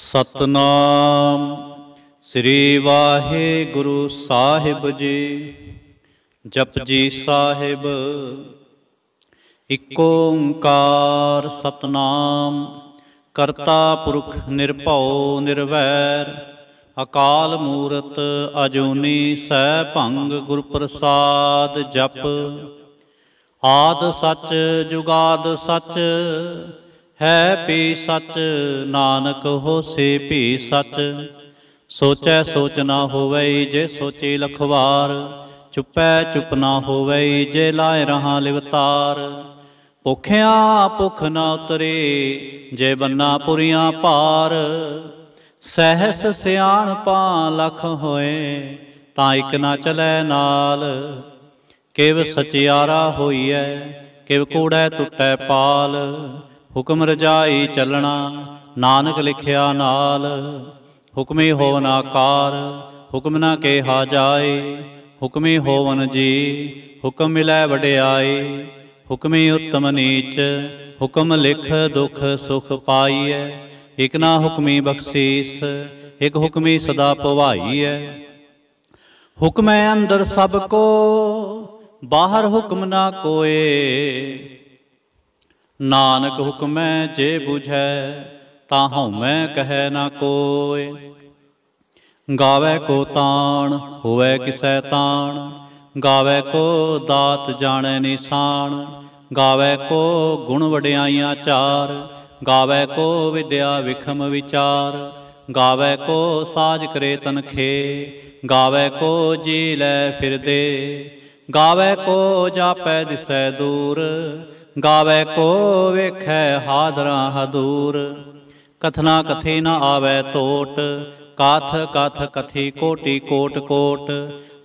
ਸਤਨਾਮ ਸ੍ਰੀ ਵਾਹਿਗੁਰੂ ਸਾਹਿਬ ਜੀ ਜਪਜੀ ਸਾਹਿਬ ਇਕ ਓੰਕਾਰ ਸਤਨਾਮ ਕਰਤਾ ਪੁਰਖ ਨਿਰਭਉ ਨਿਰਵੈਰ ਅਕਾਲ ਮੂਰਤ ਅਜੂਨੀ ਸਹਿ ਭੰਗ ਗੁਰ ਪ੍ਰਸਾਦ ਜਪ ਆਦ ਸਚ ਜੁਗਾਦ ਸਚ ਹੈ ਪੀ ਸੱਚ ਨਾਨਕ ਹੋਸੇ ਭੀ ਸੱਚ ਸੋਚੈ ਸੋਚ ਨਾ ਹੋਵੈ ਜੇ ਸੋਚੇ ਲਖਵਾਰ ਚੁੱਪੈ ਚੁੱਪ ਨਾ ਹੋਵੈ ਜੇ ਲਾਇ ਰਹਾ ਲਿਵਤਾਰ ਭੁਖਿਆ ਭੁਖ ਨਾ ਉਤਰੇ ਜੇ ਬੰਨਾ ਪੁਰੀਆਂ ਪਾਰ ਸਹਿਸ ਪਾ ਲਖ ਹੋਏ ਤਾਂ ਇਕ ਨਾ ਚਲੈ ਨਾਲ ਕਿਵ ਸਚਿਆਰਾ ਹੋਈਐ ਕਿਵ ਕੋੜੈ ਟੁੱਟੈ ਪਾਲ ਹੁਕਮ ਰਜਾਈ ਚੱਲਣਾ ਨਾਨਕ ਲਿਖਿਆ ਨਾਲ ਹੁਕਮੇ ਹੋਵਨ ਆਕਾਰ ਹੁਕਮ ਨਾ ਹਾ ਜਾਏ ਹੁਕਮੇ ਹੋਵਨ ਜੀ ਹੁਕਮ ਮਿਲੈ ਵਡਿਆਈ ਹੁਕਮੇ ਉਤਮ ਨੀਚ ਹੁਕਮ ਲਿਖ ਦੁਖ ਸੁਖ ਪਾਈਐ ਇਕ ਨਾ ਹੁਕਮੀ ਬਖਸ਼ੀਸ ਇਕ ਹੁਕਮੀ ਸਦਾ ਪਵਾਈਐ ਹੁਕਮੈ ਅੰਦਰ ਸਭ ਕੋ ਬਾਹਰ ਹੁਕਮ ਨਾ ਕੋਏ ਨਾਨਕ ਹੁਕਮੈ ਜੇ 부ਝੈ ਤਾਂ ਹਉਮੈ ਕਹੈ ਨਾ ਕੋਇ ਗਾਵੇ ਕੋ ਤਾਣ ਹੋਵੇ ਕਿਸੈ ਤਾਣ ਗਾਵੇ ਕੋ ਦਾਤ ਜਾਣੈ ਨਿਸ਼ਾਨ ਗਾਵੇ ਕੋ ਗੁਣ ਵਡਿਆਈਆਂ ਚਾਰ ਗਾਵੇ ਕੋ ਵਿਦਿਆ ਵਿਖਮ ਵਿਚਾਰ ਗਾਵੇ ਕੋ ਸਾਜ ਕਰੇ ਤਨਖੇ ਗਾਵੇ ਕੋ ਜੀ ਲੈ ਫਿਰਦੇ ਗਾਵੇ ਕੋ ਜਾਪੈ ਦਿਸੈ ਦੂਰ ਗਾਵੇ ਕੋ ਵੇਖੈ ਹਾਦਰਾ ਹਦੂਰ ਕਥਨਾ ਕਥੇ ਨ ਆਵੇ ਟੋਟ ਕਾਥ ਕਥ ਕਥੀ ਕੋਟੀ ਕੋਟ ਕੋਟ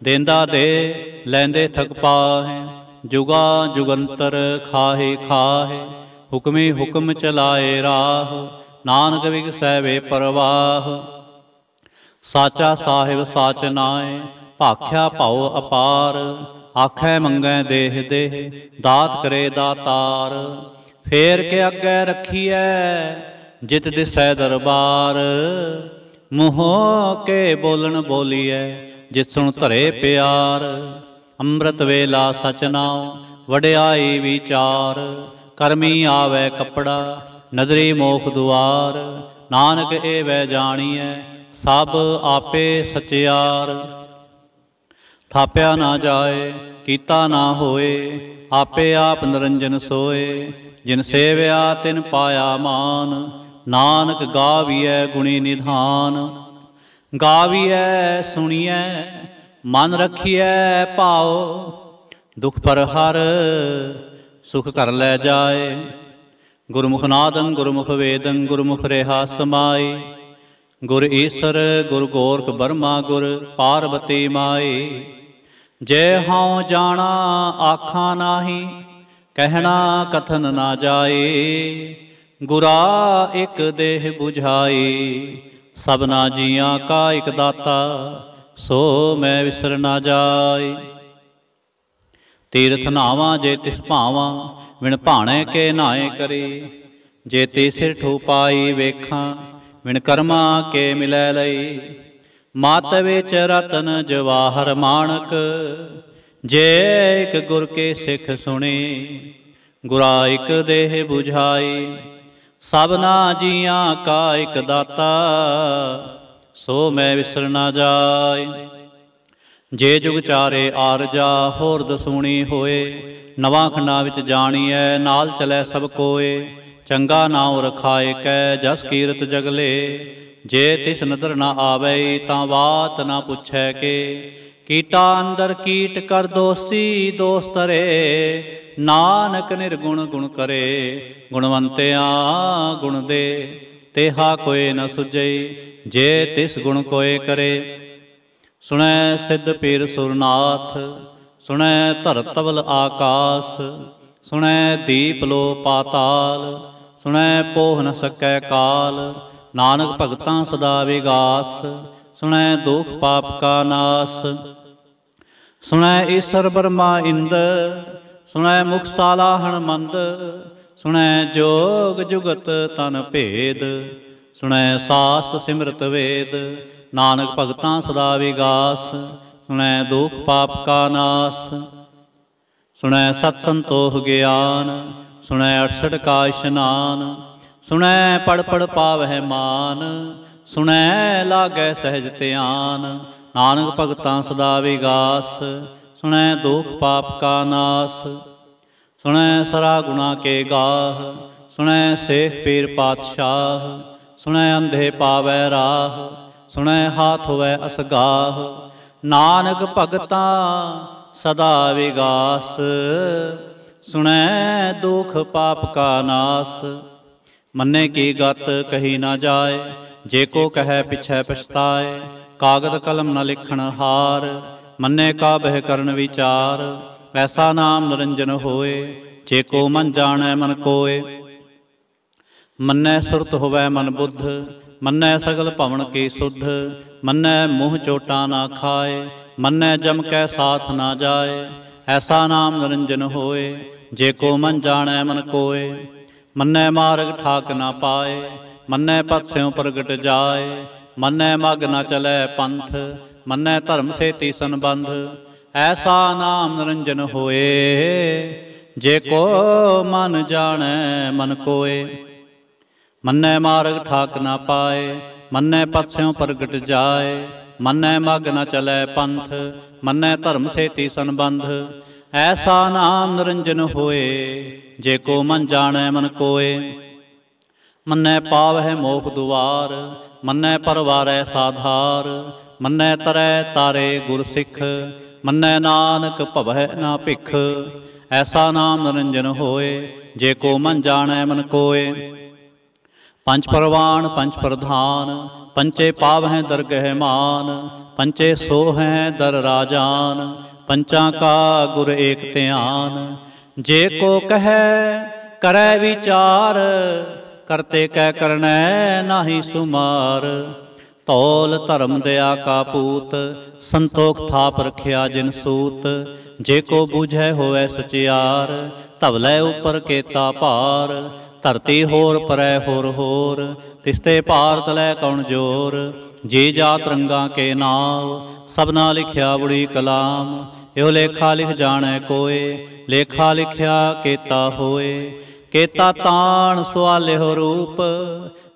ਦੇਂਦਾ ਦੇ ਲੈਂਦੇ ਥਕ ਪਾਹੈ ਜੁਗਾ ਜੁਗੰਤਰ ਖਾਹੇ ਖਾਹੇ ਹੁਕਮੇ ਹੁਕਮ ਚਲਾਏ ਰਾਹ ਨਾਨਕ ਵਿਗਸੈ ਵੇ ਪਰਵਾਹ ਸਾਚਾ ਸਾਹਿਬ ਸਾਚ ਨਾਏ ਭਾਖਿਆ ਭਾਉ ਅਪਾਰ ਆਖੈ ਮੰਗੈ ਦੇਹ ਦੇ ਦਾਤ ਕਰੇ ਦਾਤਾਰ ਫੇਰ ਕੇ ਅੱਗੇ ਰੱਖੀਐ ਜਿਤ ਦਿਸੈ ਦਰਬਾਰ ਮੋਹ ਕੇ ਬੋਲਣ ਬੋਲੀਐ ਜਿਤ ਸੁਣ ਧਰੇ ਪਿਆਰ ਅੰਮ੍ਰਿਤ ਵੇਲਾ ਸਚ ਨਾਉ ਵਡਿਆਈ ਵਿਚਾਰ ਕਰਮੀ ਆਵੇ ਕਪੜਾ ਨਦਰੀ ਮੋਖ ਦੁਆਰ ਨਾਨਕ ਏ ਵੈ ਜਾਣੀਐ ਸਭ ਆਪੇ ਸਚਿਆਰ ਥਾਪਿਆ ਨਾ ਜਾਏ ਕੀਤਾ ਨਾ ਹੋਏ ਆਪੇ ਆਪ ਨਿਰੰਜਨ ਸੋਏ ਜਿਨ ਸੇਵਿਆ ਤਿਨ ਪਾਇਆ ਮਾਨ ਨਾਨਕ ਗਾਵੀਐ ਗੁਣੀ ਨਿਧਾਨ ਗਾਵੀਐ ਸੁਣੀਐ ਮਨ ਰੱਖੀਐ ਭਾਉ ਦੁਖ ਪਰ ਹਰ ਸੁਖ ਕਰ ਲੈ ਜਾਏ ਗੁਰਮੁਖ ਨਾਦੰ ਗੁਰਮੁਖ ਵੇਦੰ ਗੁਰਮੁਖ ਰਹਾ ਸਮਾਈ ਗੁਰ ਈਸ਼ਰ ਗੁਰ ਗੋਰਖ ਬਰਮਾ ਗੁਰ ਪਾਰਵਤੀ ਮਾਈ ਜੇ ਹਉ ਜਾਣਾ ਆਖਾਂ ਨਾਹੀ ਕਹਿਣਾ ਕਥਨ ਨਾ ਜਾਏ ਗੁਰਾ ਇੱਕ ਦੇਹ 부ਝਾਈ ਸਭਨਾ ਜੀਆਂ ਕਾ ਇੱਕ ਦਾਤਾ ਸੋ ਮੈਂ ਵਿਸਰ ਨਾ ਜਾਏ ਤੀਰਥ ਨਾਵਾਂ ਜੇ ਤਿਸ ਭਾਵਾਂ ਵਿਣ ਭਾਣੇ ਕੇ ਨਾਏ ਕਰੇ ਜੇ ਤੇ ਸਿਰ ਠੋਪਾਈ ਵੇਖਾਂ ਵਿਣ ਕਰਮਾ ਕੇ ਮਿਲੈ ਲਈ ਮਤ ਵਿੱਚ ਰਤਨ ਜਵਾਹਰ ਮਾਣਕ ਜੇ ਇੱਕ ਗੁਰ ਕੇ ਸਿੱਖ ਸੁਣੇ ਗੁਰਾ ਇੱਕ ਦੇਹ 부ਝਾਈ ਸਭਨਾ ਜੀਆਂ ਕਾ ਇੱਕ ਦਾਤਾ ਸੋ ਮੈਂ ਵਿਸਰ ਨਾ ਜਾਏ ਜੇ ਜੁਗ ਚਾਰੇ ਆਰਜਾ ਹੋਰ ਦਸੂਣੀ ਹੋਏ ਨਵਾਂ ਖੰਡਾ ਵਿੱਚ ਜਾਣੀਐ ਨਾਲ ਚਲੇ ਸਭ ਕੋਏ ਚੰਗਾ ਨਾਮ ਰਖਾਏ ਕੈ ਜਸ ਕੀਰਤ ਜਗਲੇ ਜੇ ਤਿਸ ਨਦਰ ਨਾ ਆਵੇ ਤਾਂ ਬਾਤ ਨਾ ਪੁੱਛੈ ਕੇ ਕੀਟਾ ਅੰਦਰ ਕੀਟ ਕਰ ਦੋਸੀ ਦੋਸਤਰੇ ਨਾਨਕ ਨਿਰਗੁਣ ਗੁਣ ਕਰੇ ਗੁਣਵੰਤਿਆ ਗੁਣ ਦੇ ਤੇਹਾ ਕੋਏ ਨ ਸੁਜੈ ਜੇ ਤਿਸ ਗੁਣ ਕੋਏ ਕਰੇ ਸੁਣੈ ਸਿੱਧ ਪੀਰ ਸੁਰਨਾਥ ਸੁਣੈ ਧਰਤਵਲ ਆਕਾਸ ਸੁਣੈ ਦੀਪ ਲੋ ਪਾਤਾਲ ਸੁਣੈ ਪੋਹ ਨ ਸਕੈ ਕਾਲ ਨਾਨਕ ਭਗਤਾਂ ਸਦਾ ਵਿਗਾਸ ਸੁਣੈ ਦੁਖ ਪਾਪ ਕਾ ਨਾਸ ਸੁਣੈ ਈਸ਼ਰ ਬਰਮਾ ਇੰਦ ਸੁਣੈ ਮੁਖਸਾਲਾ ਹਨਮੰਦ ਸੁਣੈ ਜੋਗ ਜੁਗਤ ਤਨ ਭੇਦ ਸੁਣੈ ਸਾਸ ਸਿਮਰਤ ਵੇਦ ਨਾਨਕ ਭਗਤਾਂ ਸਦਾ ਵਿਗਾਸ ਸੁਣੈ ਦੁਖ ਪਾਪ ਕਾ ਨਾਸ ਸੁਣੈ ਸਤ ਸੰਤੋਖ ਗਿਆਨ ਸੁਣੈ ਅਠਸਠ ਕਾ ਇਸ਼ਨਾਨ ਸੁਣੈ ਪੜ ਪੜ ਪਾਵਹਿ ਮਾਨ ਸੁਣੈ ਲਾਗੈ ਸਹਿਜ ਧਿਆਨ ਨਾਨਕ ਭਗਤਾਂ ਸਦਾ ਵਿਗਾਸ ਸੁਣੈ ਦੁਖ ਪਾਪ ਕਾ ਨਾਸ ਸੁਣੈ ਸਰਾ ਗੁਨਾ ਕੇ ਗਾਹ ਸੁਣੈ ਸੇਖ ਪੀਰ ਪਾਤਸ਼ਾਹ ਸੁਣੈ ਅੰਧੇ ਪਾਵੈ ਰਾਹ ਸੁਣੈ ਹਾਥ ਹੋਵੈ ਅਸਗਾਹ ਨਾਨਕ ਭਗਤਾਂ ਸਦਾ ਵਿਗਾਸ ਸੁਣੈ ਦੁਖ ਪਾਪ ਕਾ ਨਾਸ ਮੰਨੇ ਕੀ ਗਤ ਕਹੀ ਨਾ ਜਾਏ ਜੇ ਕੋ ਕਹੈ ਪਿਛੈ ਪਛਤਾਏ ਕਾਗਦ ਕਲਮ ਨ ਲਿਖਣ ਹਾਰ ਮੰਨੇ ਕਾ ਬਹਿ ਕਰਨ ਵਿਚਾਰ ਐਸਾ ਨਾਮ ਨਰੰਜਨ ਹੋਏ ਜੇ ਕੋ ਮਨ ਜਾਣੈ ਮਨ ਕੋਏ ਮੰਨੈ ਸੁਰਤ ਹੋਵੇ ਮਨ ਬੁੱਧ ਮੰਨੈ ਸਗਲ ਭਵਨ ਕੀ ਸੁਧ ਮੰਨੈ ਮੋਹ ਚੋਟਾ ਨਾ ਖਾਏ ਮੰਨੈ ਜਮ ਕੈ ਸਾਥ ਨਾ ਜਾਏ ਐਸਾ ਨਾਮ ਨਰੰਜਨ ਹੋਏ ਜੇ ਕੋ ਮਨ ਜਾਣੈ ਮਨ ਕੋਏ ਮੰਨੈ ਮਾਰਗ ਠਾਕ ਨਾ ਪਾਏ ਮੰਨੈ ਪਤਸਿਉ ਪ੍ਰਗਟ ਜਾਏ ਮੰਨੈ ਮਗ ਨਾ ਚਲੈ ਪੰਥ ਮੰਨੈ ਧਰਮ ਸੇਤੀ ਸੰਬੰਧ ਐਸਾ ਨਾਮ ਨਿਰੰਜਨ ਹੋਏ ਜੇ ਕੋ ਮਨ ਜਾਣੈ ਮਨ ਕੋਏ ਮੰਨੈ ਮਾਰਗ ਠਾਕ ਨਾ ਪਾਏ ਮੰਨੈ ਪਤਸਿਉ ਪ੍ਰਗਟ ਜਾਏ ਮੰਨੈ ਮਗ ਨਾ ਚਲੈ ਪੰਥ ਮੰਨੈ ਧਰਮ ਸੇਤੀ ਸੰਬੰਧ ਐਸਾ ਨਾਮ ਨਿਰੰਜਨ ਹੋਏ ਜੇ ਕੋ ਮਨ ਜਾਣੈ ਮਨ ਕੋਏ ਮੰਨੈ ਪਾਵਹਿ ਮੋਖ ਦੁਆਰ ਮੰਨੈ ਪਰਵਾਰੈ ਸਾਧਾਰ ਮੰਨੈ ਤਰੈ ਤਾਰੇ ਗੁਰ ਸਿੱਖ ਮੰਨੈ ਨਾਨਕ ਭਵੈ ਨਾ ਭਿਖ ਐਸਾ ਨਾਮ ਨਿਰੰਜਨ ਹੋਏ ਜੇ ਕੋ ਮਨ ਜਾਣੈ ਮਨ ਕੋਏ ਪੰਜ ਪਰਵਾਨ ਪੰਜ ਪ੍ਰਧਾਨ ਪੰਚੇ ਪਾਵਹਿ ਦਰਗਹਿ ਮਾਨ ਪੰਚੇ ਸੋਹੈ ਦਰ ਰਾਜਾਨ ਪੰਚਾਂ ਕਾ ਗੁਰ ਏਕ ਧਿਆਨ ਜੇ ਕੋ ਕਹੈ ਕਰੈ ਵਿਚਾਰ ਕਰਤੇ ਕਹਿ ਕਰਨੈ ਨਾਹੀ ਸੁਮਾਰ ਤੋਲ ਧਰਮ ਦਇਆ ਕਾ ਪੂਤ ਸੰਤੋਖ ਥਾਪ ਰਖਿਆ ਜਿਨ ਸੂਤ ਜੇ ਕੋ ਬੁਝੈ ਹੋਵੇ ਸਚਿਆਰ ਧਵਲੇ ਉਪਰ ਕੇਤਾ ਭਾਰ ਧਰਤੀ ਹੋਰ ਪਰੈ ਹੋਰ ਹੋਰ ਤਿਸਤੇ ਭਾਰਤ ਲੈ ਕੌਣ ਜੋਰ ਜੇ ਜਾ ਤਰੰਗਾ ਕੇ ਨਾਮ ਸਭਨਾ ਲਿਖਿਆ ਬੁੜੀ ਕਲਾਮ ਇਹੋ ਲੇਖਾ ਲਿਖ ਜਾਣੈ ਕੋਏ ਲੇਖਾ ਲਿਖਿਆ ਕੀਤਾ ਹੋਏ ਕੀਤਾ ਤਾਣ ਹੋ ਰੂਪ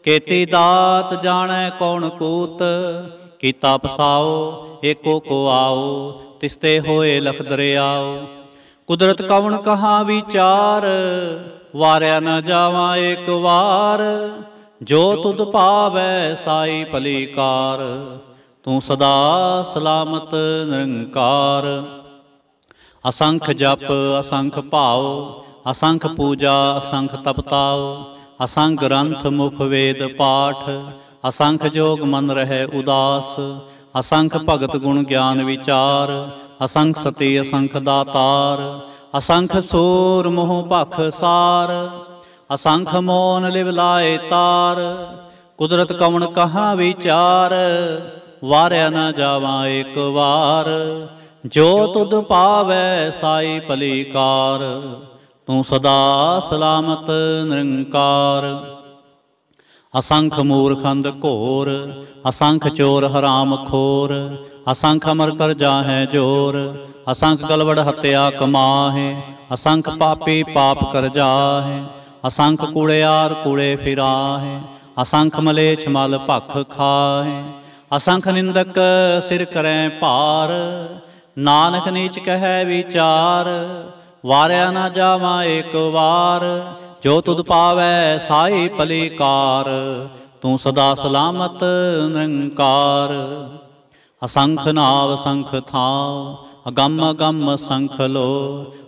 ਕੀਤੀ ਦਾਤ ਜਾਣੈ ਕੌਣ ਕੂਤ ਕੀਤਾ ਪਸਾਓ ਏਕੋ ਕੋ ਆਓ ਤਿਸਤੇ ਹੋਏ ਲਖ ਦਰਿਆਓ ਕੁਦਰਤ ਕਵਣ ਕਹਾ ਵਿਚਾਰ ਵਾਰਿਆ ਨਾ ਜਾਵਾਂ ਇੱਕ ਵਾਰ ਜੋ ਤੁਧ ਪਾਵੈ ਸਾਈ ਭਲੀ ਕਾਰ ਤੂੰ ਸਦਾ ਸਲਾਮਤ ਨਿਰੰਕਾਰ ਅਸੰਖ ਜਪ ਅਸੰਖ ਭਾਉ ਅਸੰਖ ਪੂਜਾ ਅਸੰਖ ਤਪਤਾਉ ਅਸੰਖ ਗ੍ਰੰਥ ਮੁਖ ਵੇਦ ਪਾਠ ਅਸੰਖ ਜੋਗ ਮਨ ਰਹੇ ਉਦਾਸ ਅਸੰਖ ਭਗਤ ਗੁਣ ਗਿਆਨ ਵਿਚਾਰ ਅਸੰਖ ਸਤੀ ਅਸੰਖ ਦਾਤਾਰ ਅਸੰਖ ਸੂਰ ਮੋਹ ਭਖ ਸਾਰ ਅਸੰਖ ਮੋਨ ਲਿਵ ਲਾਏ ਤਾਰ ਕੁਦਰਤ ਕਵਣ ਕਹਾ ਵਿਚਾਰ ਵਾਰਿਆ ਨਾ ਜਾਵਾ ਇੱਕ ਵਾਰ ਜੋ ਤੁਧ ਪਾਵੈ ਸਾਈ ਭਲੀ ਕਾਰ ਤੂੰ ਸਦਾ ਸਲਾਮਤ ਨਿਰੰਕਾਰ ਅਸੰਖ ਮੂਰਖੰਦ ਘੋਰ ਅਸੰਖ ਚੋਰ ਹਰਾਮ ਖੋਰ ਅਸੰਖ ਅਮਰ ਕਰ ਜਾਹੈ ਜੋਰ ਅਸੰਖ ਗਲਵੜ ਹਤਿਆ ਕਮਾਹੇ ਅਸੰਖ ਪਾਪੀ ਪਾਪ ਕਰ ਜਾਹੈ ਅਸੰਖ ਕੂੜਿਆਰ ਕੂੜੇ ਫਿਰਾਹੇ ਅਸੰਖ ਮਲੇਛ ਮਲ ਭਖ ਖਾਹੇ ਅਸੰਖ ਨਿੰਦਕ ਸਿਰ ਕਰੈ ਭਾਰ ਨਾਨਕ ਨੀਚ ਕਹੈ ਵਿਚਾਰ ਵਾਰਿਆ ਨਾ ਜਾਵਾ ਏਕ ਵਾਰ ਜੋ ਤੁਧ ਪਾਵੈ ਸਾਈ ਭਲੀਕਾਰ ਤੂੰ ਸਦਾ ਸਲਾਮਤ ਨਿਰੰਕਾਰ ਅਸੰਖ ਨਾਵ ਸੰਖ ਥਾਉ ਅਗੰਮ ਅਗੰਮ ਸੰਖ ਲੋ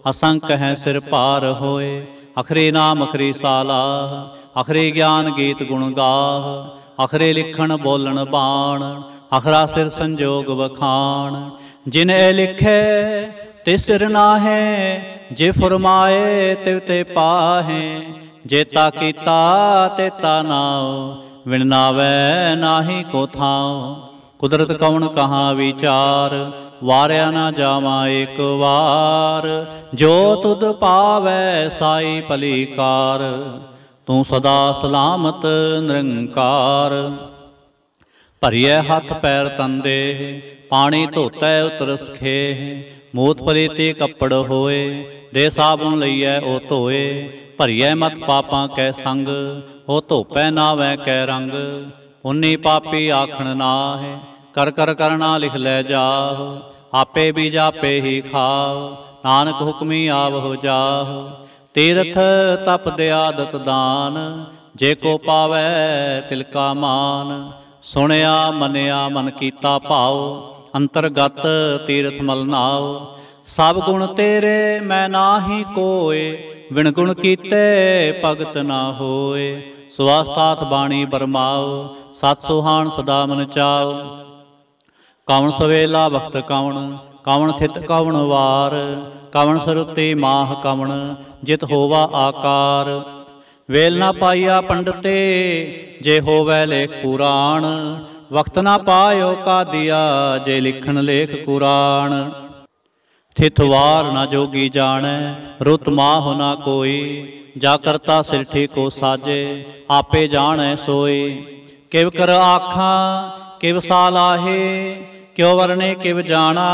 ਅਸੰਖ ਹੈ ਸਿਰ ਪਾਰ ਹੋਏ ਅਖਰੇ ਨਾਮ ਅਖਰੇ ਸਾਲਾ ਅਖਰੇ ਗਿਆਨ ਗੀਤ ਗੁਣ ਗਾਹ ਅਖਰੇ ਲਿਖਣ ਬੋਲਣ ਬਾਣ ਅਖਰਾ ਸਿਰ ਸੰਜੋਗ ਵਖਾਣ ਜਿਨ ਐ ਲਿਖੈ ਤਿਸਰ ਨਾਹੈ ਜੇ ਫਰਮਾਏ ਤਿਵ ਤੇ ਪਾਹੈ ਜੇ ਤਾ ਕੀਤਾ ਤੇ ਤਾ ਨਾਉ ਵਿਣ ਨਾਵੈ ਨਾਹੀ ਕੋ ਥਾਉ ਕੁਦਰਤ ਕਵਣ ਕਹਾ ਵਿਚਾਰ ਵਾਰਿਆ ਨਾ ਜਾਵਾ ਇੱਕ ਵਾਰ ਜੋ ਤੁਧ ਪਾਵੇ ਸਾਈ ਭਲੀਕਾਰ ਤੂੰ ਸਦਾ ਸਲਾਮਤ ਨਿਰੰਕਾਰ ਭਰੀਐ ਹੱਥ ਪੈਰ ਤੰਦੇ ਪਾਣੀ ਧੋਤੈ ਉਤਰ ਸਖੇ ਮੋਤ ਪਰੇ ਤੇ ਕੱਪੜ ਹੋਏ ਦੇ ਸਾਬੂਨ ਲਈਐ ਉਹ ਧੋਏ ਭਰੀਐ ਮਤ ਪਾਪਾਂ ਕੈ ਸੰਗ ਉਹ ਧੋਪੈ ਨਾਵੇਂ ਕੈ ਰੰਗ ਉਨੀ ਪਾਪੀ ਆਖਣ ਨਾਹਿ ਕਰ ਕਰ ਕਰਨਾ ਲਿਖ ਲੈ ਜਾ ਆਪੇ ਵੀ ਜਾਪੇ ਹੀ ਖਾ ਨਾਨਕ ਹੁਕਮੀ ਆਵ ਹੋ ਜਾਹੁ ਤੀਰਥ ਤਪ ਦਿਆਦਤ ਦਾਨ ਜੇ ਕੋ ਪਾਵੇ ਤਿਲਕਾ ਮਾਨ ਸੁਣਿਆ ਮੰਨਿਆ ਮਨ ਕੀਤਾ ਭਾਉ ਅੰਤਰਗਤ ਤੀਰਥ ਮਲ ਨਾਉ ਸਭ ਗੁਣ ਤੇਰੇ ਮੈਂ ਨਾਹੀ ਕੋਏ ਵਿਣ ਗੁਣ ਕੀਤੇ ਭਗਤ ਨਾ ਹੋਏ ਸੁਆਸਥਾਤ ਬਾਣੀ ਬਰਮਾਉ ਸਤ ਸੁਹਾਣ ਸਦਾ ਮਨ ਚਾਉ ਕਵਣ ਸਵੇਲਾ ਵਖਤ ਕਾਵਣ ਕਵਣ ਥਿਤ ਕਾਵਣ ਵਾਰ ਕਵਣ ਸਰੁਤੇ ਮਾਹ ਕਾਵਣ ਜਿਤ ਹੋਵਾ ਆਕਾਰ ਵੇਲ ਨਾ ਪਾਈਆ ਪੰਡਤੇ ਜੇ ਹੋਵੇ ਲੇਖ ਕੁਰਾਨ ਵਕਤ ਨਾ ਪਾਇਓ ਕਾਦੀਆ ਜੇ ਲਿਖਣ ਲੇਖ ਕੁਰਾਨ ਥਿਤਵਾਰ ਨਾ ਜੋਗੀ ਜਾਣੈ ਰੁਤ ਮਾਹ ਨਾ ਕੋਈ ਜਾ ਕਰਤਾ ਸਿਰਠੀ ਕੋ ਸਾਜੇ ਆਪੇ ਜਾਣੈ ਸੋਈ ਕਿਵ ਕਰ ਆਖਾਂ ਕਿਵ ਸਾਲਾਹੇ ਕਿਉ ਵਰਨੇ ਕਿਵ ਜਾਣਾ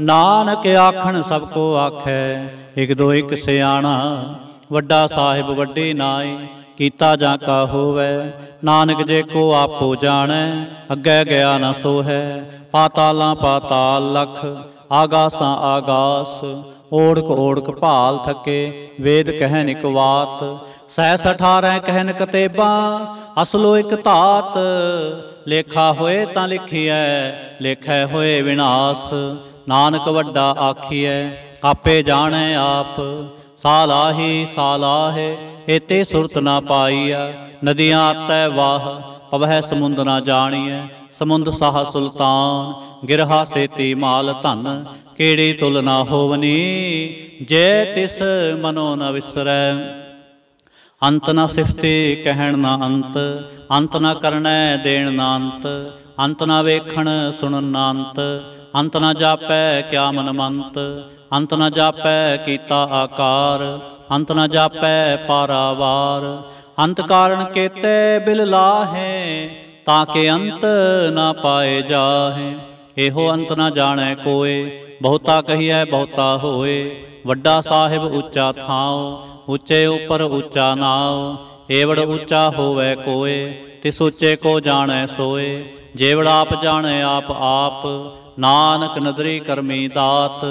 ਨਾਨਕ ਆਖਣ ਸਭ ਕੋ ਆਖੈ ਇਕ ਦੋ ਇਕ ਸਿਆਣਾ ਵੱਡਾ ਸਾਹਿਬ ਵੱਡੇ ਨਾਏ ਕੀਤਾ ਜਾਂ ਕਾ ਹੋਵੇ ਨਾਨਕ ਜੇ ਕੋ ਆਪੋ ਜਾਣੈ ਅੱਗੇ ਗਿਆ ਨਾ ਸੋਹੈ ਪਾਤਾਲਾਂ ਪਾਤਾਲ ਲਖ ਆਗਾਸਾਂ ਆਗਾਸ ਓੜਕ ਓੜਕ ਭਾਲ ਥਕੇ ਵੇਦ ਕਹਿਨ ਇਕ ਬਾਤ ਸਹਿਸ 18 ਕਹਿਨ ਕਤੇਬਾ ਅਸਲੋ ਇਕ ਧਾਤ ਲੇਖਾ ਹੋਏ ਤਾਂ ਲਿਖਿਐ ਲੇਖੈ ਹੋਏ ਵਿਨਾਸ਼ ਨਾਨਕ ਵੱਡਾ ਆਖੀਐ ਆਪੇ ਜਾਣੈ ਆਪ ਸਾਲਾਹੀ ਸਾਲਾਹੇ ਇਤੇ ਸੁਰਤ ਨਾ ਪਾਈਆ ਨਦੀਆਂ ਆਤੈ ਵਾਹ ਪਵਹਿ ਸਮੁੰਦ ਨਾ ਜਾਣੀਐ ਸਮੁੰਦ ਸਾਹ ਸੁਲਤਾਨ ਗਿਰਹਾ ਸੇਤੀ ਮਾਲ ਧਨ ਕਿਹੜੀ ਤੁਲ ਨਾ ਹੋਵਨੀ ਜੇ ਤਿਸ ਮਨੋ ਨ ਵਿਸਰੈ ਅੰਤ ਨ ਸਿਫਤੇ ਕਹਿਣ ਨਾ ਅੰਤ ਅੰਤ ਨ ਕਰਨੈ ਦੇਣ ਨਾ ਅੰਤ ਅੰਤ ਨ ਵੇਖਣ ਸੁਣਨ ਨਾ ਅੰਤ ਅੰਤ ਨ ਜਾਪੈ ਕਿਆ ਮਨ ਮੰਤ ਅੰਤ ਨ ਜਾਪੈ ਕੀਤਾ ਆਕਾਰ ਅੰਤ ਨ ਜਾਪੈ ਪਾਰਾਵਾਰ ਅੰਤ ਕਾਰਨ ਕੇਤੇ ਬਿਲ ਲਾਹੇ ਤਾਂ ਕਿ ਅੰਤ ਨਾ ਪਾਏ ਜਾਹੇ ਇਹੋ ਅੰਤ ਨਾ ਜਾਣੈ ਕੋਏ ਬਹੁਤਾ ਕਹੀਐ ਬਹੁਤਾ ਹੋਏ ਵੱਡਾ ਸਾਹਿਬ ਉੱਚਾ ਥਾਉ ਉੱਚੇ ਉਪਰ ਉੱਚਾ ਨਾਉ ਏਵੜ ਉੱਚਾ ਹੋਵੇ ਕੋਏ ਤਿਸ ਉੱਚੇ ਕੋ ਜਾਣੈ ਸੋਏ ਜੇਵੜ ਆਪ ਜਾਣੈ ਆਪ ਆਪ ਨਾਨਕ ਨਦਰੀ ਕਰਮੀ ਦਾਤ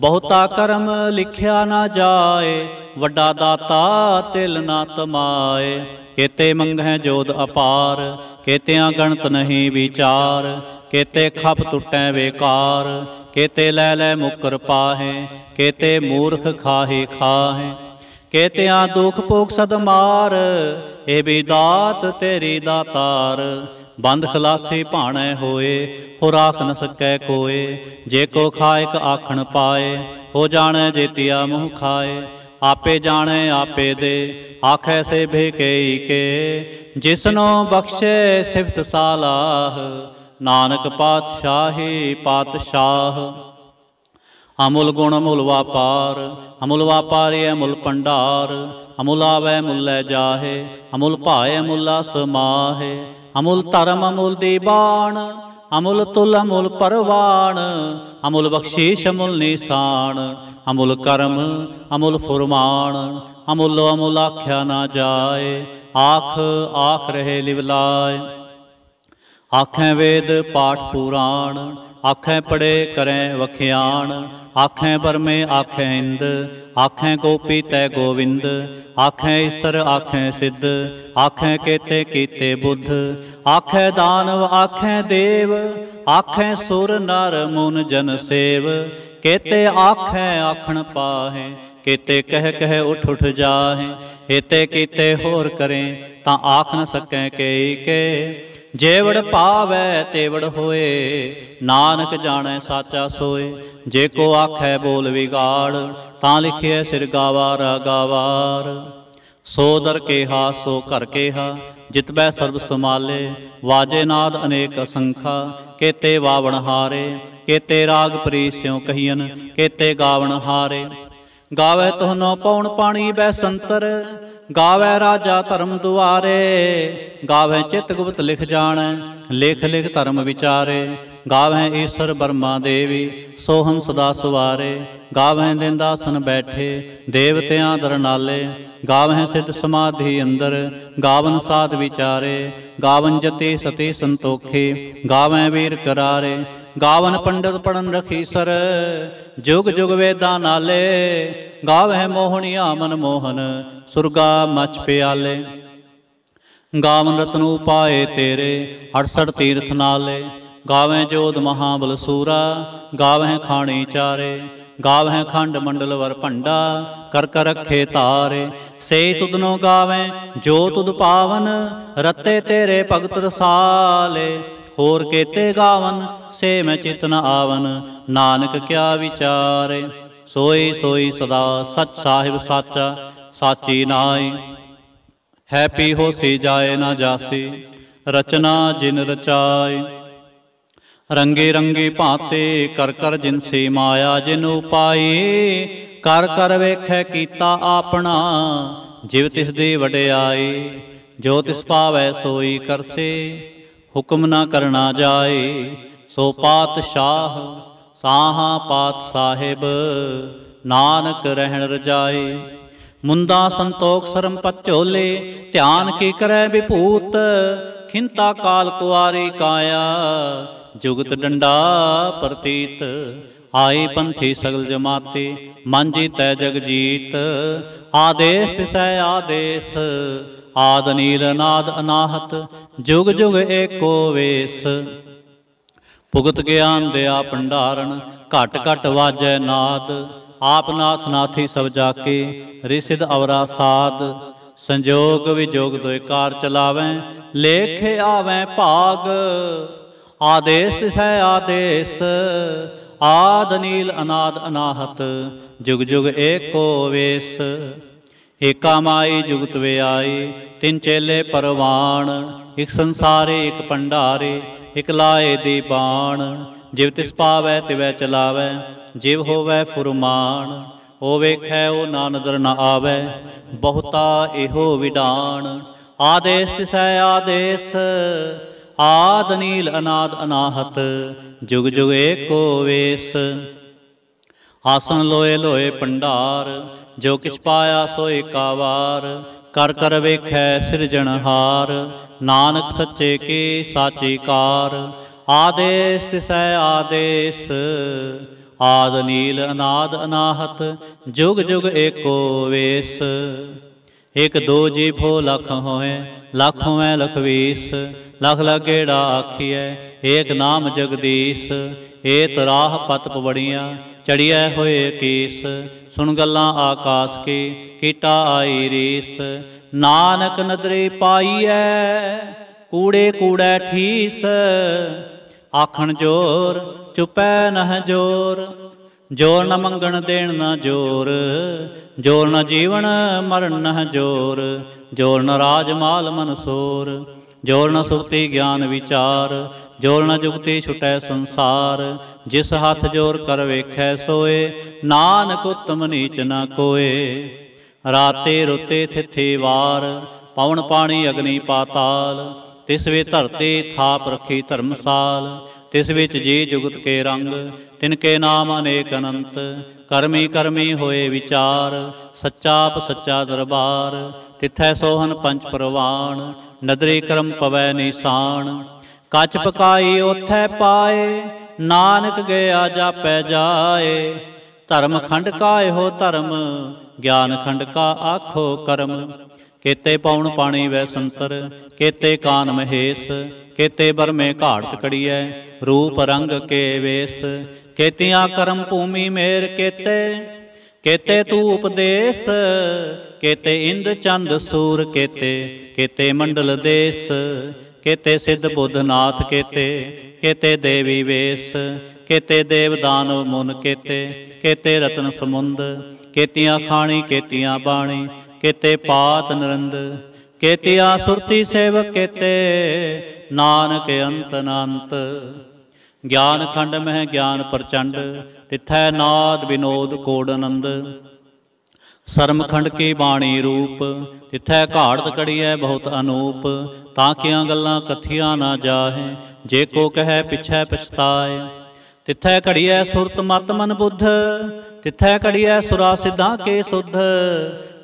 ਬਹੁਤਾ ਕਰਮ ਲਿਖਿਆ ਨਾ ਜਾਏ ਵੱਡਾ ਦਾਤਾ ਤਿਲ ਨਾ ਤਮਾਏ ਕੇਤੇ ਮੰਗਹਿ ਜੋਦ ਅਪਾਰ ਕੇਤਿਆਂ ਗਣਤ ਨਹੀਂ ਵਿਚਾਰ ਕੇਤੇ ਖਪ ਟੁੱਟੈ ਵੇਕਾਰ ਕੇਤੇ ਲੈ ਲੈ ਮੁਕਰ ਪਾਹੇ ਕੇਤੇ ਮੂਰਖ ਖਾਹੇ ਖਾਹੇ ਕੇਤਿਆਂ ਦੁਖ ਭੋਗ ਸਦ ਮਾਰ ਇਹ ਵੀ ਦਾਤ ਤੇਰੀ ਦਾਤਾਰ ਬੰਦ ਖਲਾਸੇ ਭਾਣੈ ਹੋਏ ਹੋ ਰਾਖ ਨ ਸਕੈ ਕੋਏ ਜੇ ਕੋ ਖਾਇਕ ਆਖਣ ਪਾਏ ਹੋ ਜਾਣੈ ਜੇਤਿਆ ਮੁਹ ਖਾਏ ਆਪੇ ਜਾਣੈ ਆਪੇ ਦੇ ਆਖੈ ਸੇ ਭੇਕੇਈ ਕੇ ਜਿਸਨੋ ਬਖਸ਼ੇ ਸਿਫਤ ਸਾਲਾਹ ਨਾਨਕ ਪਾਤਸ਼ਾਹੀ ਪਾਤਸ਼ਾਹ ਅਮੁੱਲ ਗੁਣ ਅਮੁੱਲ ਵਪਾਰ ਅਮੁੱਲ ਵਪਾਰੀ ਅਮੁੱਲ ਭੰਡਾਰ ਅਮੁਲਾ ਵੈ ਮੁੱਲੈ ਜਾਹੇ ਅਮੁਲ ਭਾਏ ਅਮੁਲਾ ਸਮਾਹੇ ਅਮੁਲ ਧਰਮ ਅਮੁਲ ਦੀਬਾਨ ਅਮੁਲ ਤੁਲ ਅਮੁਲ ਪਰਵਾਨ ਅਮੁਲ ਬਖਸ਼ੀਸ਼ ਅਮੁਲ ਨਿਸ਼ਾਨ ਅਮੁਲ ਕਰਮ ਅਮੁਲ ਫੁਰਮਾਨ ਅਮੁਲ ਅਮੁਲ ਆਖਿਆ ਨਾ ਜਾਏ ਆਖ ਆਖ ਰਹੇ ਲਿਵਲਾਏ ਆਖੇ ਵੇਦ ਪਾਠ ਪੁਰਾਣ ਆਖੇ ਪੜੇ ਕਰੈ ਵਖਿਆਣ ਆਖੇ ਪਰਮੇ ਆਖੇ ਇੰਦ ਆਖੇ ਗੋਪੀ ਤੈ ਗੋਵਿੰਦ ਆਖੇ ਈਸ਼ਰ ਆਖੇ ਸਿੱਧ ਆਖੇ ਕੇਤੇ ਕੀਤੇ ਬੁੱਧ ਆਖੇ ਦਾਨਵ ਆਖੇ ਦੇਵ ਆਖੇ ਸੁਰ ਨਰ ਮੂਨ ਜਨ ਸੇਵ ਕੇਤੇ ਆਖੇ ਆਖਣ ਪਾਹੇ ਕੀਤੇ ਕਹਿ ਕਹਿ ਉਠ ਉਠ ਜਾਹੇ ਏਤੇ ਕੀਤੇ ਹੋਰ ਕਰੇ ਤਾਂ ਆਖ ਨ ਸਕੈ ਕੇ ਕੇ ਜੇਵੜ ਪਾਵੈ ਤੇਵੜ ਹੋਏ ਨਾਨਕ ਜਾਣੈ ਸਾਚਾ ਸੋਏ ਜੇ ਕੋ ਆਖੈ ਬੋਲ ਵਿਗਾੜ ਤਾਂ ਲਿਖਿਐ ਸਿਰ ਗਾਵਾਰ ਗਾਵਾਰ ਸੋ ਦਰ ਹਾ ਸੋ ਹਾ ਜਿਤ ਜਿਤਬੈ ਸਰਬ ਸਮਾਲੇ ਵਾਜੇ ਨਾਦ ਅਨੇਕ ਅਸੰਖਾ ਕੇਤੇ ਵਾਵਣ ਹਾਰੇ ਕੇਤੇ ਰਾਗ ਪ੍ਰੀ ਸਿਉ ਕਹੀਨ ਕੇਤੇ ਗਾਵਣ ਹਾਰੇ ਗਾਵੇ ਤੁਹਨੋ ਪਉਣ ਪਾਣੀ ਬੈ ਸੰਤਰ ਗਾਵੇ ਰਾਜਾ ਧਰਮ ਦੁਆਰੇ ਗਾਵੇ ਚਿਤ ਗੁਪਤ ਲਿਖ ਜਾਣੈ ਲੇਖ ਲੇਖ ਧਰਮ ਵਿਚਾਰੇ ਗਾਵੇ ਈਸ਼ਰ ਬਰਮਾ ਦੇਵੀ ਸੋਹਮ ਸਦਾ ਸੁਵਾਰੇ ਗਾਵੇ ਦਿੰਦਾਸਨ ਬੈਠੇ ਦੇਵਤਿਆਂ ਦਰਨਾਲੇ ਗਾਵਹਿ ਸਿੱਧ ਸਮਾਧੀ ਅੰਦਰ ਗਾਵਨ ਸਾਧ ਵਿਚਾਰੇ ਗਾਵਨ ਜਤੇ ਸਤੇ ਸੰਤੋਖੇ ਗਾਵੈ ਵੀਰ ਕਰਾਰੇ ਗਾਵਨ ਪੰਡਤ ਪੜਨ ਰਖੀ ਸਰ ਜੁਗ ਜੁਗ ਵੇਦਾਂ ਨਾਲੇ ਗਾਵੇ ਮੋਹਣੀਆ ਮਨ ਮੋਹਨ ਸੁਰਗਾ ਮਚ ਪਿਆਲੇ ਗਾਵਨ ਰਤਨ ਉਪਾਏ ਤੇਰੇ 68 ਤੀਰਥ ਨਾਲੇ ਗਾਵੇ ਜੋਧ ਮਹਾਬਲ ਸੂਰਾ ਗਾਵੇ ਖਾਣੀ ਚਾਰੇ ਗਾਵੇ ਖੰਡ ਮੰਡਲ ਵਰ ਭੰਡਾ ਕਰ ਕਰ ਰਖੇ ਤਾਰੇ ਸੇ ਤੁਦਨੋ ਗਾਵੇ ਜੋ ਤੁਧ ਪਾਵਨ ਰਤੇ ਤੇਰੇ ਭਗਤ ਰਸਾਲੇ ਹੋਰ ਕੇਤੇ ਗਾਵਨ ਸੇ ਮੈਂ ਚਿਤਨ ਆਵਨ ਨਾਨਕ ਕਿਆ ਵਿਚਾਰੇ ਸੋਈ ਸੋਈ ਸਦਾ ਸਚ ਸਾਹਿਬ ਸਾਚਾ ਸਾਚੀ ਨਾਈ ਹੈ ਪੀ ਹੋਸੀ ਜਾਏ ਨਾ ਜਾਸੀ ਰਚਨਾ ਜਿਨ ਰਚਾਈ ਰੰਗੇ ਰੰਗੇ ਭਾਤੇ ਕਰ ਕਰ ਜਿਨ ਸੇ ਮਾਇਆ ਜਿਨ ਉਪਾਈ ਕਰ ਕਰ ਵੇਖੈ ਕੀਤਾ ਆਪਣਾ ਜਿਵ ਤਿਸ ਦੇ ਵਡਿਆਈ ਜੋ ਤਿਸ ਪਾਵੈ ਸੋਈ ਕਰਸੇ ਹੁਕਮ ਨਾ ਕਰਨਾ ਜਾਏ ਸੋ ਪਾਤਸ਼ਾਹ ਸਾਹਾ ਪਾਤ ਸਾਹਿਬ ਨਾਨਕ ਰਹਿਣ ਰਜਾਏ ਮੁੰਦਾ ਸੰਤੋਖ ਸਰਮ ਪਚੋਲੇ ਧਿਆਨ ਕੀ ਕਰੈ ਵਿਭੂਤ ਖਿੰਤਾ ਕਾਲ ਕੁਆਰੀ ਕਾਇਆ ਜੁਗਤ ਡੰਡਾ ਪ੍ਰਤੀਤ ਆਏ ਪੰਥੀ ਸਗਲ ਜਮਾਤੇ ਜੀ ਤੈ ਜਗਜੀਤ ਆਦੇਸ ਤਿਸੈ ਆਦੇਸ ਆਦ ਨੀਲ ਅਨਾਹਤ ਜੁਗ ਜੁਗ ਏਕੋ ਵੇਸ ਭੁਗਤ ਗਿਆਨ ਦਿਆ ਭੰਡਾਰਨ ਘਟ ਘਟ ਵਾਜੈ ਨਾਦ ਆਪ ਨਾਥ ਨਾਥੀ ਸਭ ਜਾਕੇ ਰਿਸਿਦ ਅਵਰਾ ਸਾਧ ਸੰਜੋਗ ਵਿਜੋਗ ਦੋਇਕਾਰ ਚਲਾਵੇਂ ਲੇਖ ਆਵੇਂ ਭਾਗ ਆਦੇਸ਼ ਤਿਸੈ ਆਦੇਸ਼ ਆਦ ਨੀਲ ਅਨਾਦ ਅਨਾਹਤ ਜੁਗ ਜੁਗ ਏਕੋ ਵੇਸ ਏਕਾ ਮਾਈ ਜੁਗਤ ਵਿਆਏ ਤਿੰਨ ਚੇਲੇ ਪਰਵਾਣ ਇਕ ਸੰਸਾਰੇ ਇਕ ਪੰਡਾਰੇ ਇਕ ਲਾਏ ਦੀ ਬਾਣ ਜਿਵ ਤਿਸ ਪਾਵੈ ਤਿਵੈ ਚਲਾਵੈ ਜਿਵ ਹੋਵੈ ਫੁਰਮਾਨ ਓ ਵੇਖੈ ਉਹ ਨਾ ਨਦਰ ਨਾ ਆਵੈ ਬਹੁਤਾ ਇਹੋ ਵਿਡਾਣ ਆਦੇਸ ਤਿਸੈ ਆਦੇਸ ਆਦ ਨੀਲ ਅਨਾਦ ਅਨਾਹਤ ਜੁਗ ਜੁਗ ਏਕੋ ਵੇਸ ਆਸਣ ਲੋਏ ਲੋਏ ਪੰਡਾਰ ਜੋ ਕਿਛ ਪਾਇਆ ਸੋ ਏਕਾਵਾਰ ਕਰ ਕਰ ਵੇਖੈ ਸਿਰਜਣਹਾਰ ਨਾਨਕ ਸੱਚੇ ਕੀ ਸਾਚੀ ਕਾਰ ਆਦੇਸ ਤਿਸੈ ਆਦੇਸ ਆਦ ਨੀਲ ਅਨਾਦ ਅਨਾਹਤ ਜੁਗ ਜੁਗ ਏਕੋ ਵੇਸ ਇਕ ਦੋ ਜੀ ਫੋ ਲਖ ਹੋਏ ਲਖ ਹੋਏ ਲਖਵੀਸ ਲਖ ਲਗੇੜਾ ਆਖੀਐ ਏਕ ਨਾਮ ਜਗਦੀਸ਼ ਏਤ ਰਾਹ ਪਤ ਪਵੜੀਆਂ ਚੜਿਆ ਹੋਏ ਕੇਸ ਸੁਣ ਗੱਲਾਂ ਆਕਾਸ਼ ਕੇ ਕੀਟਾ ਆਈ ਰੀਸ ਨਾਨਕ ਨਦਰੇ ਪਾਈਐ ਕੂੜੇ ਕੂੜੈ ਠੀਸ ਆਖਣ ਜੋਰ ਚੁਪੈ ਨਹ ਜੋਰ ਜੋਰ ਨ ਮੰਗਣ ਦੇਣ ਨਾ ਜੋਰ ਜੋਰ ਨ ਜੀਵਨ ਮਰਨ ਨਹ ਜੋਰ ਜੋਰ ਨ ਰਾਜ ਮਾਲ ਮਨਸੂਰ ਜੋਰ ਨ ਸੁਖਤੀ ਗਿਆਨ ਵਿਚਾਰ ਜੋਰ ਨਾ ਜੁਗਤੇ ਛੁਟੈ ਸੰਸਾਰ ਜਿਸ ਹੱਥ ਜੋਰ ਕਰ ਵੇਖੈ ਸੋਏ ਨਾਨਕ ਉਤਮ ਨੀਚ ਨਾ ਕੋਏ ਰਾਤੇ ਰੁਤੇ ਥਿਥੇ ਵਾਰ ਪਵਨ ਪਾਣੀ ਅਗਨੀ ਪਾਤਾਲ ਤਿਸ ਵੇ ਧਰਤੇ ਥਾਪ ਰਖੀ ਧਰਮਸਾਲ ਤਿਸ ਵਿੱਚ ਜੀ ਜੁਗਤ ਕੇ ਰੰਗ ਤਿਨ ਕੇ ਨਾਮ ਅਨੇਕ ਅਨੰਤ ਕਰਮੀ ਕਰਮੀ ਹੋਏ ਵਿਚਾਰ ਸੱਚਾ ਪ ਸੱਚਾ ਦਰਬਾਰ ਤਿਥੈ ਸੋਹਨ ਪੰਚ ਪ੍ਰਵਾਨ ਨਦਰੇ ਕਰਮ ਪਵੈ ਨਿਸ਼ਾਨ ਕੱਚ ਪਕਾਈ ਉਥੈ ਪਾਏ ਨਾਨਕ ਗਿਆ ਜਾਪੈ ਜਾਏ ਧਰਮ ਖੰਡ ਕਾ ਇਹੋ ਧਰਮ ਗਿਆਨ ਖੰਡ ਕਾ ਆਖੋ ਕਰਮ ਕੇਤੇ ਪਾਉਣ ਪਾਣੀ ਵੈ ਸੰਤਰ ਕੇਤੇ ਕਾਨ ਮਹੇਸ਼ ਕੇਤੇ ਬਰਮੇ ਘਾੜਤ ਕੜੀਐ ਰੂਪ ਰੰਗ ਕੇ ਵੇਸ ਕੇਤਿਆਂ ਕਰਮ ਭੂਮੀ ਮੇਰ ਕੇਤੇ ਕੇਤੇ ਤੂ ਉਪਦੇਸ਼ ਕੇਤੇ ਇੰਦ ਚੰਦ ਸੂਰ ਕੇਤੇ ਕੇਤੇ ਮੰਡਲ ਦੇਸ ਕੇਤੇ ਸਿੱਧ ਬੁੱਧ ਨਾਥ ਕੇਤੇ ਕੇਤੇ ਦੇਵੀ ਵੇਸ ਕੇਤੇ ਦੇਵ ਦਾਨਵ ਮੁਨ ਕੇਤੇ ਕੇਤੇ ਰਤਨ ਸਮੁੰਦ ਕੇਤੀਆਂ ਖਾਣੀ ਕੇਤੀਆਂ ਬਾਣੀ ਕੇਤੇ ਪਾਤ ਨਰੰਦ ਕੇਤਿਆ ਸੁਰਤੀ ਸੇਵਕ ਕੇਤੇ ਨਾਨਕ ਅੰਤ ਅਨੰਤ ਗਿਆਨ ਖੰਡ ਮਹਿ ਗਿਆਨ ਪ੍ਰਚੰਡ ਤਿਥੈ ਨਾਦ ਵਿਨੋਦ ਕੋੜ ਅਨੰਦ ਸਰਮਖੰਡ ਕੇ ਬਾਣੀ ਰੂਪ ਤਿਥੈ ਘਾੜਤ ਕੜੀਐ ਬਹੁਤ ਅਨੂਪ ਤਾਂ ਕਿਆਂ ਗੱਲਾਂ ਕਥੀਆਂ ਨਾ ਜਾਹੇ ਜੇ ਕੋ ਕਹੈ ਪਿਛੈ ਪਛਤਾਏ ਤਿਥੈ ਘੜੀਐ ਸੁਰਤ ਮਤ ਮਨ ਬੁੱਧ ਤਿਥੈ ਘੜੀਐ ਸੁਰਾ ਸਿਧਾਂ ਕੇ ਸੁਧ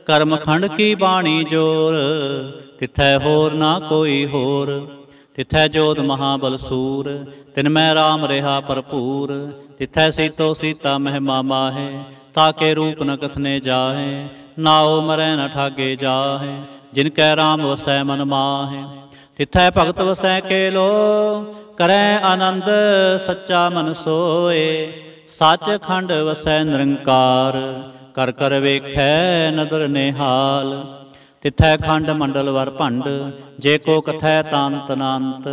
ਕਰਮਖੰਡ ਕੀ ਬਾਣੀ ਜੋਰ ਤਿੱਥੈ ਹੋਰ ਨਾ ਕੋਈ ਹੋਰ ਤਿਥੈ ਜੋਤ ਮਹਾਬਲ ਸੂਰ ਤਿਨ ਮੈਂ ਰਾਮ ਰਹਾ ਭਰਪੂਰ ਤਿਥੈ ਸੀਤੋ ਸੀਤਾ ਮਹਿਮਾ ਮਾਹੇ ਤਾਕੇ ਰੂਪ ਨ ਕਥਨੇ ਜਾਹੇ ਨਾਉ ਮਰੈ ਨ ਠਾਗੇ ਜਾਹੇ ਜਿਨ ਕੈ ਰਾਮ ਵਸੈ ਮਨ ਮਾਹੇ ਤਿਥੈ ਭਗਤ ਵਸੈ ਕੇ ਲੋ ਕਰੈ ਆਨੰਦ ਸੱਚਾ ਮਨ ਸੋਏ ਸੱਚ ਖੰਡ ਵਸੈ ਨਿਰੰਕਾਰ ਕਰ ਕਰ ਵੇਖੈ ਨਦਰ ਨਿਹਾਲ ਤਿਥੈ ਖੰਡ ਮੰਡਲ ਵਰ ਭੰਡ ਜੇ ਕੋ ਕਥੈ ਤਾਂਤ ਅਨੰਤ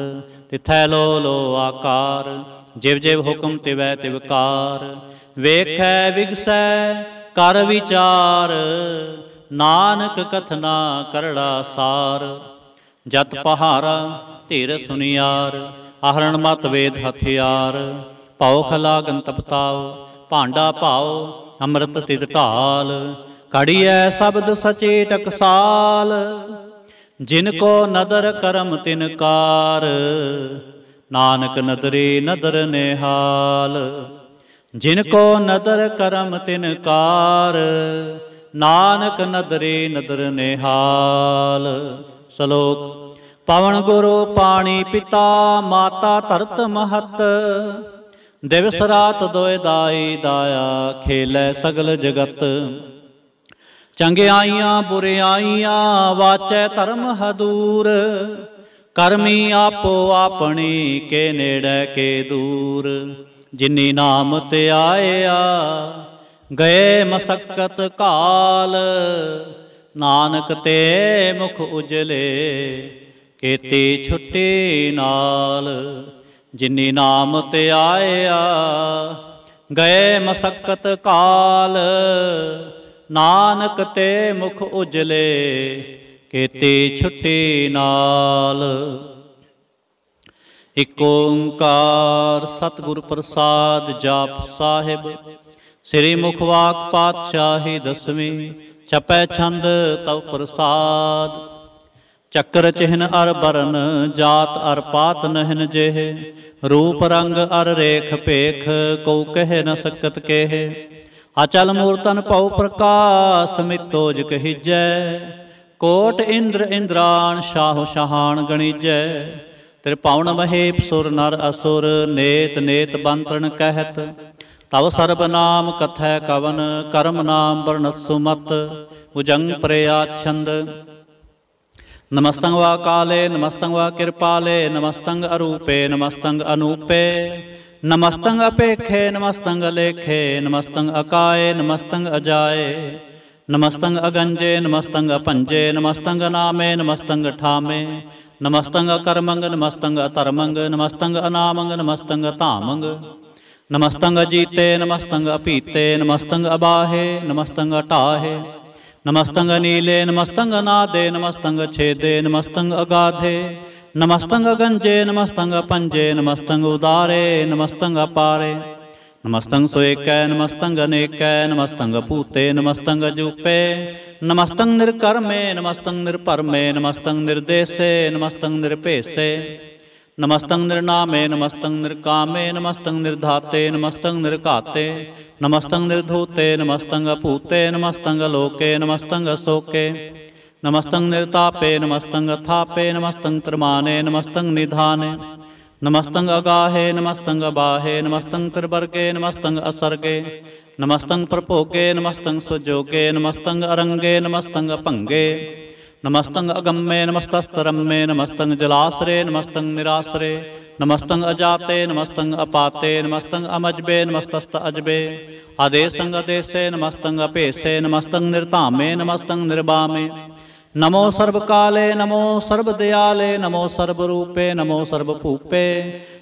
ਤਿਥੈ ਲੋ ਲੋ ਆਕਾਰ ਜਿਵ ਜਿਵ ਹੁਕਮ ਤਿਵੈ ਤਿਵਕਾਰ ਵੇਖੈ ਵਿਗਸੈ ਕਰ ਵਿਚਾਰ ਨਾਨਕ ਕਥਨਾ ਕਰੜਾ ਸਾਰ ਜਤ ਪਹਾਰਾ ਧਿਰ ਸੁਨਿਆਰ ਆਹਰਣ ਮਤ ਵੇਦ ਹਥਿਆਰ ਭਉ ਖਲਾ ਗੰਤ ਪਤਾਉ ਭਾਂਡਾ ਭਾਉ ਅੰਮ੍ਰਿਤ ਤਿਤ ਢਾਲ ਕੜੀਐ ਸ਼ਬਦ ਸਚੇ ਟਕਸਾਲ ਜਿਨ ਕੋ ਨਦਰ ਕਰਮ ਤਿਨ ਕਾਰ ਨਾਨਕ ਨਦਰੇ ਨਦਰ ਨਿਹਾਲ ਜਿਨ ਕੋ ਨਦਰ ਕਰਮ ਤਿਨ ਕਾਰ ਨਾਨਕ ਨਦਰੇ ਨਦਰ ਨਿਹਾਲ ਸ਼ਲੋਕ ਪਵਨ ਗੁਰੂ ਪਾਣੀ ਪਿਤਾ ਮਾਤਾ ਧਰਤ ਮਹਤ ਦਿਵਸ ਰਾਤ ਦੋਇ ਦਾਈ ਦਾਇਆ ਖੇਲੇ ਸਗਲ ਜਗਤ ਚੰਗਿਆਈਆਂ ਬੁਰਿਆਈਆਂ ਵਾਚੈ ਧਰਮ ਹਦੂਰ ਕਰਮੀ ਆਪੋ ਆਪਣੀ ਕੇ ਨੇੜੇ ਕੇ ਦੂਰ ਜਿਨੀ ਨਾਮ ਤੇ ਆਇਆ ਗਏ ਮਸਕਤ ਕਾਲ ਨਾਨਕ ਤੇ ਮੁਖ ਉਜਲੇ ਕੀਤੀ ਛੁੱਟੀ ਨਾਲ ਜਿਨੀ ਨਾਮ ਤੇ ਆਇਆ ਗਏ ਮਸਕਤ ਕਾਲ ਨਾਨਕ ਤੇ ਮੁਖ ਉਜਲੇ ਕੀਤੀ ਛੁੱਟੀ ਨਾਲ ਇਕ ਓੰਕਾਰ ਸਤਿਗੁਰ ਪ੍ਰਸਾਦ ਜਾਪ ਸਾਹਿਬ ਸ੍ਰੀ ਮੁਖਵਾਕ ਪਾਤਸ਼ਾਹੀ ਦਸਵੇਂ ਚਪੈ ਛੰਦ ਤਉ ਪ੍ਰਸਾਦ ਚੱਕਰ ਚਿਹਨ ਅਰ ਬਰਨ ਜਾਤ ਅਰ ਪਾਤ ਨਹਿਨ ਜੇਹ ਰੂਪ ਰੰਗ ਅਰ ਰੇਖ ਭੇਖ ਕਉ ਕਹਿ ਨ ਸਕਤ ਕੇਹ ਅਚਲ ਮੂਰਤਨ ਪਉ ਪ੍ਰਕਾਸ ਮਿਤੋਜ ਜ ਕਹੀਜੈ ਕੋਟ ਇੰਦਰ ਇੰਦਰਾਨ ਸ਼ਾਹ ਸ਼ਹਾਨ ਗਣੀਜੈ ਤ੍ਰਿਪਾਉਣ ਮਹੇ ਸੁਰ ਨਰ ਅਸੁਰ ਨੇਤ ਨੇਤ ਬੰਤਰਣ ਕਹਿਤ ਤਵ ਸਰਬ ਨਾਮ ਕਥੈ ਕਵਨ ਕਰਮ ਨਾਮ ਵਰਣਤ ਸੁਮਤ ਉਜੰਗ ਪ੍ਰਯਾ ਛੰਦ ਨਮਸਤੰ ਵਾ ਕਾਲੇ ਨਮਸਤੰ ਵਾ ਕਿਰਪਾਲੇ ਨਮਸਤੰ ਅਰੂਪੇ ਨਮਸਤੰ ਅਨੂਪੇ ਨਮਸਤੰ ਅਪੇਖੇ ਨਮਸਤੰ ਲੇਖੇ ਨਮਸਤੰ ਅਕਾਏ ਨਮਸਤੰ ਅਜਾਏ ਨਮਸਤੰ ਅਗੰਜੇ ਨਮਸਤੰ ਅਪੰਜੇ ਨਮਸਤੰ ਨਾਮੇ ਨਮਸਤੰ ਠਾਮੇ ਨਮਸਤੰਗ ਕਰਮੰਗ ਨਮਸਤੰਗ ਧਰਮੰਗ ਨਮਸਤੰਗ ਅਨਾਮੰਗ ਨਮਸਤੰਗ ਧਾਮੰਗ ਨਮਸਤੰਗ ਜੀਤੇ ਨਮਸਤੰਗ ਅਪੀਤੇ ਨਮਸਤੰਗ ਅਬਾਹੇ ਨਮਸਤੰਗ ਟਾਹੇ ਨਮਸਤੰਗ ਨੀਲੇ ਨਮਸਤੰਗ ਨਾਦੇ ਨਮਸਤੰਗ ਛੇਦੇ ਨਮਸਤੰਗ ਅਗਾਧੇ ਨਮਸਤੰਗ ਗੰਜੇ ਨਮਸਤੰਗ ਪੰਜੇ ਨਮਸਤੰਗ ਉਦਾਰੇ ਨਮਸਤੰਗ ਅਪਾਰੇ नमस्तंग सोएक नमस्तंग अनेक नमस्तंग भूते नमस्तंग जूपे नमस्तंग निर्कर्मे नमस्तंग निर्परमे नमस्तंग निर्देशे नमस्तंग निर्पेशे नमस्तंग निर्नामे नमस्तंग निर्कामे नमस्तंग निर्धाते नमस्तंग निर्काते नमस्तंग निर्धूते नमस्तंग भूते नमस्तंग लोके नमस्तंग शोके नमस्तंग निर्तापे नमस्तंग थापे नमस्तंग त्रमाने नमस्तंग निधाने ਨਮਸਤੰ ਅਗਾਹੇ ਨਮਸਤੰ ਬਾਹੇ ਨਮਸਤੰ ਤਰਬਰਗੇ ਨਮਸਤੰ ਅਸਰਗੇ ਨਮਸਤੰ ਪ੍ਰਭੋਗੇ ਨਮਸਤੰ ਸੁਜੋਗੇ ਨਮਸਤੰ ਅਰੰਗੇ ਨਮਸਤੰ ਭੰਗੇ ਨਮਸਤੰ ਅਗੰਮੇ ਨਮਸਤਸਤਰੰਮੇ ਨਮਸਤੰ ਜਲਾਸਰੇ ਨਮਸਤੰ ਨਿਰਾਸਰੇ ਨਮਸਤੰ ਅਜਾਤੇ ਨਮਸਤੰ ਅਪਾਤੇ ਨਮਸਤੰ ਅਮਜਬੇ ਨਮਸਤਸਤ ਅਜਬੇ ਆਦੇਸੰਗ ਅਦੇਸੇ ਨਮਸਤੰ ਅਪੇਸੇ ਨਮਸਤੰ ਨਿਰਧਾਮੇ ਨਮਸਤੰ ਨਿਰਬਾਮੇ ਨਮੋ ਸਰਬ ਕਾਲੇ ਨਮੋ ਸਰਬ ਦਿਆਲੇ ਨਮੋ ਸਰਬ ਰੂਪੇ ਨਮੋ ਸਰਬ ਭੂਪੇ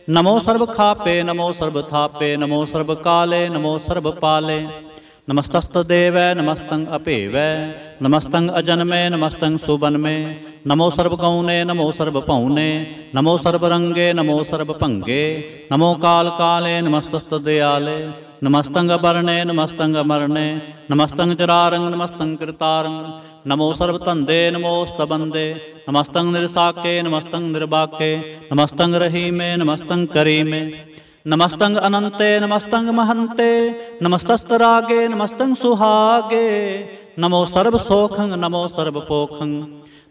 ਨਮੋ ਸਰਬ ਖਾਪੇ ਨਮੋ ਸਰਬ ਥਾਪੇ ਨਮੋ ਸਰਬ ਕਾਲੇ ਨਮੋ ਸਰਬ ਪਾਲੇ ਨਮਸਤਸਤ ਦੇਵੈ ਨਮਸਤੰ ਅਪੇਵੈ ਨਮਸਤੰ ਅਜਨਮੇ ਨਮਸਤੰ ਸੁਬਨਮੇ ਨਮੋ ਸਰਬ ਗਉਨੇ ਨਮੋ ਸਰਬ ਭਉਨੇ ਨਮੋ ਸਰਬ ਰੰਗੇ ਨਮੋ ਸਰਬ ਭੰਗੇ ਨਮੋ ਕਾਲ ਕਾਲੇ ਨਮਸਤਸਤ ਦਿਆਲੇ ਨਮਸਤੰਗ ਬਰਣੈ ਨਮਸਤੰਗ ਮਰਣੈ ਨਮਸਤੰਗ ਚਰਾਰੰਗ ਨਮਸਤੰਗ ਕਰਤਾਰੰਗ ਨਮੋ ਸਰਬ ਧੰਦੇ ਨਮੋ ਸਤਬੰਦੇ ਨਮਸਤੰਗ ਨਿਰਸਾਕੇ ਨਮਸਤੰਗ ਨਿਰਬਾਕੇ ਨਮਸਤੰਗ ਰਹੀਮੇ ਨਮਸਤੰਗ ਕਰੀਮੇ ਨਮਸਤੰਗ ਅਨੰਤੇ ਨਮਸਤੰਗ ਮਹੰਤੇ ਨਮਸਤਸਤਰਾਗੇ ਨਮਸਤੰਗ ਸੁਹਾਗੇ ਨਮੋ ਸਰਬ ਸੋਖੰ ਨਮੋ ਸਰਬ ਪੋਖੰ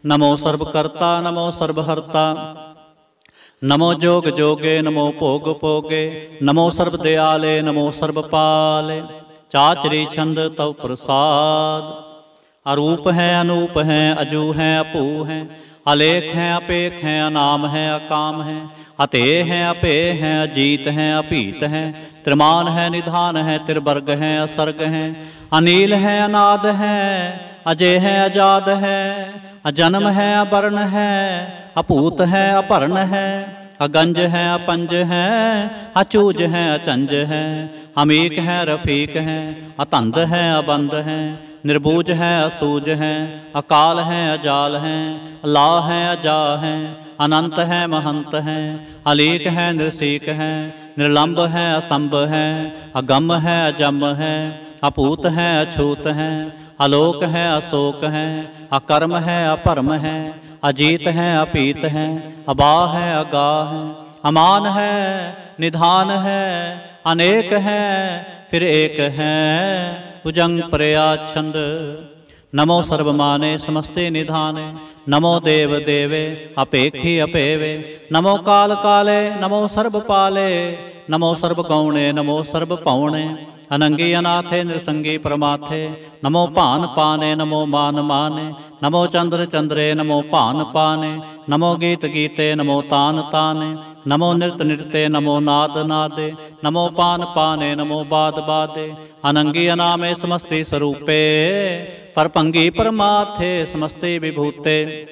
ਨਮੋ ਸਰਬ ਕਰਤਾ ਨਮੋ ਸਰਬ ਹਰਤਾ ਨਮੋ ਜੋਗ ਜੋਗੇ ਨਮੋ ਭੋਗ ਭੋਗੇ ਨਮੋ ਸਰਬ ਦਿਆਲੇ ਨਮੋ ਸਰਬ ਪਾਲੇ ਚਾਚਰੀ ਛੰਦ ਤਉ ਪ੍ਰਸਾਦ ਅਰੂਪ ਹੈ ਅਨੂਪ ਹੈ ਅਜੂ ਹੈ ਅਪੂ ਹੈ ਅਲੇਖ ਹੈ ਅਪੇਖ ਹੈ ਅਨਾਮ ਹੈ ਅਕਾਮ ਹੈ ਅਤੇ ਹੈ ਅਪੇ ਹੈ ਅਜੀਤ ਹੈ ਅਭੀਤ ਹੈ ਤ੍ਰਿਮਾਨ ਹੈ ਨਿਧਾਨ ਹੈ ਤਿਰਬਰਗ ਹੈ ਅਸਰਗ ਹੈ ਅਨੀਲ ਹੈ ਅਨਾਦ ਹੈ ਅਜੇ ਹੈ ਆਜ਼ਾਦ ਹੈ ਅਜਨਮ ਹੈ ਅਬਰਨ ਹੈ ਅਭੂਤ ਹੈ ਅਭਰਨ ਹੈ ਅਗੰਜ ਹੈ ਅਪੰਜ ਹੈ ਅਚੂਜ ਹੈ ਅਚੰਜ ਹੈ ਅਮੇਕ ਹੈ ਰਫੀਕ ਹੈ ਅਤੰਦ ਹੈ ਅਬੰਦ ਹੈ ਨਿਰਬੂਜ ਹੈ ਅਸੂਜ ਹੈ ਅਕਾਲ ਹੈ ਅਜਾਲ ਹੈ ਲਾ ਹੈ ਅਜਾ ਹੈ ਅਨੰਤ ਹੈ ਮਹੰਤ ਹੈ ਅਲੇਕ ਹੈ ਨਿਰਸੀਕ ਹੈ ਨਿਰਲੰਭ ਹੈ ਅਸੰਭ ਹੈ ਅਗੰਮ ਹੈ ਅਜੰਮ ਹੈ ਅਪੂਤ ਹੈ ਅਛੂਤ ਹੈ ਅਲੋਕ ਹੈ ਅਸੋਕ ਹੈ ਅਕਰਮ ਹੈ ਅਪਰਮ ਹੈ ਅਜੀਤ ਹੈ ਅਪੀਤ ਹੈ ਅਬਾ ਹੈ ਅਗਾ ਹੈ ਅਮਾਨ ਹੈ ਨਿਧਾਨ ਹੈ ਅਨੇਕ ਹੈ ਫਿਰ ਏਕ ਹੈ ਉਜੰਗ ਪ੍ਰਿਆ ਛੰਦ ਨਮੋ ਸਰਬਮਾਨੇ ਸਮਸਤੇ ਨਿਧਾਨੇ ਨਮੋ ਦੇਵ ਦੇਵੇ ਅਪੇਖੀ ਅਪੇਵੇ ਨਮੋ ਕਾਲ ਕਾਲੇ ਨਮੋ ਸਰਬ ਪਾਲੇ ਨਮੋ ਸਰਬ ਕਉਣੇ ਨਮੋ ਸਰਬ ਭਉਣੇ ਅਨੰਗੇ ਅਨਾਥੇ ਨਿਰਸੰਗੇ ਪਰਮਾਥੇ ਨਮੋ ਭਾਨ ਪਾਨੇ ਨਮੋ ਮਾਨ ਮਾਨੇ ਨਮੋ ਚੰਦਰ ਚੰਦਰੇ ਨਮੋ ਭਾਨ ਪਾਨੇ ਨਮੋ ਗੀਤ ਗੀਤੇ ਨਮੋ ਤਾਨ ਤਾਨੇ ਨਮੋ ਨਿਰਤ ਨਿਰਤੇ ਨਮੋ ਨਾਦ ਨਾਦੇ ਨਮੋ ਪਾਨ ਪਾਨੇ ਨਮੋ ਬਾਦ ਬਾਦੇ ਅਨੰਗੇ ਅਨਾਮੇ ਸਮਸਤੇ ਸਰੂਪੇ ਪਰਪੰਗੀ ਪਰਮਾਥੇ ਸਮਸਤੇ ਵਿਭੂਤੇ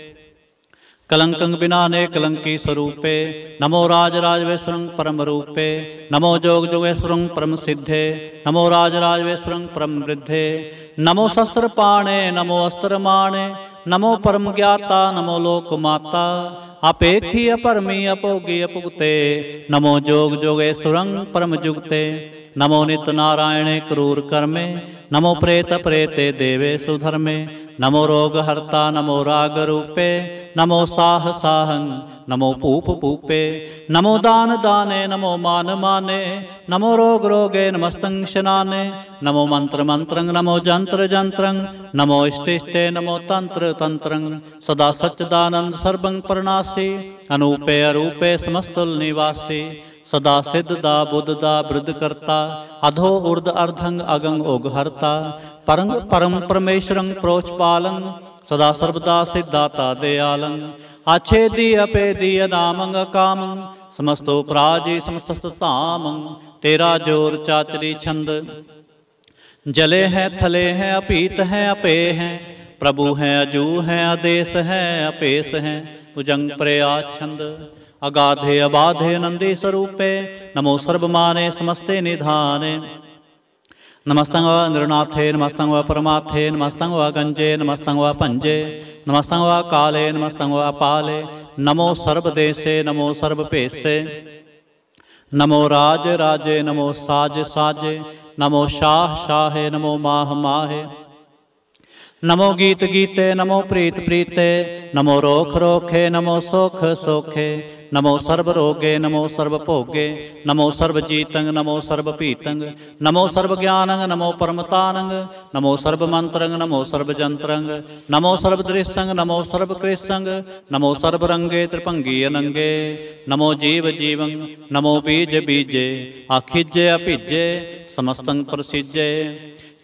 बिना ने कलंकी स्वरूपे नमो राज राजवेश्वरं परम रूपे नमो जोग जोगेश्वरं परम सिद्धे नमो राज राजवेश्वरं परम वृद्धे नमो शस्त्र पाणे नमो अस्त्र माणे नमो परम ज्ञाता नमो लोक माता अपेखी अपरमी अपोगी अपुगते नमो जोग जोगेश्वरं परम जुगते नमो नित नारायणे क्रूर कर्मे नमो प्रेत प्रेते देवे सुधर्मे नमो रोग हर्ता नमो राग रूपे नमो साह साहं नमो पूप पूपे नमो दान दाने नमो मान माने नमो रोग रोगे नमस्तं शनाने नमो मंत्र मंत्रं नमो जंत्र जंत्रं नमो इष्टिष्टे नमो तंत्र तंत्रं सदा सच्चिदानंद सर्वं परनासी अनूपे अरूपे समस्तल निवासी ਸਦਾ ਸਿੱਧ ਦਾ ਬੁੱਧ ਦਾ ਬ੍ਰਿਧ ਕਰਤਾ ਅਧੋ ਉਰਦ ਅਰਧੰਗ ਅਗੰਗ ਉਗ ਹਰਤਾ ਪਰੰਗ ਪਰਮ ਪਰਮੇਸ਼ਰੰ ਪ੍ਰੋਚ ਪਾਲੰ ਸਦਾ ਸਰਬਦਾ ਸਿਧਾਤਾ ਦੇ ਆਲੰ ਆਛੇ ਦੀ ਅਪੇ ਦੀ ਅਨਾਮੰਗ ਕਾਮ ਸਮਸਤੋ ਪ੍ਰਾਜੀ ਸਮਸਤ ਧਾਮ ਤੇਰਾ ਜੋਰ ਚਾਚਰੀ ਛੰਦ ਜਲੇ ਹੈ ਥਲੇ ਹੈ ਅਪੀਤ ਹੈ ਅਪੇ ਹੈ ਪ੍ਰਭੂ ਹੈ ਅਜੂ ਹੈ ਆਦੇਸ ਹੈ ਅਪੇਸ ਹੈ ਉਜੰਗ ਪ੍ਰਿਆ ਛੰਦ अगाधे अबाधे नंदी स्वरूपे नमो सर्वमाने समस्ते निधाने नमस्तंग व नृनाथे नमस्तंग व परमाथे नमस्तंग व गंजे नमस्तंग व पंजे नमस्तंग व काले नमस्तंग व पाले नमो सर्वदेशे नमो सर्वपेशे नमो राज राजे नमो साज साजे नमो शाह शाहे नमो माह माहे नमो गीत गीते नमो प्रीत प्रीते नमो रोख रोखे नमो सुख सोखे ਨਮੋ ਸਰਬ ਰੋਗੇ ਨਮੋ ਸਰਬ ਭੋਗੇ ਨਮੋ ਸਰਬ ਜੀਤੰਗ ਨਮੋ ਸਰਬ ਭੀਤੰਗ ਨਮੋ ਸਰਬ ਗਿਆਨੰਗ ਨਮੋ ਪਰਮਤਾਨੰਗ ਨਮੋ ਸਰਬ ਮੰਤਰੰਗ ਨਮੋ ਸਰਬ ਜੰਤਰੰਗ ਨਮੋ ਸਰਬ ਦ੍ਰਿਸ਼ੰਗ ਨਮੋ ਸਰਬ ਕ੍ਰਿਸ਼ੰਗ ਨਮੋ ਸਰਬ ਰੰਗੇ ਤ੍ਰਿਪੰਗੀ ਅਨੰਗੇ ਨਮੋ ਜੀਵ ਜੀਵੰ ਨਮੋ ਬੀਜ ਬੀਜੇ ਆਖਿਜੇ ਅਭਿਜੇ ਸਮਸਤੰ ਪ੍ਰਸਿਜੇ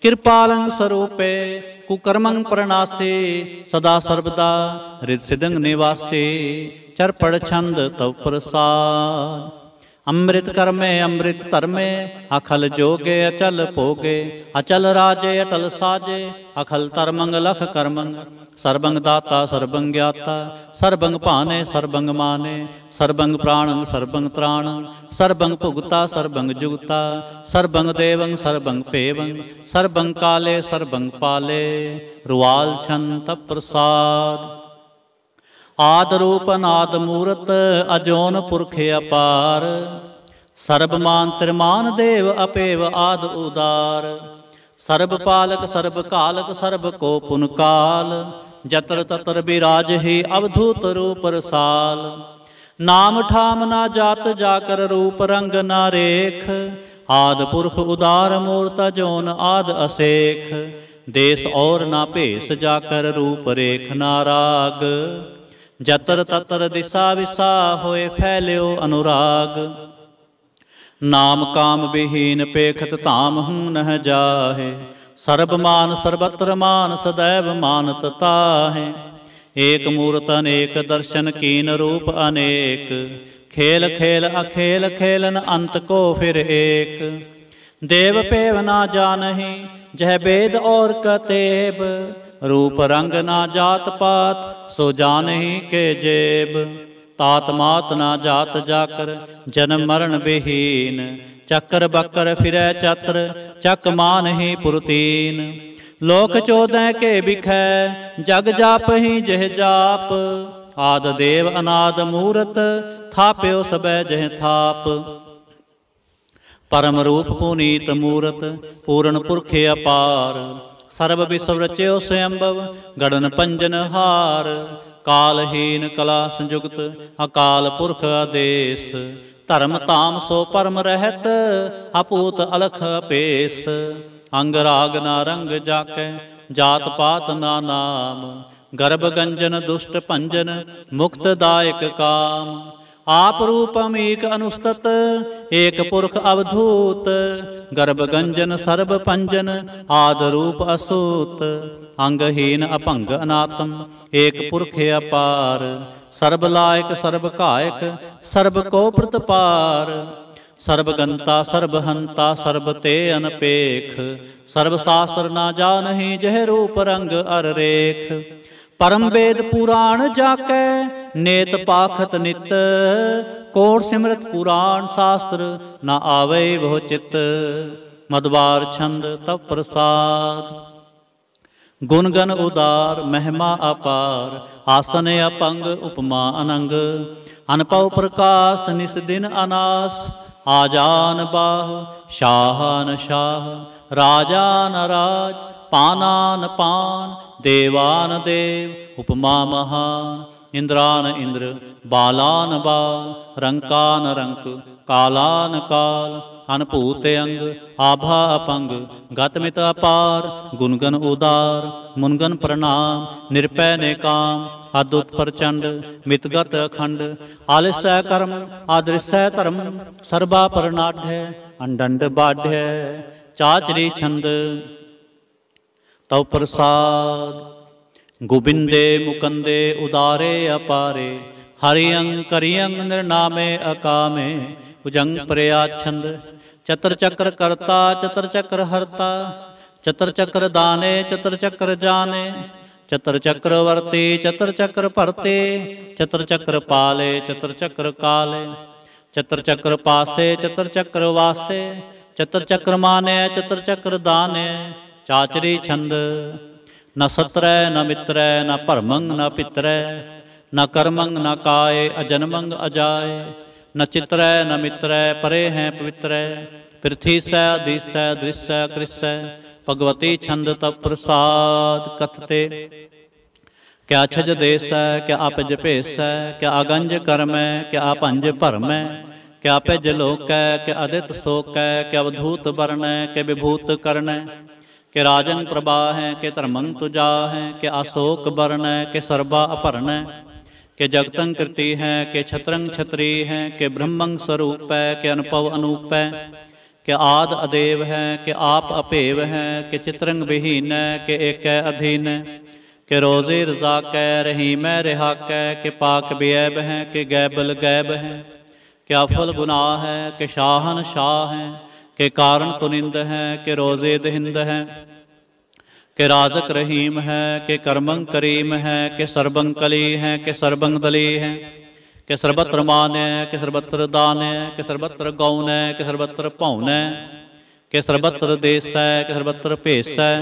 ਕਿਰਪਾਲੰ ਸਰੂਪੇ ਕੁਕਰਮੰ ਪ੍ਰਣਾਸੇ ਸਦਾ ਸਰਬਦਾ ਰਿਤ ਸਿਦੰਗ ਨਿਵਾਸੇ ਚਰਪੜ ਛੰਦ ਤਉ ਪ੍ਰਸਾਦ ਅੰਮ੍ਰਿਤ ਕਰਮੇ ਅੰਮ੍ਰਿਤ ਧਰਮੇ ਅਖਲ ਜੋਗੇ ਅਚਲ ਭੋਗੇ ਅਚਲ ਰਾਜੇ ਅਟਲ ਸਾਜੇ ਅਖਲ ਤਰਮੰਗ ਲਖ ਕਰਮੰਗ ਸਰਬੰਗ ਦਾਤਾ ਸਰਬੰਗ ਗਿਆਤਾ ਸਰਬੰਗ ਭਾਨੇ ਸਰਬੰਗ ਮਾਨੇ ਸਰਬੰਗ ਪ੍ਰਾਣੰ ਸਰਬੰਗ ਤ੍ਰਾਣ ਸਰਬੰਗ ਭੁਗਤਾ ਸਰਬੰਗ ਜੁਗਤਾ ਸਰਬੰਗ ਦੇਵੰ ਸਰਬੰਗ ਭੇਵੰ ਸਰਬੰਗ ਕਾਲੇ ਸਰਬੰਗ ਪਾਲੇ ਰੁਆਲ ਛੰਤ ਪ੍ਰਸਾਦ ਆਦ ਰੂਪ ਅਨਾਦ ਮੂਰਤ ਅਜੋਨ ਪੁਰਖ ਅਪਾਰ ਸਰਬ ਮਾਨ ਤ੍ਰਿਮਾਨ ਦੇਵ ਅਪੇਵ ਆਦ ਉਦਾਰ ਸਰਬ ਪਾਲਕ ਸਰਬ ਕਾਲਕ ਸਰਬ ਕੋ ਪੁਨਕਾਲ ਜਤਰ ਤਤਰ ਬਿਰਾਜ ਹੀ ਅਵਧੂਤ ਰੂਪ ਰਸਾਲ ਨਾਮ ਠਾਮ ਨਾ ਜਾਤ ਜਾ ਕਰ ਰੂਪ ਰੰਗ ਨਾ ਰੇਖ ਆਦ ਪੁਰਖ ਉਦਾਰ ਮੂਰਤ ਜੋਨ ਆਦ ਅਸੇਖ ਦੇਸ ਔਰ ਨਾ ਭੇਸ ਜਾ ਕਰ ਰੂਪ ਰੇਖ ਨਾ ਰਾਗ ਜਤਰ ਤਤਰ ਦਿਸਾ ਵਿਸਾ ਹੋਏ ਫੈਲਿਓ ਅਨੁਰਾਗ ਨਾਮ ਕਾਮ ਬਿਹੀਨ ਪੇਖਤ ਧਾਮ ਹੂੰ ਨਹ ਜਾਹੇ ਸਰਬ ਮਾਨ ਸਰਬਤਰ ਮਾਨ ਸਦੈਵ ਮਾਨ ਤਤਾਹੇ ਏਕ ਮੂਰਤ ਅਨੇਕ ਦਰਸ਼ਨ ਕੀਨ ਰੂਪ ਅਨੇਕ ਖੇਲ ਖੇਲ ਅਖੇਲ ਖੇਲਨ ਅੰਤ ਕੋ ਫਿਰ ਏਕ ਦੇਵ ਪੇਵ ਨਾ ਜਾਣਹੀ ਜਹ ਬੇਦ ਔਰ ਕਤੇਬ ਰੂਪ ਰੰਗ ਨਾ ਜਾਤ ਪਾਤ ਸੋ ਜਾਣਹੀ ਕੇ ਜੇਬ ਤਾਤ ਮਾਤ ਨਾ ਜਾਤ ਜਾਕਰ ਜਨਮ ਮਰਨ ਬਿਹੀਨ ਚੱਕਰ ਬੱਕਰ ਫਿਰੈ ਚਤਰ ਚੱਕ ਮਾਨਹੀ ਪੁਰਤੀਨ ਲੋਕ ਚੋਦੈ ਕੇ ਵਿਖੈ ਜਗ ਜਾਪਹੀ ਜਹ ਜਾਪ ਆਦ ਦੇਵ ਅਨਾਦ ਮੂਰਤ ਥਾਪਿਓ ਸਬੈ ਜਹ ਥਾਪ ਪਰਮ ਰੂਪ ਪੁਨੀਤ ਮੂਰਤ ਪੂਰਨ ਪੁਰਖ ਅਪਾਰ ਸਰਬ ਵਿਸਵ ਰਚਿਓ ਸਯੰਭਵ ਗੜਨ ਪੰਜਨ ਹਾਰ ਕਾਲਹੀਨ ਕਲਾ ਸੰਯੁਕਤ ਅਕਾਲ ਪੁਰਖ ਆਦੇਸ਼ ਧਰਮ ਤਾਮ ਸੋ ਪਰਮ ਰਹਿਤ ਆਪੂਤ ਅਲਖ ਅਪੇਸ ਅੰਗ ਰਾਗ ਨਾ ਰੰਗ ਜਾਕੈ ਜਾਤ ਪਾਤ ਨਾ ਨਾਮ ਗਰਭ ਗੰਜਨ ਦੁਸ਼ਟ ਭੰਜਨ ਮੁਕਤ ਦਾਇਕ ਕਾਮ ਆਪ ਰੂਪਮ ਏਕ ਅਨੁਸਤਤ ਏਕ ਪੁਰਖ ਅਵਧੂਤ ਗਰਭ ਗੰਜਨ ਸਰਬ ਪੰਜਨ ਆਦ ਰੂਪ ਅਸੂਤ ਅੰਗਹੀਨ ਅਭੰਗ ਅਨਾਤਮ ਏਕ ਪੁਰਖ ਅਪਾਰ ਸਰਬ ਲਾਇਕ ਸਰਬ ਘਾਇਕ ਸਰਬ ਕੋ ਪ੍ਰਤਪਾਰ ਸਰਬ ਗੰਤਾ ਸਰਬ ਹੰਤਾ ਸਰਬ ਤੇ ਅਨਪੇਖ ਸਰਬ ਸਾਸਤਰ ਨਾ ਜਾਣਹੀ ਜਹ ਰੂਪ ਰੰਗ ਅਰ ਰੇਖ ਪਰਮ ਵੇਦ ਪੁਰਾਣ ਜਾਕੇ ਨੇਤ ਪਾਖਤ ਨਿਤ ਕੋਟ ਸਿਮਰਤ ਪੁਰਾਣ ਸ਼ਾਸਤਰ ਨਾ ਆਵੇ ਬਹੁ ਚਿਤ ਮਦਵਾਰ ਛੰਦ ਤਵ ਪ੍ਰਸਾਦ ਗੁਣ ਗਨ ਉਦਾਰ ਮਹਿਮਾ ਅਪਾਰ ਆਸਨ ਅਪੰਗ ਉਪਮਾ ਅਨੰਗ ਅਨਪਉ ਪ੍ਰਕਾਸ਼ ਨਿਸ ਦਿਨ ਅਨਾਸ ਆਜਾਨ ਬਾਹ ਸ਼ਾਹਨ ਸ਼ਾਹ ਰਾਜਾ ਨਰਾਜ ਪਾਨਾਨ ਪਾਨ ਦੇਵਾਨ ਦੇਵ ਉਪਮਾ ਮਹਾ ਇੰਦਰਾਨ ਇੰਦਰ ਬਾਲਾਨ ਬਾਲ ਰੰਕਾਨ ਰੰਕ ਕਾਲਾਨ ਕਾਲ ਅਨਭੂਤ ਅੰਗ ਆਭਾ ਅਪੰਗ ਗਤਮਿਤ ਅਪਾਰ ਗੁਣਗਨ ਉਦਾਰ ਮੁਨਗਨ ਪ੍ਰਣਾਮ ਨਿਰਪੈ ਨੇਕਾਮ ਅਦੁੱਤ ਪ੍ਰਚੰਡ ਮਿਤਗਤ ਅਖੰਡ ਆਲਸੈ ਕਰਮ ਆਦ੍ਰਿਸੈ ਧਰਮ ਸਰਬਾ ਪਰਨਾਢੈ ਅੰਡੰਡ ਬਾਢੈ ਚਾਚਰੀ ਛੰਦ ਤਉ ਪ੍ਰਸਾਦ ਗੋਬਿੰਦੇ ਮੁਕੰਦੇ ਉਦਾਰੇ ਅਪਾਰੇ ਹਰਿ ਅੰਗ ਕਰਿ ਅੰਗ ਨਿਰਨਾਮੇ ਅਕਾਮੇ ਪ੍ਰਿਆ ਛੰਦ ਚਤਰ ਚਕਰ ਕਰਤਾ ਚਤਰ ਚਕਰ ਹਰਤਾ ਚਤਰ ਚਕਰ ਦਾਨੇ ਚਤਰ ਚਕਰ ਜਾਣੇ ਚਤਰ ਚਕਰ ਵਰਤੇ ਚਤਰ ਚਕਰ ਭਰਤੇ ਚਤਰ ਚਕਰ ਪਾਲੇ ਚਤਰ ਚਕਰ ਕਾਲੇ ਚਤਰ ਚਕਰ ਪਾਸੇ ਚਤਰ ਚਕਰ ਵਾਸੇ ਚਤਰ ਚਕਰ ਮਾਨੇ ਚਤਰ ਚਕਰ ਦਾਨੇ चाचरी छंद न सत्र न मित्र न परमंग न पितर न कर्मंग न काय अजन्मंग अजाय न चित्र न मित्र परे हैं पवित्र पृथ्वी स दिश दृश्य कृष्य भगवती छंद तप प्रसाद कथते क्या छज देश है क्या आप जपेश है क्या अगंज कर्म है क्या आप अंज भरम है क्या पे जलोक है क्या अदित शोक है क्या अवधूत वर्ण है क्या विभूत कर्ण है के राजन प्रभा है के धर्मंत जा है के अशोक वर्ण है के सर्वा अपर्ण है के जगतंग कृति है के छत्रंग छत्री है के ब्रह्मंग स्वरूप है के अनुपव अनूप है के आद अदेव है के आप अपेव है के चित्रंग विहीन है के एक अधीन है के रोजे रजा कै रहीम रिहा कै के पाक बेब है के गैबल गैब है क्या अफल गुनाह है के शाहन शाह है के कारण कुनिंद है के रोजे दहिंद है के राजक रहीम है के कर्मंग करीम है के सर्वंग कली है के सर्वंग दली है कि सर्वत्र मान है के सर्वत्र दान है कि सर्वत्र गौन है कि सर्वत्र पौन है के सर्वत्र देश है कि सर्वत्र पेश है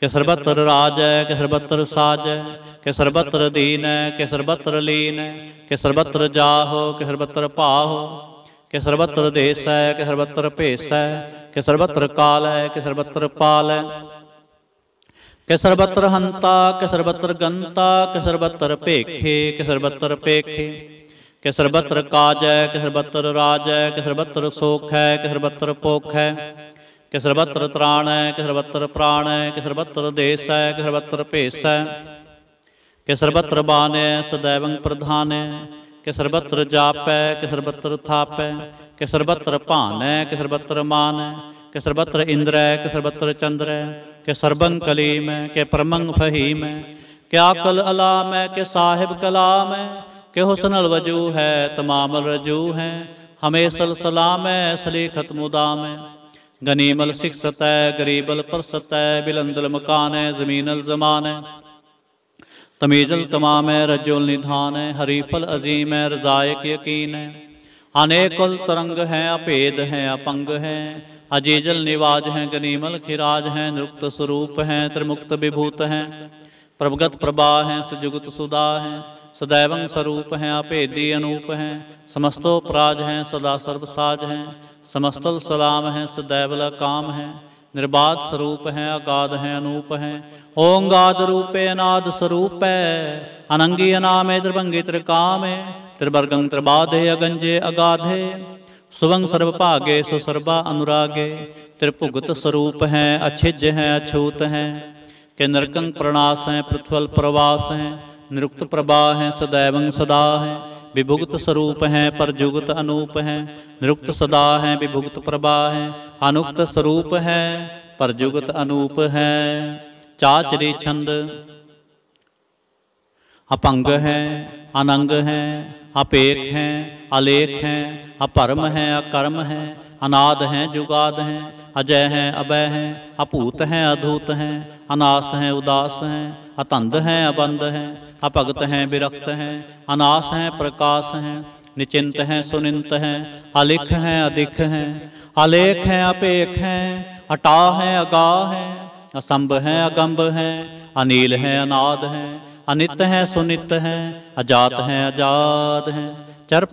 के सर्वत्र राज है कि सर्वत्र साज है के सर्वत्र दीन है के सर्वत्र लीन है कि सर्वत्र जा हो के सर्वत्र पा हो के सर्वत्र देश है कि सर्वत्र पेश है के सर्वत्र काल है कि सर्वत्र पाल है के सर्वत्र हंता के सर्वत्र गंता के सर्वत्र पेखे के सर्वत्र पेखे के सर्वत्र काज है के सर्वत्र राज है के सर्वत्र सोख है के सर्वत्र पोख है के सर्वत्र त्राण है के सर्वत्र प्राण है के सर्वत्र देश है के सर्वत्र पेश है के सर्वत्र बान है सदैव प्रधान है के सर्वत्र जाप है के सर्वत्र थाप है के सर्वत्र पान है के सर्वत्र मान है के सर्वत्र इंद्र है कि सर्वत्र चंद्र है के सर्वंग कलीम है के परमंग फहीम है के अकल अलाम है के साहिब कलाम है के हुसन वजू है तमाम रजू है हमेशल सलाम है सलीखत उदाम है गनीमल सिकसत है गरीबल परसत है बिलंदल मकान है ज़मीन जमान है तमीज़ल तमाम है रजुल निधान है हरीफल अजीम है रजायक यकीन है अनेकुल तरंग हैं अपेद हैं अपंग हैं अजीजल निवाज हैं गनीमल खिराज हैं नृप्त स्वरूप हैं त्रिमुक्त विभूत हैं प्रभगत प्रभा हैं सजुगत सुधा हैं सदैव स्वरूप हैं अपेदी अनूप हैं समस्तोपराज हैं सदा सर्वसाज हैं समस्तल सलाम हैं सदैवल काम हैं निर्बाध स्वरूप हैं अगाध हैं अनूप हैं ओंगाद रूपे अनाद स्वरूप है अनंगी अनामे त्रिभंगी त्रिकाम है त्रिवर्गं त्रिबाधे अगंजे अगाधे ਸੁਵੰਗ ਸਰਬ ਭਾਗੇ ਸੋ ਸਰਬਾ ਅਨੁਰਾਗੇ ਤਿਰ ਭੁਗਤ ਸਰੂਪ ਹੈ ਅਛਿਜ ਹੈ ਅਛੂਤ ਹੈ ਕਿ ਨਰਕੰ ਪ੍ਰਣਾਸ ਹੈ ਪ੍ਰਥਵਲ ਪ੍ਰਵਾਸ ਹੈ ਨਿਰੁਕਤ ਪ੍ਰਭਾ ਹੈ ਸਦੈਵੰ ਸਦਾ ਹੈ ਵਿਭੁਗਤ ਸਰੂਪ ਹੈ ਪਰ ਜੁਗਤ ਅਨੂਪ ਹੈ ਨਿਰੁਕਤ ਸਦਾ ਹੈ ਵਿਭੁਗਤ ਪ੍ਰਭਾ ਹੈ ਅਨੁਕਤ ਸਰੂਪ ਹੈ ਪਰ ਜੁਗਤ ਅਨੂਪ ਹੈ ਚਾਚਰੇ ਛੰਦ ਅਪੰਗ ਹੈ ਅਨੰਗ ਹੈ अपेख हैं अलेख हैं अपरम हैं अकर्म हैं अनाद हैं जुगाद हैं अजय हैं अभय हैं अपूत हैं अधूत हैं अनास हैं उदास हैं अतंध हैं अबंध हैं अपगत हैं विरक्त हैं अनास हैं प्रकाश हैं निचिंत हैं सुनिंत हैं अलिख हैं अधिक हैं अलेख हैं अपेख हैं अटा हैं अगाह हैं असंभ हैं अगम्भ हैं अनिल हैं अनाद हैं ਅਨਿਤ ਹੈ ਸੁਨਿਤ ਹੈ ਅਜਾਤ ਹੈ ਅਜਾਦ ਹੈ ਚਰ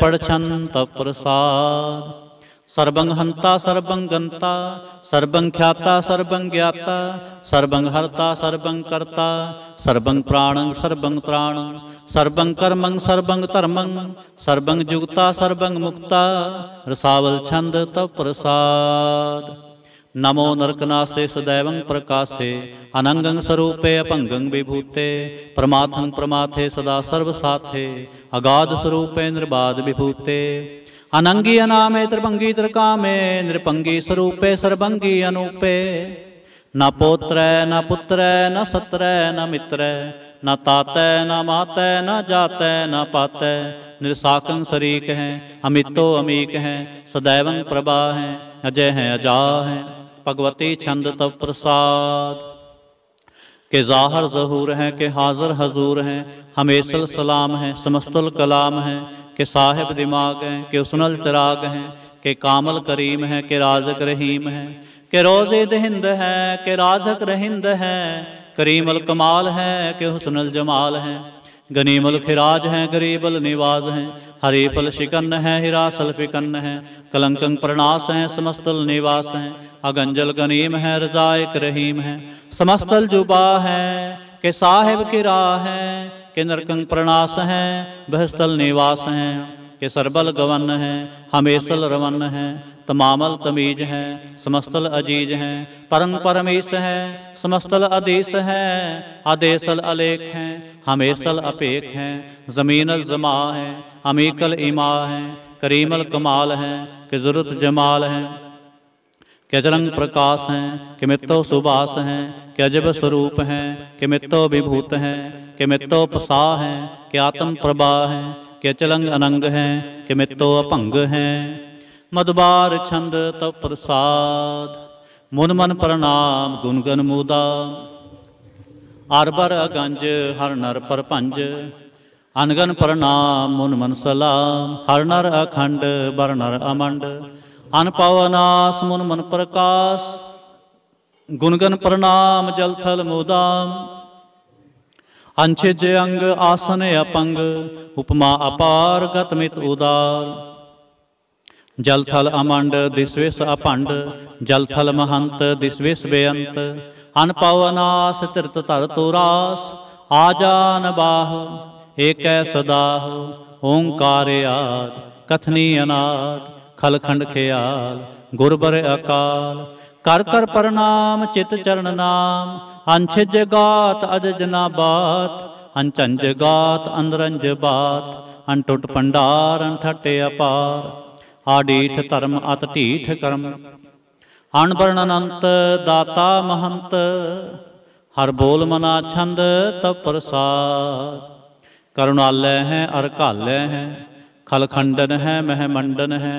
ਤਪ ਪ੍ਰਸਾਦ ਸਰਬੰਗ ਹੰਤਾ ਸਰਬੰਗ ਗੰਤਾ ਸਰਬੰਗ ਖਿਆਤਾ ਸਰਬੰਗ ਗਿਆਤਾ ਸਰਬੰਗ ਹਰਤਾ ਸਰਬੰਗ ਕਰਤਾ ਸਰਬੰਗ ਪ੍ਰਾਣੰ ਸਰਬੰਗ ਤ੍ਰਾਣੰ ਸਰਬੰਗ ਕਰਮੰ ਸਰਬੰਗ ਧਰਮੰ ਸਰਬੰਗ ਜੁਗਤਾ ਸਰਬੰਗ ਮੁਕਤਾ ਰਸਾਵਲ ਛੰਦ ਤਪ ਪ੍ਰਸਾਦ ਨਮੋ ਨਰਕਨਾਸੇ ਸਦੈਵੰ ਪ੍ਰਕਾਸੇ ਅਨੰਗੰ ਸਰੂਪੇ ਅਭੰਗੰ ਵਿਭੂਤੇ ਪ੍ਰਮਾਥੰ ਪ੍ਰਮਾਥੇ ਸਦਾ ਸਰਵ ਸਾਥੇ ਅਗਾਧ ਸਰੂਪੇ ਨਿਰਬਾਦ ਵਿਭੂਤੇ ਅਨੰਗੀ ਅਨਾਮੇ ਤ੍ਰਿਭੰਗੀ ਤ੍ਰਿਕਾਮੇ ਨਿਰਪੰਗੀ ਸਰੂਪੇ ਸਰਬੰਗੀ ਅਨੂਪੇ ਨਾ ਪੋਤਰੈ ਨਾ ਪੁੱਤਰੈ ਨਾ ਸਤਰੈ ਨਾ ਮਿੱਤਰੈ ਨਾ ਤਾਤੈ ਨਾ ਮਾਤੈ ਨਾ ਜਾਤੈ ਨਾ ਪਾਤੈ ਨਿਰਸਾਕੰ ਸਰੀਕ ਹੈ ਅਮਿਤੋ ਅਮੀਕ ਹੈ ਸਦੈਵੰ ਪ੍ਰਭਾ ਹੈ ਅਜੇ ਹੈ ਅਜਾ ਹੈ भगवते छंद तब प्रसाद के जाहर जहूर हैं के हाजर हजूर हैं हमेशल सलाम है समस्तुल कलाम है के साहेब दिमाग हैं के उसनल चिराग हैं के कामल करीम हैं के राजक रहीम हैं के रोज़े दहिंद हैं के राजक रहिंद हैं करीमल कमाल हैं के हुसनल जमाल हैं गनीमल खिराज हैं गरीबल निवाज हैं हरे फल शिकन्न है हिरासल फिकन्न है कलंक प्रणास है समस्तल निवास है अगंजल गनीम है रजायक रहीम है समस्तल जुबा है के साहेब किरा राह है के नरकंग प्रणास है बहस्तल निवास है के सरबल गवन है हमेशल रवन है तमामल तो तमीज हैं समस्तल अजीज हैं परम परमेश हैं समस्तल अदेश हैं आदेशल अलेख हैं हमेसल अपेख हैं जमीनल जमा हैं अमीकल इमा हैं करीमल कमाल हैं कि जरूरत जमाल हैं अजरंग प्रकाश हैं कि मित्तो सुबास हैं कि अजब स्वरूप हैं कि मित्तो विभूत हैं कि मित्तो पसा हैं कि आत्म प्रभा हैं कि अचलंग अनंग हैं कि मित्तो अपंग हैं ਮਦਬਾਰ ਛੰਦ ਤਵ ਪ੍ਰਸਾਦ ਮਨ ਮਨ ਪ੍ਰਣਾਮ ਗੁਣਗਨ ਮੂਦਾ ਅਰਬਰ ਅਗੰਜ ਹਰ ਨਰ ਪਰਪੰਜ ਅਨਗਨ ਪ੍ਰਣਾਮ ਮਨ ਮਨ ਸਲਾਮ ਹਰ ਨਰ ਅਖੰਡ ਬਰ ਨਰ ਅਮੰਡ ਅਨਪਵਨਾਸ ਮਨ ਮਨ ਪ੍ਰਕਾਸ਼ ਗੁਣਗਨ ਪ੍ਰਣਾਮ ਜਲ ਥਲ ਮੂਦਾਮ ਅੰਛੇ ਜੇ ਅੰਗ ਆਸਨ ਅਪੰਗ ਉਪਮਾ ਅਪਾਰ ਗਤਮਿਤ ਉਦਾਰ ਜਲ ਥਲ ਅਮੰਡ ਦਿਸਵੇਸ ਅਪੰਡ ਜਲ ਥਲ ਮਹੰਤ ਦਿਸਵੇਸ ਬੇਅੰਤ ਅਨ ਪਾਉ ਅਨਾਸ ਤਿਰਤ ਧਰ ਤੋ ਆਜਾਨ ਬਾਹ ਏਕੈ ਸਦਾਹ ਓੰਕਾਰਿਆਦ ਕਥਨੀ ਅਨਾਦ ਖਲਖੰਡ ਖਿਆਲ ਗੁਰਬਰ ਅਕਾਲ ਕਰ ਕਰ ਪਰਨਾਮ ਚਿਤ ਚਰਨ ਨਾਮ ਅੰਛ ਜਗਾਤ ਅਜ ਜਨਾ ਬਾਤ ਅੰਚਨ ਜਗਾਤ ਅੰਦਰੰਜ ਬਾਤ ਅਨਟੁੱਟ ਭੰਡਾਰ ਅਨਠਟੇ ਅਪਾਰ ਹਾਡੇਠ ਧਰਮ ਅਤ ਢੀਠ ਕਰਮ ਅਣਵਰਣ ਅਨੰਤ ਦਾਤਾ ਮਹੰਤ ਹਰ ਬੋਲ ਮਨਾ ਛੰਦ ਤਬ ਪ੍ਰਸਾਦ ਕਰੁਣਾਲੈ ਹੈ ਅਰ ਘਾਲੈ ਹੈ ਖਲਖੰਡਨ ਹੈ ਮਹਿ ਮੰਡਨ ਹੈ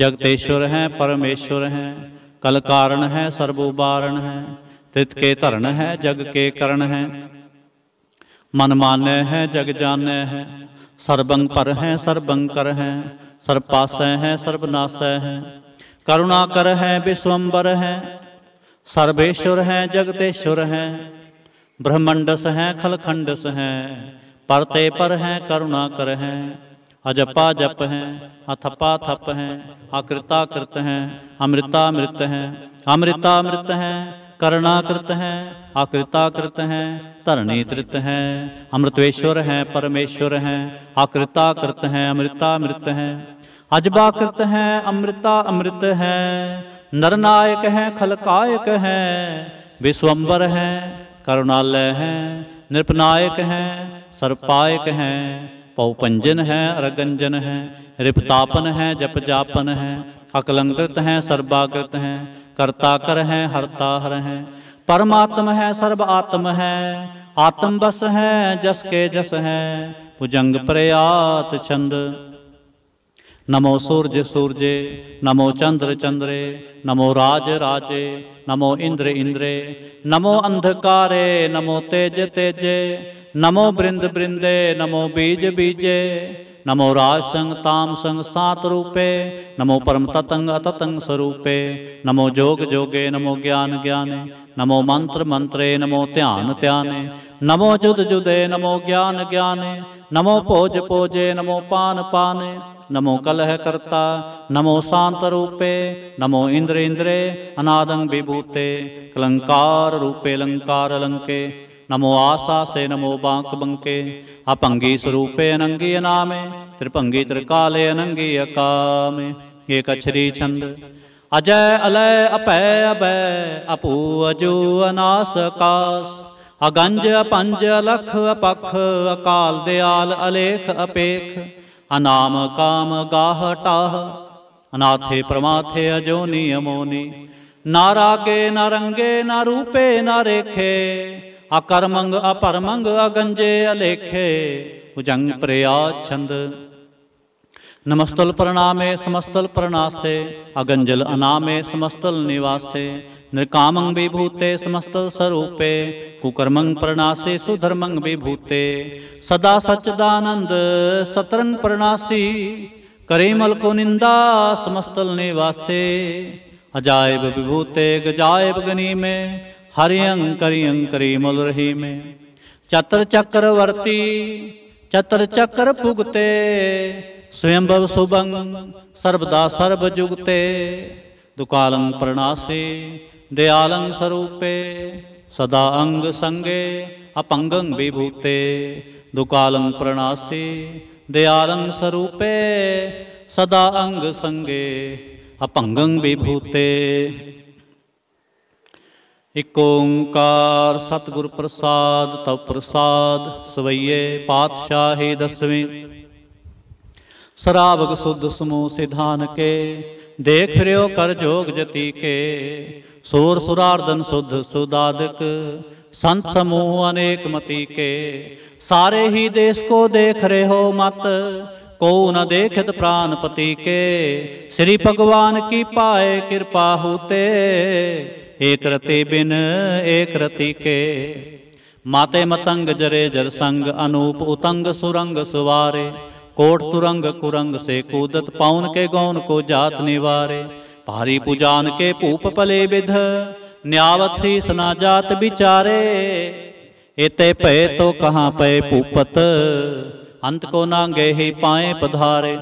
ਜਗਤੇਸ਼ਵਰ ਹੈ ਪਰਮੇਸ਼ਵਰ ਹੈ ਕਲ ਕਾਰਨ ਹੈ ਸਰਬ ਉਬਾਰਨ ਹੈ ਤਿਤ ਕੇ ਧਰਨ ਹੈ ਜਗ ਕੇ ਕਰਨ ਹੈ ਮਨ ਮਾਨੈ ਹੈ ਜਗ ਜਾਣੈ ਹੈ ਸਰਬੰਗ ਪਰ ਹੈ ਸਰਬੰਗ ਕਰ ਹੈ सर्वपाशय हैं सर्वनाशय हैं करुणाकर हैं विश्वम्बर हैं सर्वेश्वर हैं जगतेश्वर हैं ब्रह्मंडस हैं खलखंडस हैं परते पर हैं करुणाकर हैं अजपा जप हैं अथपा थप हैं अकृता कृत हैं अमृता मृत हैं अमृता मृत हैं करणाकृत हैं आकृताकृत हैं तृत हैं अमृतवेश्वर हैं परमेश्वर हैं आकृताकृत हैं अमृत हैं अजबाकृत हैं अमृता अमृत हैं नरनायक हैं खलकायक हैं विश्वंबर हैं करुणालय हैं नृपनायक हैं सर्पायक हैं पौपंजन है अरगंजन है रिपतापन जप जपजापन है अकलंकृत है सर्वाकृत है ਕਰਤਾ ਕਰ ਹੈ ਹਰਤਾ ਹਰ ਹੈ ਪਰਮਾਤਮ ਹੈ ਸਰਬ ਆਤਮ ਹੈ ਆਤਮ ਬਸ ਹੈ ਜਸ ਕੇ ਜਸ ਹੈ ਪੁਜੰਗ ਪ੍ਰਯਾਤ ਛੰਦ ਨਮੋ ਸੂਰਜ ਸੂਰਜੇ ਨਮੋ ਚੰਦਰ ਚੰਦਰੇ ਨਮੋ ਰਾਜ ਰਾਜੇ ਨਮੋ ਇੰਦਰ ਇੰਦਰੇ ਨਮੋ ਅੰਧਕਾਰੇ ਨਮੋ ਤੇਜ ਤੇਜੇ ਨਮੋ ਬ੍ਰਿੰਦ ਬ੍ਰਿੰਦੇ ਨਮੋ ਬੀਜ ਬੀਜੇ ਨਮੋ ਰਾਜ ਸੰਗ ਤਾਮ ਸੰਗ ਸਾਤ ਰੂਪੇ ਨਮੋ ਪਰਮ ਤਤੰਗ ਅਤਤੰਗ ਸਰੂਪੇ ਨਮੋ ਜੋਗ ਜੋਗੇ ਨਮੋ ਗਿਆਨ ਗਿਆਨੇ ਨਮੋ ਮੰਤਰ ਮੰਤਰੇ ਨਮੋ ਧਿਆਨ ਧਿਆਨੇ ਨਮੋ ਜੁਦ ਜੁਦੇ ਨਮੋ ਗਿਆਨ ਗਿਆਨੇ ਨਮੋ ਭੋਜ ਭੋਜੇ ਨਮੋ ਪਾਨ ਪਾਨੇ ਨਮੋ ਕਲਹ ਕਰਤਾ ਨਮੋ ਸ਼ਾਂਤ ਰੂਪੇ ਨਮੋ ਇੰਦਰ ਇੰਦਰੇ ਅਨਾਦੰ ਵਿਭੂਤੇ ਕਲੰਕਾਰ ਰੂਪੇ ਲੰਕਾਰ ਲੰਕੇ ਨਮੋ ਆਸਾ ਸੇ ਨਮੋ ਬਾਂਕ ਬੰਕੇ ਅਪੰਗੀ ਸਰੂਪੇ ਅਨੰਗੀ ਨਾਮੇ ਤ੍ਰਿਭੰਗੀ ਤ੍ਰਕਾਲੇ ਅਨੰਗੀ ਅਕਾਮੇ ਏਕ ਅਛਰੀ ਛੰਦ ਅਜੈ ਅਲੈ ਅਪੈ ਅਬੈ ਅਪੂ ਅਜੂ ਅਨਾਸ ਕਾਸ ਅਗੰਜ ਅਪੰਜ ਲਖ ਅਪਖ ਅਕਾਲ ਦਿਆਲ ਅਲੇਖ ਅਪੇਖ ਅਨਾਮ ਕਾਮ ਗਾਹ ਟਾਹ ਅਨਾਥੇ ਪ੍ਰਮਾਥੇ ਅਜੋਨੀ ਅਮੋਨੀ ਨਾਰਾਗੇ ਨਰੰਗੇ ਨਾ ਰੂਪੇ ਨਾ ਰੇਖੇ अकर्मंग अपरमंग अगंजे अलेखे भुजंग प्रया छंद नमस्तल प्रणामे समस्तल प्रणासे अगंजल अनामे समस्तल निवासे नृकामंग विभूते समस्तल स्वरूपे कुकर्मंग प्रणासे सुधर्मंग विभूते सदा सच्चिदानंद सतरंग प्रणासी करेमल को निंदा समस्तल निवासे अजायब विभूते गजायब गनी में ਹਰਿਅੰਕਰੀ ਅੰਕਰੀ ਮੁਲ ਰਹੀ ਮੈਂ ਚਤਰ ਚੱਕਰਵਰਤੀ ਚਤਰ ਚੱਕਰ ਭੁਗਤੇ ਸਵਯੰਭਵ ਸੁਭੰ ਸਰਬਦਾ ਸਰਬ ਜੁਗਤੇ ਦੁਕਾਲੰ ਪ੍ਰਣਾਸੇ ਦਿਆਲੰ ਸਰੂਪੇ ਸਦਾ ਅੰਗ ਸੰਗੇ ਅਪੰਗੰ ਵਿਭੂਤੇ ਦੁਕਾਲੰ ਪ੍ਰਣਾਸੇ ਦਿਆਲੰ ਸਰੂਪੇ ਸਦਾ ਅੰਗ ਸੰਗੇ ਅਪੰਗੰ ਵਿਭੂਤੇ ਇਕ ਓੰਕਾਰ ਸਤਿਗੁਰ ਪ੍ਰਸਾਦ ਤਉ ਪ੍ਰਸਾਦ ਸਵਈਏ ਪਾਤਸ਼ਾਹੇ ਦਸਵੇਂ ਸਰਾਵਕ ਸੁਧ ਸਮੂਹ ਸਿਧਾਨ ਕੇ ਦੇਖ ਰਿਓ ਕਰ ਜੋਗ ਜਤੀ ਕੇ ਸੂਰ ਸੁਰਾਰਦਨ ਸੁਧ ਸੁਦਾਦਕ ਸੰਤ ਸਮੂਹ ਅਨੇਕ ਮਤੀ ਕੇ ਸਾਰੇ ਹੀ ਦੇਸ ਕੋ ਦੇਖ ਰਹੋ ਮਤ ਕੋ ਨ ਦੇਖਤ ਪ੍ਰਾਨਪਤੀ ਕੇ ਸ੍ਰੀ ਭਗਵਾਨ ਕੀ ਪਾਏ ਕਿਰਪਾ ਹੂਤੇ ਏਕ ਰਤੇ ਬਿਨ ਏਕ ਰਤੀ ਕੇ ਮਾਤੇ ਮਤੰਗ ਜਰੇ ਜਲ ਸੰਗ ਅਨੂਪ ਉਤੰਗ ਸੁਰੰਗ ਸੁਵਾਰੇ ਕੋਟ ਤੁਰੰਗ ਕੁਰੰਗ ਸੇ ਕੂਦਤ ਪਾਉਨ ਕੇ ਗੌਨ ਕੋ ਜਾਤ ਨਿਵਾਰੇ ਭਾਰੀ ਪੂਜਾਨ ਕੇ ਭੂਪ ਪਲੇ ਵਿਧ ਨਿਆਵਤ ਸੀਸ ਨਾ ਜਾਤ ਵਿਚਾਰੇ ਇਤੇ ਭੈ ਤੋ ਕਹਾ ਪਏ ਭੂਪਤ ਅੰਤ ਕੋ ਨਾਂਗੇ ਹੀ ਪਾਏ ਪਧਾਰੇ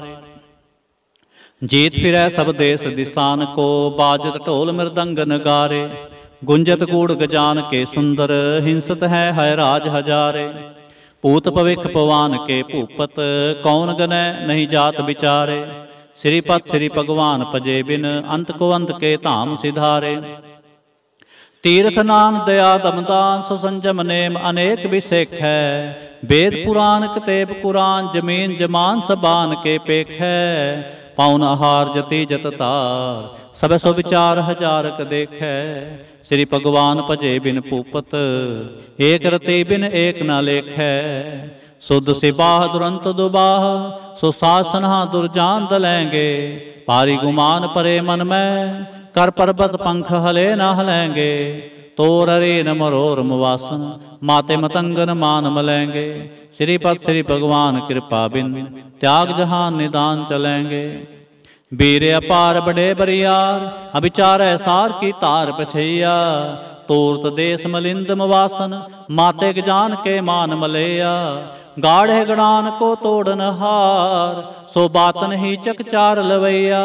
ਜੀਤ ਫਿਰੈ ਸਭ ਦੇਸ ਦਿਸਾਨ ਕੋ ਬਾਜਤ ਢੋਲ ਮਿਰਦੰਗ ਨਗਾਰੇ ਗੁੰਜਤ ਕੂੜ ਗਜਾਨ ਕੇ ਸੁੰਦਰ ਹਿੰਸਤ ਹੈ ਹੈ ਰਾਜ ਹਜ਼ਾਰੇ ਪੂਤ ਭਵਿਖ ਪਵਾਨ ਕੇ ਭੂਪਤ ਕੌਣ ਗਨੈ ਨਹੀਂ ਜਾਤ ਵਿਚਾਰੇ ਸ੍ਰੀ ਪਤ ਸ੍ਰੀ ਭਗਵਾਨ ਪਜੇ ਬਿਨ ਅੰਤ ਕੋ ਅੰਤ ਕੇ ਧਾਮ ਸਿਧਾਰੇ ਤੀਰਥ ਨਾਨ ਦਇਆ ਦਮਦਾਨ ਸੋ ਸੰਜਮ ਨੇਮ ਅਨੇਕ ਵਿਸੇਖੈ ਵੇਦ ਪੁਰਾਨ ਕਤੇਬ ਕੁਰਾਨ ਜਮੀਨ ਜਮਾਨ ਸਬਾਨ ਕੇ ਪੇਖੈ ਪਾਉਨ ਆਹਾਰ ਜਤੀ ਜਤ ਤਾਰ ਸਭੇ ਸੋ ਵਿਚਾਰ ਹਜ਼ਾਰਕ ਦੇਖੈ ਸ੍ਰੀ ਭਗਵਾਨ ਭਜੇ ਬਿਨ ਪੂਪਤ ਏਕ ਰਤੇ ਬਿਨ ਏਕ ਨਾ ਲੇਖੈ ਸੁਧ ਸਿਬਾਹ ਦੁਰੰਤ ਦੁਬਾਹ ਸੋ ਸਾਸਨਹਾ ਦੁਰਜਾਨ ਦਲੈਂਗੇ ਪਾਰੀ ਗੁਮਾਨ ਪਰੇ ਮਨ ਮੈਂ ਕਰ ਪਰਬਤ ਪੰਖ ਹਲੇ ਨਾ ਹਲੈਂਗੇ ਤੋਰ ਰੇ ਨਮਰੋਰ ਮਵਾਸਨ ਮਾਤੇ ਮਤੰਗਨ ਮਾਨ ਮਲੈਂਗੇ ਸ੍ਰੀ ਪਤ ਸ੍ਰੀ ਭਗਵਾਨ ਕਿਰਪਾ ਬਿਨ ਤਿਆਗ ਜਹਾਨ ਨਿਦਾਨ ਚਲਾਂਗੇ ਬੀਰ ਅਪਾਰ ਬੜੇ ਬਰਿਆਰ ਅਭਿਚਾਰੈ ਸਾਰ ਕੀ ਧਾਰ ਪਛਈਆ ਤੋਰਤ ਦੇਸ ਮਲਿੰਦ ਮਵਾਸਨ ਮਾਤੇ ਗਜਾਨ ਕੇ ਮਾਨ ਮਲੇਆ ਗਾੜੇ ਗਣਾਨ ਕੋ ਤੋੜਨ ਹਾਰ ਸੋ ਬਾਤਨ ਹੀ ਚਕਚਾਰ ਲਵਈਆ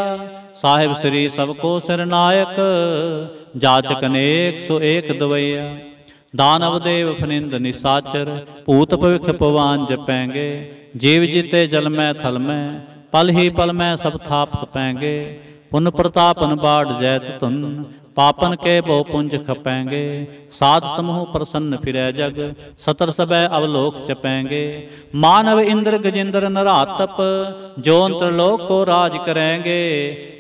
ਸਾਹਿਬ ਸ੍ਰੀ ਸਭ ਕੋ ਸਰਨਾਇਕ ਜਾਚਕ ਨੇਕ ਸੋ ਏਕ ਦਵਈਆ ਦਾਨਵ ਦੇਵ ਫਨਿੰਦ ਨਿਸਾਚਰ ਭੂਤ ਭਵਿਖ ਪਵਾਨ ਜਪੈਂਗੇ ਜੀਵ ਜਿਤੇ ਜਲ ਮੈਂ ਥਲ ਮੈਂ ਪਲ ਹੀ ਪਲ ਮੈਂ ਸਭ ਥਾਪ ਖਪੈਂਗੇ ਪੁਨ ਪ੍ਰਤਾਪਨ ਬਾੜ ਜੈਤ ਤੁਨ ਪਾਪਨ ਕੇ ਬਹੁ ਪੁੰਜ ਖਪੈਂਗੇ ਸਾਧ ਸਮੂਹ ਪ੍ਰਸੰਨ ਫਿਰੈ ਜਗ ਸਤਰ ਸਬੈ ਅਵਲੋਕ ਚਪੈਂਗੇ ਮਾਨਵ ਇੰਦਰ ਗਜਿੰਦਰ ਨਰਾਤਪ ਜੋਨ ਤ੍ਰਲੋਕ ਕੋ ਰਾਜ ਕਰੈਂਗੇ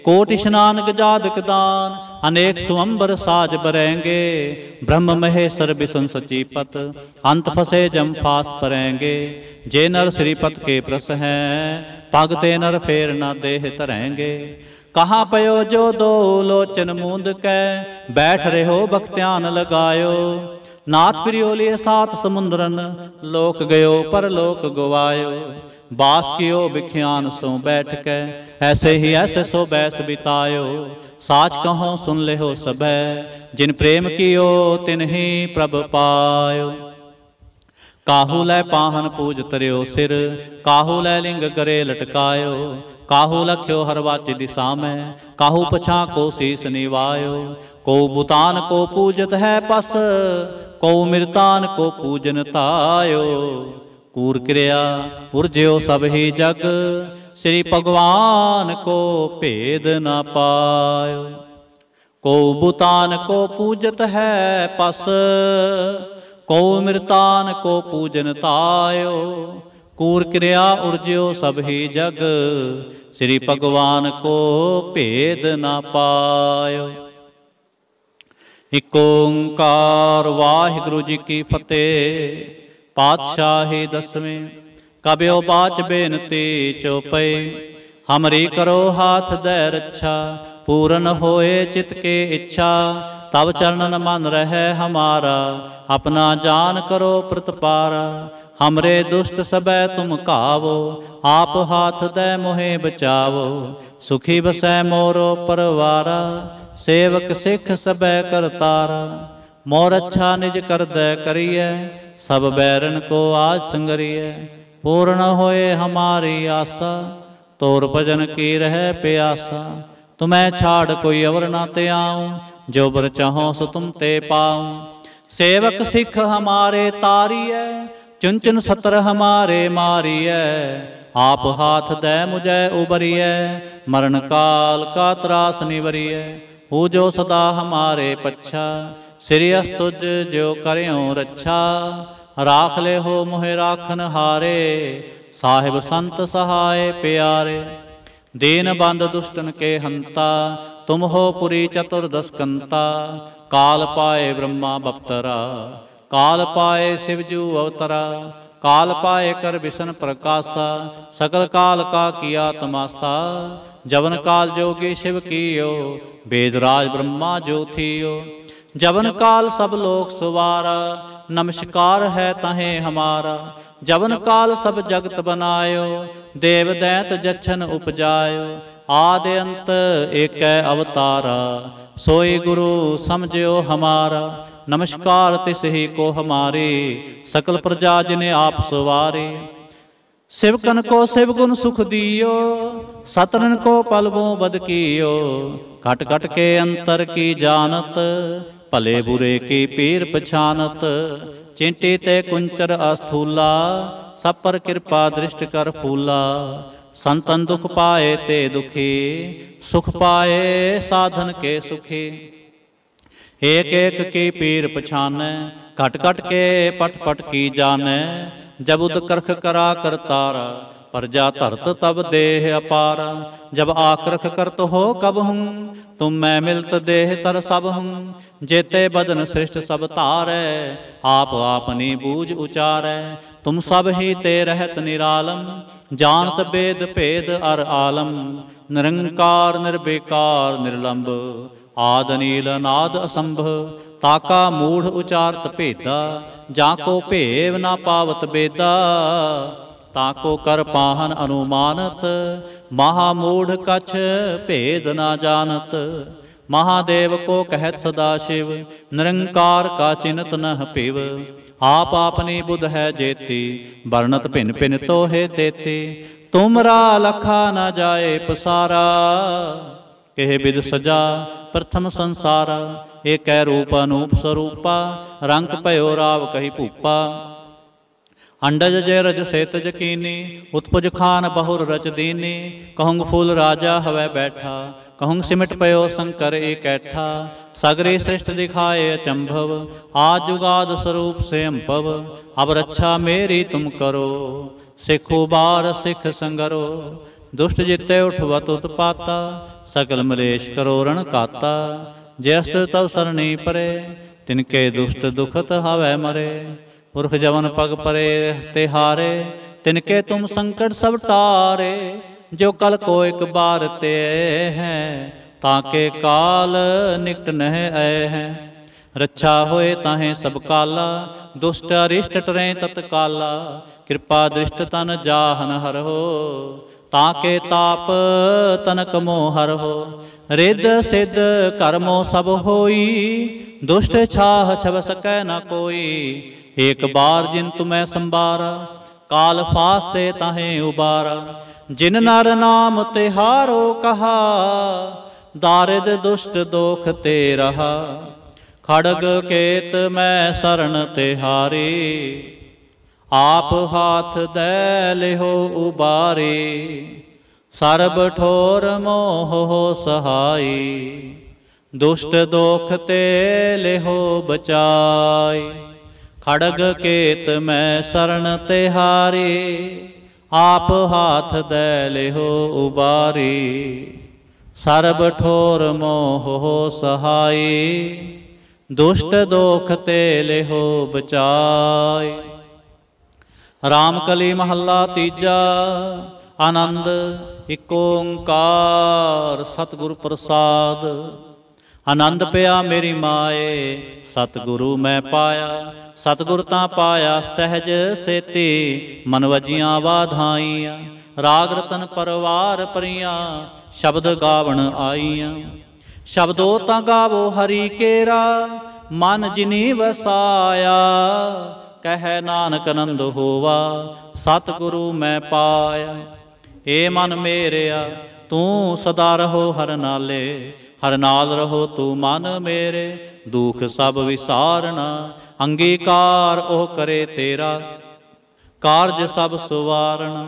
ਕੋਟ ਇਸ਼ਨਾਨ ਗਜਾਦਕ ਦਾਨ ਅਨੇਕ ਸੁਅੰਬਰ ਸਾਜ ਬਰੈਂਗੇ ਬ੍ਰਹਮ ਮਹੇਸ਼ਰ ਬਿਸੰ ਸਚੀਪਤ ਅੰਤ ਫਸੇ ਜਮ ਫਾਸ ਪਰੈਂਗੇ ਜੇ ਨਰ ਸ੍ਰੀਪਤ ਕੇ ਪ੍ਰਸ ਹੈ ਪਗ ਤੇ ਨਰ ਫੇਰ ਨਾ ਦੇਹ ਧਰੈਂਗੇ ਕਹਾ ਪਇਓ ਜੋ ਦੋ ਲੋਚਨ ਮੂੰਦ ਕੈ ਬੈਠ ਰਹੋ ਬਖਤਿਆਨ ਲਗਾਇਓ ਨਾਥ ਪ੍ਰਿਓ ਲਿਏ ਸਾਤ ਸਮੁੰਦਰਨ ਲੋਕ ਗਇਓ ਪਰ ਲੋਕ ਗਵਾਇਓ ਬਾਸਕਿਓ ਵਿਖਿਆਨ ਸੋ ਬੈਠਕੈ ਐਸੇ ਹੀ ਐਸੇ ਸੋ ਬੈਸ ਬਿਤਾਇਓ ਸਾਚ ਕਹੋ ਸੁਨ ਲਿਓ ਸਭੈ ਜਿਨ ਪ੍ਰੇਮ ਕੀਓ ਤਿਨਹੀ ਪ੍ਰਭ ਪਾਇਓ ਕਾਹੂ ਲੈ ਪਾਹਨ ਪੂਜ ਤਰਿਓ ਸਿਰ ਕਾਹੂ ਲੈ ਲਿੰਗ ਕਰੇ ਲਟਕਾਇਓ ਕਾਹੂ ਲਖਿਓ ਹਰ ਵਾਤੀ ਦਿਸਾ ਮੈਂ ਕਾਹੂ ਪਛਾ ਕੋ ਸੀਸ ਨਿਵਾਇਓ ਕੋ ਬੁਤਾਨ ਕੋ ਪੂਜਤ ਹੈ ਪਸ ਕੋ ਮਿਰਤਾਨ ਕੋ ਪੂਜਨ ਤਾਇਓ ਪੂਰ ਕਿਰਿਆ ਉਰਜਿਓ ਸਭ ਹੀ ਜਗ ਸ੍ਰੀ ਭਗਵਾਨ ਕੋ ਭੇਦ ਨਾ ਪਾਇਓ ਕੋ ਬੁਤਾਨ ਕੋ ਪੂਜਤ ਹੈ ਪਸ ਕੋ ਮਿਰਤਾਨ ਕੋ ਪੂਜਨ ਤਾਇਓ ਕੂਰ ਕਿਰਿਆ ਉਰਜਿਓ ਸਭ ਹੀ ਜਗ ਸ੍ਰੀ ਭਗਵਾਨ ਕੋ ਭੇਦ ਨਾ ਪਾਇਓ ਇਕ ਓੰਕਾਰ ਵਾਹਿਗੁਰੂ ਜੀ ਕੀ ਫਤਿਹ ਪਾਤਸ਼ਾਹੇ ਦਸਵੇਂ ਕਬਿਓ ਬਾਚ ਬੇਨਤੀ ਚੋਪਈ ਹਮਰੀ ਕਰੋ ਹਾਥ ਦੇ ਰੱਛਾ ਪੂਰਨ ਹੋਏ ਚਿਤ ਕੇ ਇੱਛਾ ਤਬ ਚਰਨਨ ਮਨ ਰਹੇ ਹਮਾਰਾ ਆਪਣਾ ਜਾਨ ਕਰੋ ਪ੍ਰਤਪਾਰ ਹਮਰੇ ਦੁਸ਼ਟ ਸਬੈ ਤੁਮ ਘਾਵੋ ਆਪ ਹਾਥ ਦੇ ਮੋਹਿ ਬਚਾਵੋ ਸੁਖੀ ਬਸੈ ਮੋਰੋ ਪਰਵਾਰ ਸੇਵਕ ਸਿੱਖ ਸਬੈ ਕਰਤਾਰ ਮੋਰ ਅੱਛਾ ਨਿਜ ਕਰਦੈ ਕਰੀਐ ਸਭ ਬੈਰਨ ਕੋ ਆਜ ਸੰਗਰੀਐ ਪੂਰਨ ਹੋਏ ਹਮਾਰੀ ਆਸਾ ਤੋਰ ਭਜਨ ਕੀ ਰਹਿ ਪਿਆਸਾ ਤੁਮੈ ਛਾੜ ਕੋਈ ਅਵਰ ਨਾ ਤੇ ਆਉ ਜੋ ਬਰ ਚਾਹੋ ਸੋ ਤੁਮ ਤੇ ਪਾਉ ਸੇਵਕ ਸਿੱਖ ਹਮਾਰੇ ਤਾਰੀਐ ਚੁੰਚਨ ਸਤਰ ਹਮਾਰੇ ਮਾਰੀਐ ਆਪ ਹਾਥ ਦੈ ਮੁਝੈ ਉਬਰੀਐ ਮਰਨ ਕਾਲ ਕਾ ਤਰਾਸ ਨਿਵਰੀਐ ਹੋ ਜੋ ਸਦਾ ਹਮਾਰੇ ਪੱਛਾ ਸ੍ਰੀ ਅਸਤੁਜ ਜਿਉ ਕਰਿਓ ਰੱਛਾ ਰਾਖ ਲੈ ਹੋ ਮੋਹਿ ਰਾਖਨ ਹਾਰੇ ਸਾਹਿਬ ਸੰਤ ਸਹਾਏ ਪਿਆਰੇ ਦੇਨ ਬੰਦ ਦੁਸ਼ਟਨ ਕੇ ਹੰਤਾ ਤੁਮ ਹੋ ਪੁਰੀ ਚਤੁਰਦਸ ਕੰਤਾ ਕਾਲ ਪਾਏ ਬ੍ਰਹਮਾ ਬਪਤਰਾ ਕਾਲ ਪਾਏ ਸਿਵਜੂ ਅਵਤਰਾ ਕਾਲ ਪਾਏ ਕਰ ਵਿਸ਼ਨ ਪ੍ਰਕਾਸ਼ਾ ਸਕਲ ਕਾਲ ਕਾ ਕੀਆ ਤਮਾਸਾ ਜਵਨ ਕਾਲ ਜੋਗੀ ਸ਼ਿਵ ਕੀਓ ਬੇਦਰਾਜ ਬ੍ਰਹਮਾ ਜੋਥੀਓ ਜਵਨ ਕਾਲ ਸਭ ਲੋਕ ਸਵਾਰ ਨਮਸਕਾਰ ਹੈ ਤਹੇ ਹਮਾਰਾ ਜਵਨ ਕਾਲ ਸਭ ਜਗਤ ਬਨਾਇਓ ਦੇਵ ਦੈਤ ਜਛਨ ਉਪਜਾਇਓ ਆਦ ਅੰਤ ਏਕੈ ਅਵਤਾਰਾ ਸੋਈ ਗੁਰੂ ਸਮਝਿਓ ਹਮਾਰਾ ਨਮਸਕਾਰ ਤਿਸ ਹੀ ਕੋ ਹਮਾਰੇ ਸਕਲ ਪ੍ਰਜਾ ਜਿਨੇ ਆਪ ਸਵਾਰੇ ਸਿਵਕਨ ਕੋ ਸਿਵ ਗੁਣ ਸੁਖ ਦਿਓ ਸਤਨਨ ਕੋ ਪਲਵੋਂ ਬਦ ਘਟ ਘਟ ਕੇ ਅੰਤਰ ਕੀ ਜਾਣਤ ਭਲੇ ਬੁਰੇ ਕੀ ਪੀਰ ਪਛਾਨਤ ਚਿੰਟੇ ਤੇ ਕੁੰਚਰ ਅਸਥੂਲਾ ਸਭ ਪਰ ਕਿਰਪਾ ਦ੍ਰਿਸ਼ਟ ਕਰ ਫੂਲਾ ਸੰਤਨ ਦੁਖ ਪਾਏ ਤੇ ਦੁਖੀ ਸੁਖ ਪਾਏ ਸਾਧਨ ਕੇ ਸੁਖੀ ਏਕ ਏਕ ਕੀ ਪੀਰ ਪਛਾਨੈ ਘਟ ਘਟ ਕੇ ਪਟ ਪਟ ਕੀ ਜਾਣੈ ਜਬ ਉਦ ਕਰਖ ਕਰਾ ਕਰਤਾਰਾ प्रजा धरत तब देह अपार जब आक्रख करत हो कब हूँ तुम मैं मिलत देह तर सब हूँ जेते बदन श्रेष्ठ सब तारै आप आपनी बूझ उचारै तुम सब ही ते रहत निरालम जानत बेद भेद अर आलम निरंकार निर्विकार निर्लंब ਆਦ ਨੀਲ ਨਾਦ ਅਸੰਭ ਤਾਕਾ ਮੂੜ ਉਚਾਰਤ ਭੇਦਾ ਜਾਂ ਕੋ ਭੇਵ ਨਾ ਪਾਵਤ ਬੇਦਾ ਤਾਂ ਕੋ ਕਰ ਪਾਹਨ ਅਨੁਮਾਨਤ ਮਹਾ ਮੂਢ ਕਛ ਭੇਦ ਨਾ ਜਾਣਤ ਮਹਾਦੇਵ ਕੋ ਕਹਿਤ ਸਦਾ ਸ਼ਿਵ ਨਿਰੰਕਾਰ ਕਾ ਚਿੰਤ ਨਹ ਪਿਵ ਆਪ ਆਪਨੇ ਬੁੱਧ ਹੈ ਜੇਤੀ ਵਰਣਤ ਭਿਨ ਭਿਨ ਤੋਹੇ ਤੇਤੇ ਤੁਮਰਾ ਲਖਾ ਨਾ ਜਾਏ ਪਸਾਰਾ ਕਹਿ ਬਿਦ ਸਜਾ ਪ੍ਰਥਮ ਸੰਸਾਰ ਏਕੈ ਰੂਪ ਅਨੂਪ ਸਰੂਪਾ ਰੰਗ ਭਇਓ ਰਾਵ ਕਹੀ ਭੂਪਾ ਅੰਡਜ ਜੈ ਰਜ ਸੇਤ ਜਕੀਨੀ ਉਤਪਜ ਖਾਨ ਬਹੁਰ ਰਚ ਦੀਨੀ ਕਹੰਗ ਫੂਲ ਰਾਜਾ ਹਵੈ ਬੈਠਾ ਕਹੰਗ ਸਿਮਟ ਪਇਓ ਸੰਕਰ ਏਕੈਠਾ ਸਗਰੇ ਸ੍ਰਿਸ਼ਟ ਦਿਖਾਏ ਅਚੰਭਵ ਆਜ ਜੁਗਾਦ ਸਰੂਪ ਸੇ ਅੰਭਵ ਅਬ ਰੱਛਾ ਮੇਰੀ ਤੁਮ ਕਰੋ ਸਿੱਖੋ ਬਾਰ ਸਿੱਖ ਸੰਗਰੋ ਦੁਸ਼ਟ ਜਿਤੇ ਉਠਵਤ ਉਤਪਾਤਾ ਸਕਲ ਮਲੇਸ਼ ਕਰੋ ਰਣ ਕਾਤਾ ਜੈ ਅਸਤ ਤਵ ਸਰਣੀ ਪਰੇ ਤਿਨਕੇ ਦੁਸ਼ਟ ਦੁਖਤ ਹਵੈ ਮਰੇ ਪੁਰਖ ਜਵਨ ਪਗ ਪਰੇ ਤੇ ਹਾਰੇ ਤਿਨਕੇ ਤੁਮ ਸੰਕਟ ਸਭ ਟਾਰੇ ਜੋ ਕਲ ਕੋ ਇੱਕ ਬਾਰ ਤੇ ਹੈ ਤਾਂ ਕੇ ਕਾਲ ਨਿਕਟ ਨਹ ਆਏ ਹੈ ਰੱਛਾ ਹੋਏ ਤਾਹੇ ਸਭ ਕਾਲਾ ਦੁਸ਼ਟ ਅਰਿਸ਼ਟ ਟਰੇ ਤਤ ਕਾਲਾ ਕਿਰਪਾ ਦ੍ਰਿਸ਼ਟ ਤਨ ਜਾਹਨ ਹਰ ਹੋ ਤਾਂ ਕੇ ਤਾਪ ਤਨਕ ਮੋ ਹਰ ਹੋ ਰਿੱਧ ਸਿੱਧ ਕਰਮੋ ਸਭ ਹੋਈ ਦੁਸ਼ਟ ਛਾਹ ਛਵ ਸਕੈ ਨਾ ਕੋਈ ਏਕ ਬਾਰ ਜਿਨ ਤੁਮੈ ਸੰਬਾਰ ਕਾਲ ਫਾਸਤੇ ਤਾਹੇ ਉਬਾਰ ਜਿਨ ਨਰ ਨਾਮ ਤੇ ਹਾਰੋ ਕਹਾ ਦਾਰਿਦ ਦੁਸ਼ਟ ਦੋਖ ਤੇ ਰਹਾ ਖੜਗ ਕੇਤ ਮੈਂ ਸਰਣ ਤੇ ਹਾਰੇ ਆਪ ਹਾਥ ਦੈ ਲਿਹੋ ਉਬਾਰੇ ਸਰਬ ਠੋਰ ਮੋਹ ਸਹਾਈ ਦੁਸ਼ਟ ਦੋਖ ਤੇ ਲਿਹੋ ਬਚਾਈ ਖੜਗ ਕੇਤ ਮੈਂ ਸਰਨ ਤੇ ਹਾਰੇ ਆਪ ਹਾਥ ਦੇ ਲਿਹੋ ਉਬਾਰੀ ਸਰਬ ਠੋਰ ਮੋਹ ਹੋ ਸਹਾਈ ਦੁਸ਼ਟ ਦੋਖ ਤੇ ਲਿਹੋ ਬਚਾਈ RAM ਕਲੀ ਮਹੱਲਾ ਤੀਜਾ ਆਨੰਦ ਇਕ ਓੰਕਾਰ ਸਤਿਗੁਰ ਪ੍ਰਸਾਦ ਆਨੰਦ ਪਿਆ ਮੇਰੀ ਮਾਏ ਸਤਗੁਰੂ ਮੈਂ ਪਾਇਆ ਸਤਗੁਰ ਤਾਂ ਪਾਇਆ ਸਹਿਜ ਸੇਤੀ ਮਨ ਵਜੀਆਂ ਬਾਧਾਈਆਂ ਰਾਗ ਰਤਨ ਪਰਵਾਰ ਪਰੀਆਂ ਸ਼ਬਦ ਗਾਵਣ ਆਈਆਂ ਸ਼ਬਦੋ ਤਾਂ ਗਾਵੋ ਹਰੀ ਕੇਰਾ ਮਨ ਜਿਨੀ ਵਸਾਇਆ ਕਹਿ ਨਾਨਕ ਨੰਦ ਹੋਵਾ ਸਤਗੁਰੂ ਮੈਂ ਪਾਇਆ ਏ ਮਨ ਮੇਰਿਆ ਤੂੰ ਸਦਾ ਰਹੋ ਹਰ ਨਾਲੇ ਹਰ ਨਾਲ ਰਹੋ ਤੂੰ ਮਨ ਮੇਰੇ ਦੁੱਖ ਸਭ ਵਿਸਾਰਣਾ ਅੰਗੀਕਾਰ ਉਹ ਕਰੇ ਤੇਰਾ ਕਾਰਜ ਸਭ ਸੁਵਾਰਣ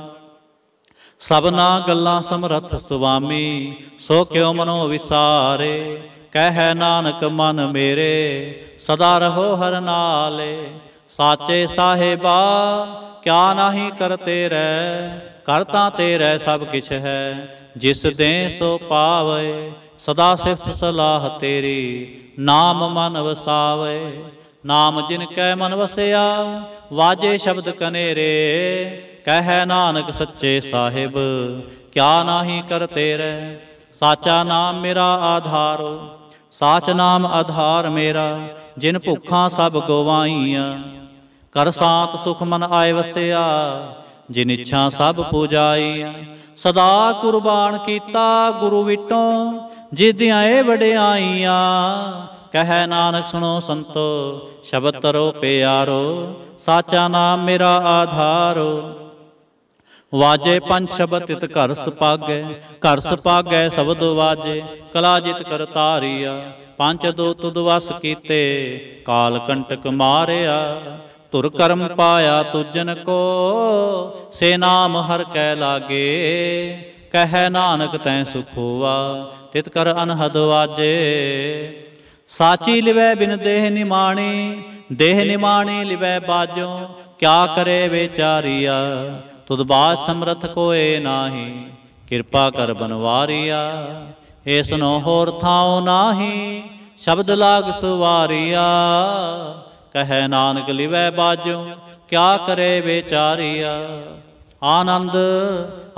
ਸਭਨਾ ਗੱਲਾਂ ਸਮਰੱਥ ਸੁਆਮੀ ਸੋ ਕਿਉ ਮਨੋ ਵਿਸਾਰੇ ਕਹਿ ਨਾਨਕ ਮਨ ਮੇਰੇ ਸਦਾ ਰਹੋ ਹਰ ਨਾਲੇ ਸਾਚੇ ਸਾਹਿਬਾ ਕਿਆ ਨਾਹੀ ਕਰਤੇ ਰਹਿ ਕਰਤਾ ਤੇਰੇ ਸਭ ਕਿਛ ਹੈ ਜਿਸ ਦੇ ਸੋ ਪਾਵੇ ਸਦਾ ਸਿਫਤ ਸਲਾਹ ਤੇਰੀ ਨਾਮ ਮਨ ਵਸਾਵੇ ਨਾਮ ਜਿਨ ਕੈ ਮਨ ਵਸਿਆ ਵਾਜੇ ਸ਼ਬਦ ਕਨੇਰੇ ਕਹਿ ਨਾਨਕ ਸੱਚੇ ਸਾਹਿਬ ਕਿਆ ਨਾਹੀ ਕਰ ਤੇਰੇ ਸਾਚਾ ਨਾਮ ਮੇਰਾ ਆਧਾਰ ਸਾਚ ਨਾਮ ਆਧਾਰ ਮੇਰਾ ਜਿਨ ਭੁੱਖਾਂ ਸਭ ਗਵਾਈਆਂ ਕਰ ਸਾਤ ਸੁਖ ਮਨ ਆਏ ਵਸਿਆ ਜਿਨ ਇੱਛਾ ਸਭ ਪੂਜਾਈ ਸਦਾ ਕੁਰਬਾਨ ਕੀਤਾ ਗੁਰੂ ਵਿਟੋਂ ਜਿਦਿਆਂ ਇਹ ਵਡਿਆਈਆ ਕਹੈ ਨਾਨਕ ਸੁਣੋ ਸੰਤੋ ਸ਼ਬਦ ਤਰੋ ਪਿਆਰੋ ਸਾਚਾ ਨਾਮ ਮੇਰਾ ਆਧਾਰੋ ਵਾਜੇ ਪੰਜ ਸ਼ਬਦ ਤਿਤ ਘਰ ਸੁਪਾਗੈ ਘਰ ਸੁਪਾਗੈ ਸ਼ਬਦ ਵਾਜੇ ਕਲਾ ਜਿਤ ਕਰਤਾਰੀਆ ਪੰਜ ਦੋ ਤੁਦ ਵਸ ਕੀਤੇ ਕਾਲ ਕੰਟਕ ਮਾਰਿਆ ਤੁਰ ਕਰਮ ਪਾਇਆ ਤੁਜਨ ਕੋ ਸੇ ਨਾਮ ਹਰ ਕੈ ਲਾਗੇ ਕਹੈ ਨਾਨਕ ਤੈ ਸੁਖੋਵਾ ਤਿਤ ਕਰ ਅਨਹਦ ਵਾਜੇ ਸਾਚੀ ਲਿਵੈ ਬਿਨ ਦੇਹ ਨਿਮਾਣੀ ਦੇਹ ਨਿਮਾਣੀ ਲਿਵੈ ਬਾਜੋ ਕਿਆ ਕਰੇ ਵਿਚਾਰੀਆ ਤੁਧ ਬਾਜ ਸਮਰਥ ਕੋਏ ਨਾਹੀ ਕਿਰਪਾ ਕਰ ਬਨਵਾਰੀਆ ਏਸ ਨੋ ਹੋਰ ਥਾਉ ਨਾਹੀ ਸ਼ਬਦ ਲਾਗ ਸੁਵਾਰੀਆ ਕਹੈ ਨਾਨਕ ਲਿਵੈ ਬਾਜੋ ਕਿਆ ਕਰੇ ਵਿਚਾਰੀਆ ਆਨੰਦ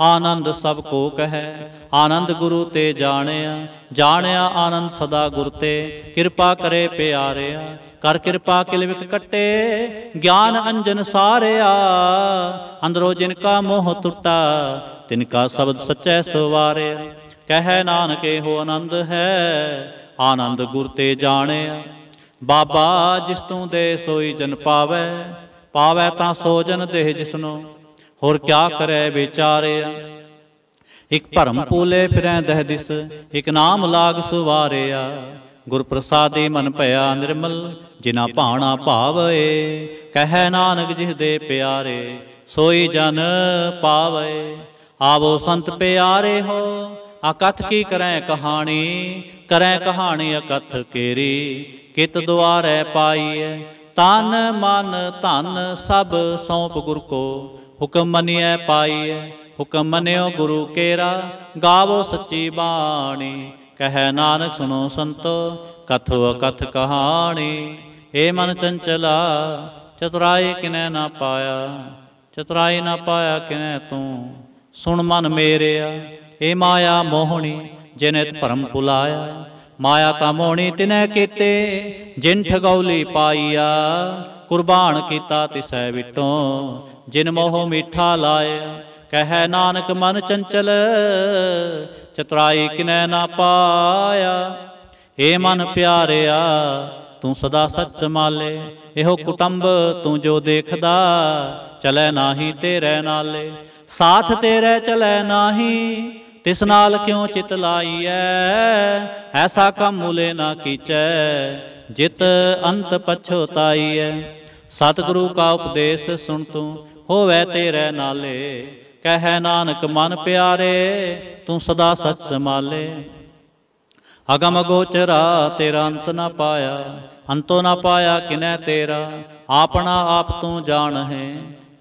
ਆਨੰਦ ਸਭ ਕੋ ਕਹੈ ਆਨੰਦ ਗੁਰੂ ਤੇ ਜਾਣਿਆ ਜਾਣਿਆ ਆਨੰਦ ਸਦਾ ਗੁਰ ਤੇ ਕਿਰਪਾ ਕਰੇ ਪਿਆਰਿਆ ਕਰ ਕਿਰਪਾ ਕਿਲ ਵਿਕ ਕੱਟੇ ਗਿਆਨ ਅੰਜਨ ਸਾਰਿਆ ਅੰਦਰੋ ਜਿਨ ਕਾ ਮੋਹ ਟੁੱਟਾ ਤਿਨ ਕਾ ਸ਼ਬਦ ਸੱਚੈ ਸਵਾਰਿਆ ਕਹਿ ਨਾਨਕੇ ਹੋ ਆਨੰਦ ਹੈ ਆਨੰਦ ਗੁਰ ਤੇ ਜਾਣਿਆ ਬਾਬਾ ਜਿਸ ਤੂੰ ਦੇ ਸੋਈ ਜਨ ਪਾਵੇ ਪਾਵੇ ਤਾਂ ਸੋ ਜਨ ਦੇਹ ਜਿਸਨੋ ਹੋਰ ਕਿਆ ਕਰੈ ਵਿਚਾਰਿਆ ਇਕ ਭਰਮ ਪੂਲੇ ਫਿਰੈ ਦਹਿ ਦਿਸ ਇਕ ਨਾਮ ਲਾਗ ਸੁਵਾਰਿਆ ਗੁਰ ਪ੍ਰਸਾਦੇ ਮਨ ਭਇਆ ਨਿਰਮਲ ਜਿਨਾ ਭਾਣਾ ਭਾਵੇ ਕਹੈ ਨਾਨਕ ਜਿਸ ਦੇ ਪਿਆਰੇ ਸੋਈ ਜਨ ਪਾਵੇ ਆਵੋ ਸੰਤ ਪਿਆਰੇ ਹੋ ਅਕਥ ਕੀ ਕਰੈ ਕਹਾਣੀ ਕਰੈ ਕਹਾਣੀ ਅਕਥ ਕੇਰੀ ਕਿਤ ਦੁਆਰੈ ਪਾਈਐ ਤਨ ਮਨ ਧਨ ਸਭ ਸੌਂਪ ਗੁਰ ਕੋ ਹੁਕਮ ਮੰਨਿਐ ਪਾਈਐ ਹੁਕਮ ਮੰਨਿਓ ਗੁਰੂ ਕੇਰਾ ਗਾਵੋ ਸੱਚੀ ਬਾਣੀ ਕਹੈ ਨਾਨਕ ਸੁਣੋ ਸੰਤੋ ਕਥੋ ਅਕਥ ਕਹਾਣੀ ਏ ਮਨ ਚੰਚਲਾ ਚਤੁਰਾਈ ਕਿਨੈ ਨਾ ਪਾਇਆ ਚਤੁਰਾਈ ਨਾ ਪਾਇਆ ਕਿਨੈ ਤੂੰ ਸੁਣ ਮਨ ਮੇਰਿਆ ਏ ਮਾਇਆ ਮੋਹਣੀ ਜਿਨੇ ਭਰਮ ਪੁਲਾਇਆ ਮਾਇਆ ਤਾਂ ਮੋਹਣੀ ਤਿਨੈ ਕੀਤੇ ਜਿਨ ਠਗੌਲੀ ਪਾਈਆ ਕੁਰਬਾਨ ਕੀਤਾ ਤਿਸੈ ਵਿਟੋਂ ਜਿਨ ਮੋਹ ਮੀਠਾ ਲਾਇਆ ਕਹੈ ਨਾਨਕ ਮਨ ਚੰਚਲ ਚਤਰਾਈ ਕਿਨੈ ਨਾ ਪਾਇਆ ਏ ਮਨ ਪਿਆਰਿਆ ਤੂੰ ਸਦਾ ਸੱਚ ਸਮਾਲੇ ਇਹੋ ਕੁਟੰਬ ਤੂੰ ਜੋ ਦੇਖਦਾ ਚਲੇ ਨਾਹੀ ਤੇਰੇ ਨਾਲੇ ਸਾਥ ਤੇਰੇ ਚਲੇ ਨਾਹੀ ਤਿਸ ਨਾਲ ਕਿਉ ਚਿਤ ਲਾਈਐ ਐਸਾ ਕੰਮ ਮੁਲੇ ਨਾ ਕੀਚੈ ਜਿਤ ਅੰਤ ਪਛੋਤਾਈਐ ਸਤਿਗੁਰੂ ਕਾ ਉਪਦੇਸ਼ ਸੁਣ ਤੂੰ ਹੋਵੇ ਤੇਰੇ ਨਾਲੇ ਕਹੇ ਨਾਨਕ ਮਨ ਪਿਆਰੇ ਤੂੰ ਸਦਾ ਸੱਚ ਸਮਾਲੇ ਅਗਮ ਗੋਚਰਾ ਤੇਰਾ ਅੰਤ ਨਾ ਪਾਇਆ ਅੰਤੋ ਨਾ ਪਾਇਆ ਕਿਨੈ ਤੇਰਾ ਆਪਣਾ ਆਪ ਤੂੰ ਜਾਣ ਹੈ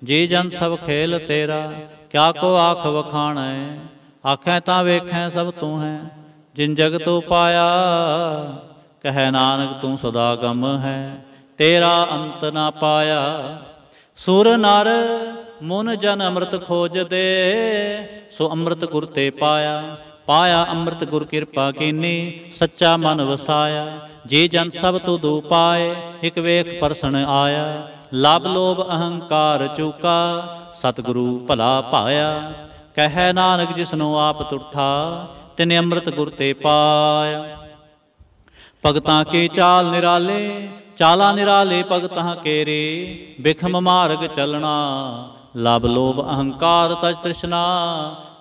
ਜੀ ਜਨ ਸਭ ਖੇਲ ਤੇਰਾ ਕਿਆ ਕੋ ਆਖ ਵਖਾਣ ਹੈ ਆਖੇ ਤਾਂ ਵੇਖੇ ਸਭ ਤੂੰ ਹੈ ਜਿਨ ਜਗ ਤੋ ਪਾਇਆ ਕਹੇ ਨਾਨਕ ਤੂੰ ਸਦਾ ਗਮ ਹੈ ਤੇਰਾ ਅੰਤ ਨਾ ਪਾਇਆ ਸੁਰ ਨਰ ਮਨ ਜਨ ਅੰਮ੍ਰਿਤ ਖੋਜਦੇ ਸੋ ਅੰਮ੍ਰਿਤ ਗੁਰ ਤੇ ਪਾਇਆ ਪਾਇਆ ਅੰਮ੍ਰਿਤ ਗੁਰ ਕਿਰਪਾ ਕੀਨੀ ਸੱਚਾ ਮਨ ਵਸਾਇਆ ਜੇ ਜਨ ਸਭ ਤੋਂ ਦੂ ਪਾਏ ਇਕ ਵੇਖ ਪਰਸਨ ਆਇਆ ਲਬ ਲੋਭ ਅਹੰਕਾਰ ਚੁਕਾ ਸਤਿਗੁਰੂ ਭਲਾ ਪਾਇਆ ਕਹਿ ਨਾਨਕ ਜਿਸਨੂੰ ਆਪ ਤੁਠਾ ਤਿਨੇ ਅੰਮ੍ਰਿਤ ਗੁਰ ਤੇ ਪਾਇਆ ਭਗਤਾਂ ਕੇ ਚਾਲ ਨਿਰਾਲੇ ਚਾਲਾ ਨਿਰਾਲੇ ਭਗਤਾਂ ਕੇਰੇ ਵਿਖਮ ਮਾਰਗ ਚਲਣਾ ਲਬ ਲੋਭ ਅਹੰਕਾਰ ਤਜ ਤ੍ਰਿਸ਼ਨਾ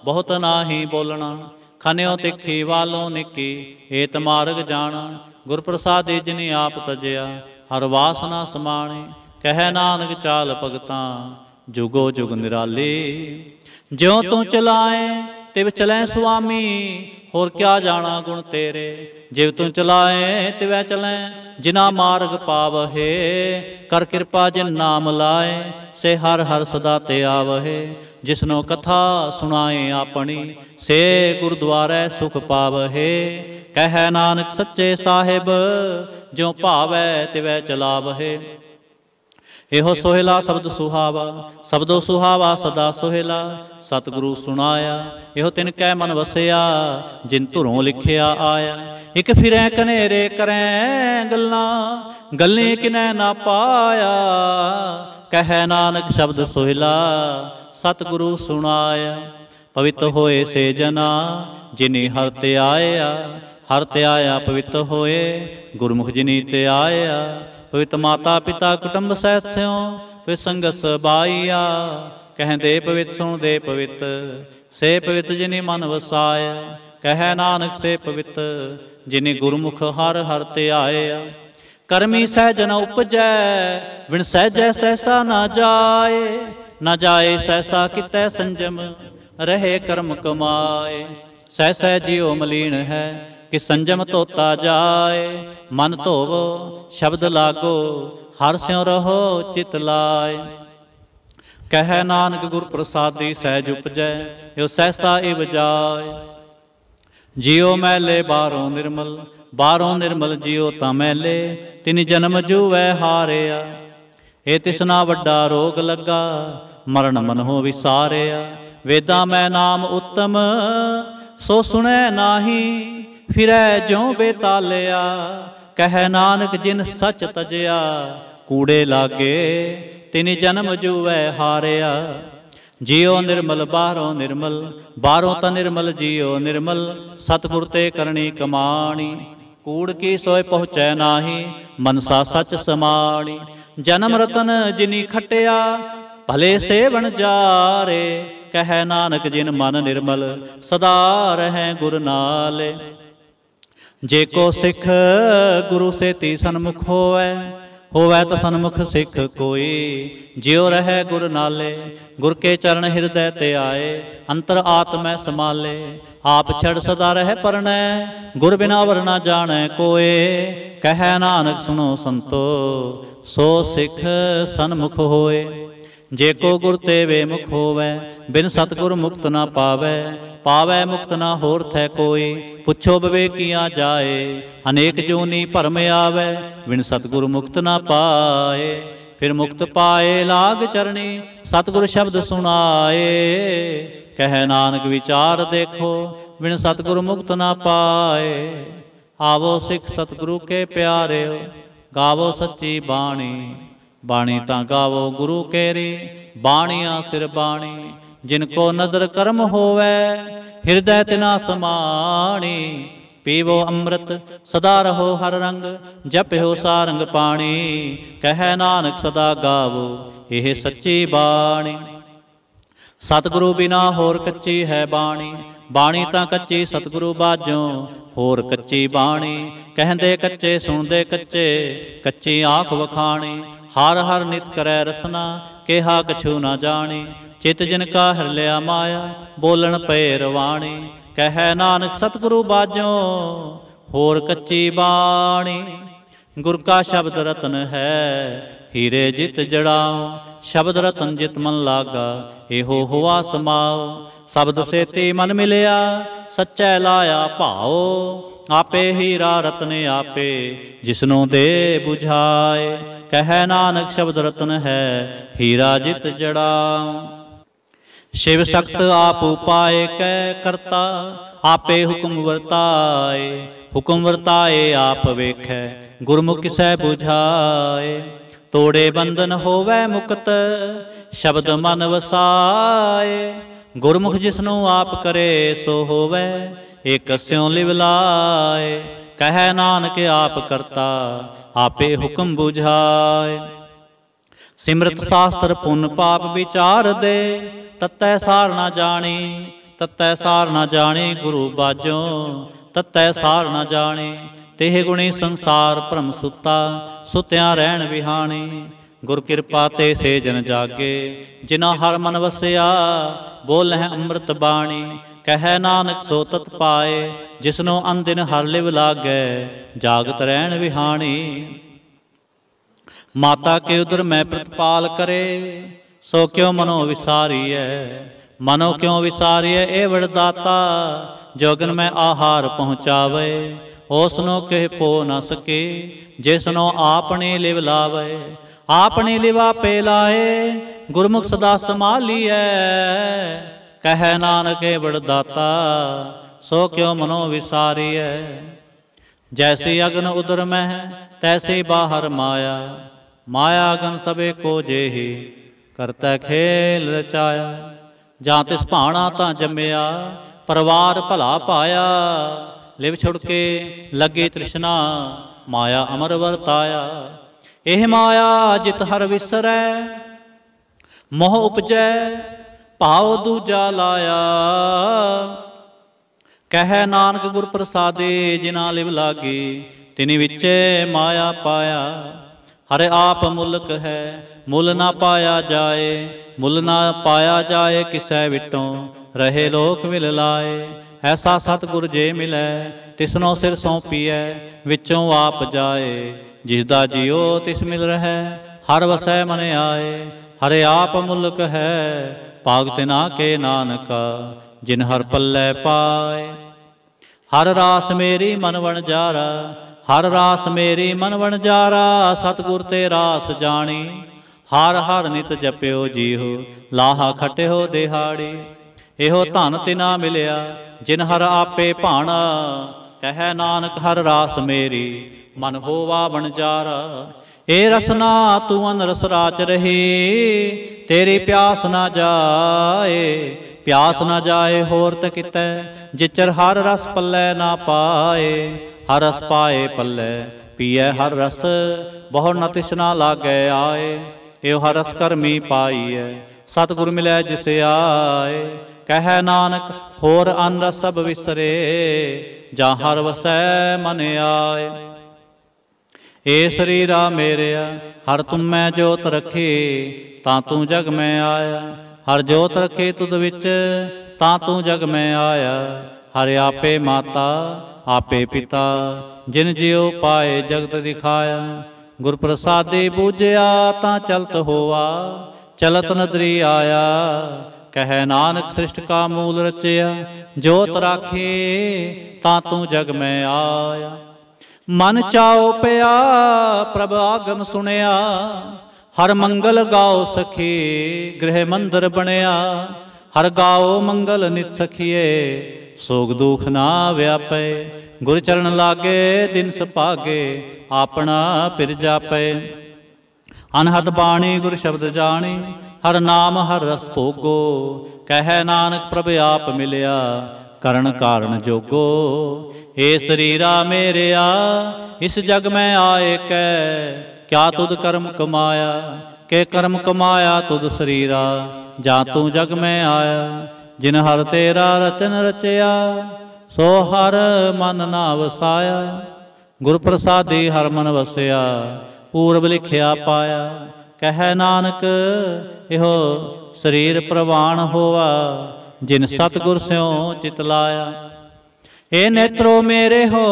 ਬਹੁਤ ਨਾਹੀ ਬੋਲਣਾ ਖਨਿਓ ਤਿੱਖੀ ਵਾਲੋਂ ਨਿੱਕੀ ਏਤ ਮਾਰਗ ਜਾਣਾ ਗੁਰ ਪ੍ਰਸਾਦਿ ਜਿਨੇ ਆਪ ਤਜਿਆ ਹਰ ਵਾਸਨਾ ਸਮਾਣੇ ਕਹਿ ਨਾਨਕ ਚਾਲ ਭਗਤਾਂ ਜੁਗੋ ਜੁਗ ਨਿਰਾਲੇ ਜਿਉ ਤੂੰ ਚਲਾਏ ਤੇ ਵਿੱਚ ਚਲੈ ਸੁਆਮੀ ਹੋਰ ਕਿਆ ਜਾਣਾ ਗੁਣ ਤੇਰੇ ਜਿਵ ਤੂੰ ਚਲਾਏ ਤਿਵੈ ਚਲੈ ਜਿਨਾ ਮਾਰਗ ਪਾਵਹਿ ਕਰ ਕਿਰਪਾ ਜਿਨ ਨਾਮ ਲਾਏ ਸੇ ਹਰ ਹਰ ਸਦਾ ਤੇ ਆਵਹਿ ਜਿਸਨੋ ਕਥਾ ਸੁਣਾਏ ਆਪਣੀ ਸੇ ਗੁਰਦੁਆਰੇ ਸੁਖ ਪਾਵਹਿ ਕਹਿ ਨਾਨਕ ਸੱਚੇ ਸਾਹਿਬ ਜਿਉ ਭਾਵੈ ਤਿਵੈ ਚਲਾਵਹਿ ਇਹੋ ਸੋਹਿਲਾ ਸ਼ਬਦ ਸੁਹਾਵਾ ਸ਼ਬਦੋ ਸੁਹਾਵਾ ਸਦਾ ਸੋਹਿਲਾ ਸਤਿਗੁਰੂ ਸੁਣਾਇਆ ਇਹੋ ਤਿਨ ਕੈ ਮਨ ਵਸਿਆ ਜਿਨ ਧੁਰੋਂ ਲਿਖਿਆ ਆਇਆ ਇਕ ਫਿਰੈ ਕਨੇਰੇ ਕਰੈ ਗੱਲਾਂ ਗੱਲੇ ਕਿਨੈ ਨਾ ਪਾਇਆ ਕਹੈ ਨਾਨਕ ਸ਼ਬਦ ਸੋਹਿਲਾ ਸਤਿਗੁਰੂ ਸੁਣਾਇਆ ਪਵਿੱਤ ਹੋਏ ਸੇ ਜਨਾ ਜਿਨੇ ਹਰ ਤੇ ਆਇਆ ਹਰ ਤੇ ਆਇਆ ਪਵਿੱਤ ਹੋਏ ਗੁਰਮੁਖ ਜਿਨੀ ਤੇ ਆਇਆ ਪਵਿੱਤ ਮਾਤਾ ਪਿਤਾ ਕੁਟੰਬ ਸਹਿਤ ਸਿਓ ਫਿਰ ਸੰਗਤ ਸਬਾਈਆ ਦੇ ਪਵਿੱਤ ਦੇ ਪਵਿੱਤ ਸੇ ਪਵਿੱਤ ਜਿਨੇ ਮਨ ਵਸਾਇ ਕਹੈ ਨਾਨਕ ਸੇ ਪਵਿੱਤ ਜਿਨੇ ਗੁਰਮੁਖ ਹਰ ਹਰ ਤੇ ਆਇਆ ਕਰਮੀ ਸਹਿਜ ਨ ਉਪਜੈ ਵਿਣ ਸਹਿਜੈ ਸਹਿਸਾ ਨਾ ਜਾਏ ਨਾ ਜਾਏ ਸਹਿਸਾ ਕਿਤੈ ਸੰਜਮ ਰਹੇ ਕਰਮ ਕਮਾਏ ਸਹਿ ਸਹਿ ਜਿਉ ਮਲੀਨ ਹੈ ਕਿ ਸੰਜਮ ਤੋਤਾ ਜਾਏ ਮਨ ਧੋਵੋ ਸ਼ਬਦ ਲਾਗੋ ਹਰ ਸਿਉ ਰਹੋ ਚਿਤ ਲਾਏ ਕਹਿ ਨਾਨਕ ਗੁਰ ਪ੍ਰਸਾਦੀ ਸਹਿਜ ਉਪਜੈ ਇਹ ਸਹਿਸਾ ਇਹ ਵਜਾਇ ਜਿਉ ਮੈਲੇ ਬਾਰੋਂ ਨਿਰਮਲ ਬਾਰੋਂ ਨਿਰਮਲ ਜਿਉ ਤਾਂ ਮੈਲੇ ਤਿਨ ਜਨਮ ਜੂਵੈ ਹਾਰਿਆ ਇਹ ਤਿਸਨਾ ਵੱਡਾ ਰੋਗ ਲੱਗਾ ਮਰਨ ਹੋ ਵਿਸਾਰਿਆ ਵੇਦਾ ਮੈਂ ਨਾਮ ਉੱਤਮ ਸੋ ਸੁਣੈ ਨਾਹੀ ਫਿਰੈ ਜਿਉ ਬੇਤਾਲਿਆ ਕਹਿ ਨਾਨਕ ਜਿਨ ਸਚ ਤਜਿਆ ਕੂੜੇ ਲਾਗੇ ਤਿਨ ਜਨਮ ਜੂਵੈ ਹਾਰਿਆ ਜਿਉ ਨਿਰਮਲ ਬਾਹਰੋਂ ਨਿਰਮਲ ਬਾਹਰੋਂ ਤਾਂ ਨਿਰਮਲ ਜਿਉ ਨਿਰਮਲ ਸਤਿਗੁਰ ਤੇ ਕਰਨੀ ਕਮਾਣੀ ਕੂੜ ਕੀ ਸੋਇ ਪਹੁੰਚੈ ਨਾਹੀ ਮਨਸਾ ਸੱਚ ਸਮਾਣੀ ਜਨਮ ਰਤਨ ਜਿਨੀ ਖਟਿਆ ਭਲੇ ਸੇਵਣ ਜਾਰੇ ਕਹੈ ਨਾਨਕ ਜਿਨ ਮਨ ਨਿਰਮਲ ਸਦਾ ਰਹੈ ਗੁਰ ਨਾਲੇ ਜੇ ਕੋ ਸਿੱਖ ਗੁਰੂ ਸੇਤੀ ਸਨਮੁਖ ਹੋਐ ਹੋਵੇ ਤਾਂ ਸਨਮੁਖ ਸਿੱਖ ਕੋਈ ਜਿਉ ਰਹੇ ਗੁਰ ਨਾਲੇ ਗੁਰ ਕੇ ਚਰਨ ਹਿਰਦੈ ਤੇ ਆਏ ਅੰਤਰ ਆਤਮੈ ਸਮਾਲੇ ਆਪ ਛੜ ਸਦਾ ਰਹੇ ਪਰਣੈ ਗੁਰ ਬਿਨਾ ਵਰਨਾ ਜਾਣੈ ਕੋਏ ਕਹੈ ਨਾਨਕ ਸੁਣੋ ਸੰਤੋ ਸੋ ਸਿੱਖ ਸਨਮੁਖ ਹੋਏ ਜੇ ਕੋ ਗੁਰ ਤੇ ਵੇਮੁਖ ਹੋਵੇ ਬਿਨ ਸਤਗੁਰ ਮੁਕਤ ਨਾ ਪਾਵੇ ਪਾਵੇ ਮੁਕਤ ਨਾ ਹੋਰ ਥੈ ਕੋਈ ਪੁੱਛੋ ਬਵੇਕੀਆਂ ਜਾਏ ਅਨੇਕ ਜੋਨੀ ਭਰਮ ਆਵੇ ਬਿਨ ਸਤਗੁਰ ਮੁਕਤ ਨਾ ਪਾਏ ਫਿਰ ਮੁਕਤ ਪਾਏ ਲਾਗ ਚਰਣੀ ਸਤਗੁਰ ਸ਼ਬਦ ਸੁਣਾਏ ਕਹਿ ਨਾਨਕ ਵਿਚਾਰ ਦੇਖੋ ਬਿਨ ਸਤਗੁਰ ਮੁਕਤ ਨਾ ਪਾਏ ਆਵੋ ਸਿੱਖ ਸਤਗੁਰੂ ਕੇ ਪਿਆਰਿਓ ਗਾਵੋ ਸੱਚੀ ਬਾਣੀ ਬਾਣੀ ਤਾਂ ਗਾਵੋ ਗੁਰੂ ਕੇਰੇ ਬਾਣੀਆਂ ਸਿਰ ਬਾਣੀ ਜਿਨ ਕੋ ਨਦਰ ਕਰਮ ਹੋਵੇ ਹਿਰਦੈ ਤਿਨਾ ਸਮਾਣੀ ਪੀਵੋ ਅੰਮ੍ਰਿਤ ਸਦਾ ਰਹੋ ਹਰ ਰੰਗ ਜਪਿਓ ਸਾਰੰਗ ਪਾਣੀ ਕਹੈ ਨਾਨਕ ਸਦਾ ਗਾਵੋ ਇਹ ਸੱਚੀ ਬਾਣੀ ਸਤਿਗੁਰੂ ਬਿਨਾ ਹੋਰ ਕੱਚੀ ਹੈ ਬਾਣੀ ਬਾਣੀ ਤਾਂ ਕੱਚੀ ਸਤਿਗੁਰੂ ਬਾਝੋਂ ਹੋਰ ਕੱਚੀ ਬਾਣੀ ਕਹਿੰਦੇ ਕੱਚੇ ਸੁਣਦੇ ਕੱਚੇ ਕੱਚੀ ਆਖ ਵਖਾਣੀ ਹਰ ਹਰ ਨਿਤ ਕਰੈ ਰਸਨਾ ਕਿਹਾ ਕਛੂ ਨਾ ਜਾਣੀ ਚਿਤ ਜਿਨ ਕਾ ਲਿਆ ਮਾਇਆ ਬੋਲਣ ਪਏ ਰਵਾਣੀ ਕਹੈ ਨਾਨਕ ਸਤਿਗੁਰੂ ਬਾਝੋਂ ਹੋਰ ਕੱਚੀ ਬਾਣੀ ਗੁਰ ਕਾ ਸ਼ਬਦ ਰਤਨ ਹੈ ਹੀਰੇ ਜਿਤ ਜੜਾ ਸ਼ਬਦ ਰਤਨ ਜਿਤ ਮਨ ਲਾਗਾ ਇਹੋ ਹੋਆ ਸਮਾਉ ਸ਼ਬਦ ਸੇਤੀ ਮਨ ਮਿਲਿਆ ਸੱਚੈ ਲਾਇਆ ਭਾਉ ਆਪੇ ਹੀਰਾ ਰਤਨ ਆਪੇ ਜਿਸਨੂੰ ਦੇ 부ਝਾਏ ਕਹਿ ਨਾਨਕ ਸ਼ਬਦ ਰਤਨ ਹੈ ਹੀਰਾ ਜਿਤ ਜੜਾ ਸ਼ਿਵ ਸਖਤ ਆਪ ਉਪਾਏ ਕੈ ਕਰਤਾ ਆਪੇ ਹੁਕਮ ਵਰਤਾਏ ਹੁਕਮ ਵਰਤਾਏ ਆਪ ਵੇਖੈ ਗੁਰਮੁਖ ਸਹਿ 부ਝਾਏ ਤੋੜੇ ਬੰਧਨ ਹੋਵੇ ਮੁਕਤ ਸ਼ਬਦ ਮਨ ਵਸਾਏ ਗੁਰਮੁਖ ਜਿਸਨੂੰ ਆਪ ਕਰੇ ਸੋ ਹੋਵੇ ਇਕ ਸਿਉ ਲਿਵ ਲਾਏ ਨਾਨਕ ਆਪ ਕਰਤਾ ਆਪੇ ਹੁਕਮ 부ਝਾਏ ਸਿਮਰਤ ਸਾਸਤਰ ਪੁੰਨ ਪਾਪ ਵਿਚਾਰ ਦੇ ਤਤੈ ਸਾਰ ਨਾ ਜਾਣੀ ਤਤੈ ਸਾਰ ਨਾ ਜਾਣੀ ਗੁਰੂ ਬਾਜੋ ਤਤੈ ਸਾਰ ਨਾ ਜਾਣੀ ਤੇਹ ਗੁਣੀ ਸੰਸਾਰ ਭ੍ਰਮ ਸੁਤਾ ਸੁਤਿਆਂ ਰਹਿਣ ਵਿਹਾਣੀ ਗੁਰ ਕਿਰਪਾ ਤੇ ਸੇ ਜਨ ਜਾਗੇ ਜਿਨਾ ਹਰ ਮਨ ਵਸਿਆ ਬੋਲਹਿ ਅੰਮ੍ਰਿਤ ਬਾਣੀ ਕਹੈ ਨਾਨਕ ਸੋ ਤਤ ਪਾਏ ਜਿਸਨੋ ਅੰਦਿਨ ਹਰ ਲਿਵ ਲਾਗੈ ਜਾਗਤ ਰਹਿਣ ਵਿਹਾਣੀ ਮਾਤਾ ਕੇ ਉਦਰ ਮੈਂ ਪ੍ਰਤਪਾਲ ਕਰੇ ਸੋ ਕਿਉ ਮਨੋ ਵਿਸਾਰੀਐ ਮਨੋ ਕਿਉ ਵਿਸਾਰੀਐ ਇਹ ਵਰਦਾਤਾ ਜੋਗਨ ਮੈਂ ਆਹਾਰ ਪਹੁੰਚਾਵੇ ਉਸਨੋ ਕਹਿ ਪੋ ਨ ਸਕੇ ਜਿਸਨੋ ਆਪਣੇ ਆਪਨੇ ਲਿਵ ਲਾਵੇ ਆਪਨੇ ਲਿਵਾ ਪੇ ਲਾਏ ਗੁਰਮੁਖ ਸਦਾ ਸਮਾਲੀਐ ਕਹਿ ਨਾਨਕੇ ਬੜਦਾਤਾ ਸੋ ਕਿਉ ਮਨੋ ਵਿਸਾਰੀਐ ਜੈਸੀ ਅਗਨ ਉਦਰ ਮਹਿ ਤੈਸੀ ਬਾਹਰ ਮਾਇਆ ਮਾਇਆ ਅਗਨ ਸਭੇ ਕੋ ਜੇਹੀ ਕਰਤਾ ਖੇਲ ਰਚਾਇਆ ਜਾਂ ਤਿਸ ਭਾਣਾ ਤਾਂ ਜੰਮਿਆ ਪਰਵਾਰ ਭਲਾ ਪਾਇਆ ਲਿਵ ਛੁੜ ਕੇ ਲੱਗੇ ਤ੍ਰਿਸ਼ਨਾ ਮਾਇਆ ਅਮਰ ਵਰਤਾਇਆ ਇਹ ਮਾਇਆ ਜਿਤ ਹਰ ਵਿਸਰੈ ਮੋਹ ਉਪਜੈ ਭਾਉ ਦੂਜਾ ਲਾਇਆ ਕਹਿ ਨਾਨਕ ਗੁਰ ਪ੍ਰਸਾਦੇ ਜਿਨਾ ਲਿਵ ਲਾਗੀ ਤਿਨੇ ਵਿੱਚ ਮਾਇਆ ਪਾਇਆ ਹਰ ਆਪ ਮੁਲਕ ਹੈ ਮੁੱਲ ਨਾ ਪਾਇਆ ਜਾਏ ਮੁੱਲ ਨਾ ਪਾਇਆ ਜਾਏ ਕਿਸੈ ਵਿਟੋਂ ਰਹੇ ਲੋਕ ਵਿਲ ਲਾਏ ਐਸਾ ਸਤਗੁਰ ਜੇ ਮਿਲੈ ਤਿਸਨੋ ਸਿਰ ਸੌਂਪੀਐ ਵਿੱਚੋਂ ਆਪ ਜਾਏ ਜਿਸ ਦਾ ਜਿਉ ਤਿਸ ਮਿਲ ਰਹਿ ਹਰ ਵਸੈ ਮਨ ਆਏ ਹਰ ਆਪ ਮੁਲਕ ਹੈ ਭਾਗਤ ਨਾ ਕੇ ਨਾਨਕਾ ਜਿਨ ਹਰ ਪੱਲੇ ਪਾਏ ਹਰ ਰਾਸ ਮੇਰੀ ਮਨ ਵਣ ਜਾਰਾ ਹਰ ਰਾਸ ਮੇਰੀ ਮਨ ਵਣ ਜਾਰਾ ਸਤਗੁਰ ਤੇ ਰਾਸ ਜਾਣੀ ਹਰ ਹਰ ਨਿਤ ਜਪਿਓ ਜੀਹੋ ਲਾਹਾ ਖਟਿਓ ਦਿਹਾੜੀ ਇਹੋ ਧਨ ਤਿਨਾ ਮਿਲਿਆ ਜਿਨ ਹਰ ਆਪੇ ਭਾਣਾ ਕਹੈ ਨਾਨਕ ਹਰ ਰਾਸ ਮੇਰੀ ਮਨ ਹੋਵਾ ਬਣਜਾਰ ਏ ਰਸਨਾ ਤੂੰ ਅਨਰਸ ਰਾਚ ਰਹੀ ਤੇਰੀ ਪਿਆਸ ਨਾ ਜਾਏ ਪਿਆਸ ਨਾ ਜਾਏ ਹੋਰ ਤ ਕਿਤੈ ਜਿਚਰ ਹਰ ਰਸ ਪੱਲੇ ਨਾ ਪਾਏ ਹਰ ਰਸ ਪਾਏ ਪੱਲੇ ਪੀਏ ਹਰ ਰਸ ਬਹੁ ਨ ਤਿਸਨਾ ਲਾਗੇ ਆਏ ਇਹ ਹਰ ਰਸ ਕਰਮੀ ਪਾਈਐ ਸਤਿਗੁਰ ਮਿਲੈ ਜਿਸ ਆਏ ਕਹਿ ਨਾਨਕ ਹੋਰ ਅਨ ਸਭ ਵਿਸਰੇ ਜਾਂ ਹਰ ਵਸੈ ਮਨ ਆਏ ਏ ਸਰੀਰਾ ਮੇਰਿਆ ਹਰ ਤੁਮ ਮੈਂ ਜੋਤ ਰਖੀ ਤਾਂ ਤੂੰ ਜਗ ਮੈਂ ਆਇਆ ਹਰ ਜੋਤ ਰਖੇ ਤੁਧ ਵਿੱਚ ਤਾਂ ਤੂੰ ਜਗ ਮੈਂ ਆਇਆ ਹਰ ਆਪੇ ਮਾਤਾ ਆਪੇ ਪਿਤਾ ਜਿਨ ਜਿਉ ਪਾਏ ਜਗਤ ਦਿਖਾਇਆ ਗੁਰ ਪ੍ਰਸਾਦੇ ਬੂਝਿਆ ਤਾਂ ਚਲਤ ਹੋਆ ਚਲਤ ਨਦਰੀ ਆਇਆ ਕਹੈ ਨਾਨਕ ਸ੍ਰਿਸ਼ਟ ਕਾ ਮੂਲ ਰਚਿਆ ਜੋਤ ਰਾਖੇ ਤਾਂ ਤੂੰ ਜਗ ਮੈਂ ਆਇਆ ਮਨ ਚਾਉ ਪਿਆ ਪ੍ਰਭ ਆਗਮ ਸੁਣਿਆ ਹਰ ਮੰਗਲ ਗਾਉ ਸਖੀ ਗ੍ਰਹਿ ਮੰਦਰ ਬਣਿਆ ਹਰ ਗਾਉ ਮੰਗਲ ਨਿਤ ਸਖੀਏ ਸੋਗ ਦੁਖ ਨਾ ਵਿਆਪੈ ਗੁਰ ਚਰਨ ਲਾਗੇ ਦਿਨ ਸੁਭਾਗੇ ਆਪਣਾ ਪਿਰ ਜਾਪੈ ਅਨਹਦ ਬਾਣੀ ਗੁਰ ਸ਼ਬਦ ਜਾਣੀ ਹਰ ਨਾਮ ਹਰ ਰਸ ਭੋਗੋ ਕਹਿ ਨਾਨਕ ਪ੍ਰਭ ਆਪ ਮਿਲਿਆ ਕਰਨ ਕਾਰਨ ਜੋਗੋ ਏ ਸਰੀਰਾ ਮੇਰਿਆ ਇਸ ਜਗ ਮੈਂ ਆਏ ਕੈ ਕਿਆ ਤੁਧ ਕਰਮ ਕਮਾਇਆ ਕੇ ਕਰਮ ਕਮਾਇਆ ਤੁਧ ਸਰੀਰਾ ਜਾਂ ਤੂੰ ਜਗ ਮੈਂ ਆਇਆ ਜਿਨ ਹਰ ਤੇਰਾ ਰਤਨ ਰਚਿਆ ਸੋ ਹਰ ਮਨ ਨਾ ਵਸਾਇਆ ਗੁਰ ਪ੍ਰਸਾਦਿ ਹਰ ਮਨ ਵਸਿਆ ਪੂਰਬ ਲਿਖਿਆ ਪਾਇਆ ਕਹੈ ਨਾਨਕ ਇਹੋ ਸਰੀਰ ਪ੍ਰਵਾਨ ਹੋਵਾ ਜਿਨ ਸਤਗੁਰ ਸਿਉ ਚਿਤ ਲਾਇਆ ਏ ਨੇਤਰੋ ਮੇਰੇ ਹੋ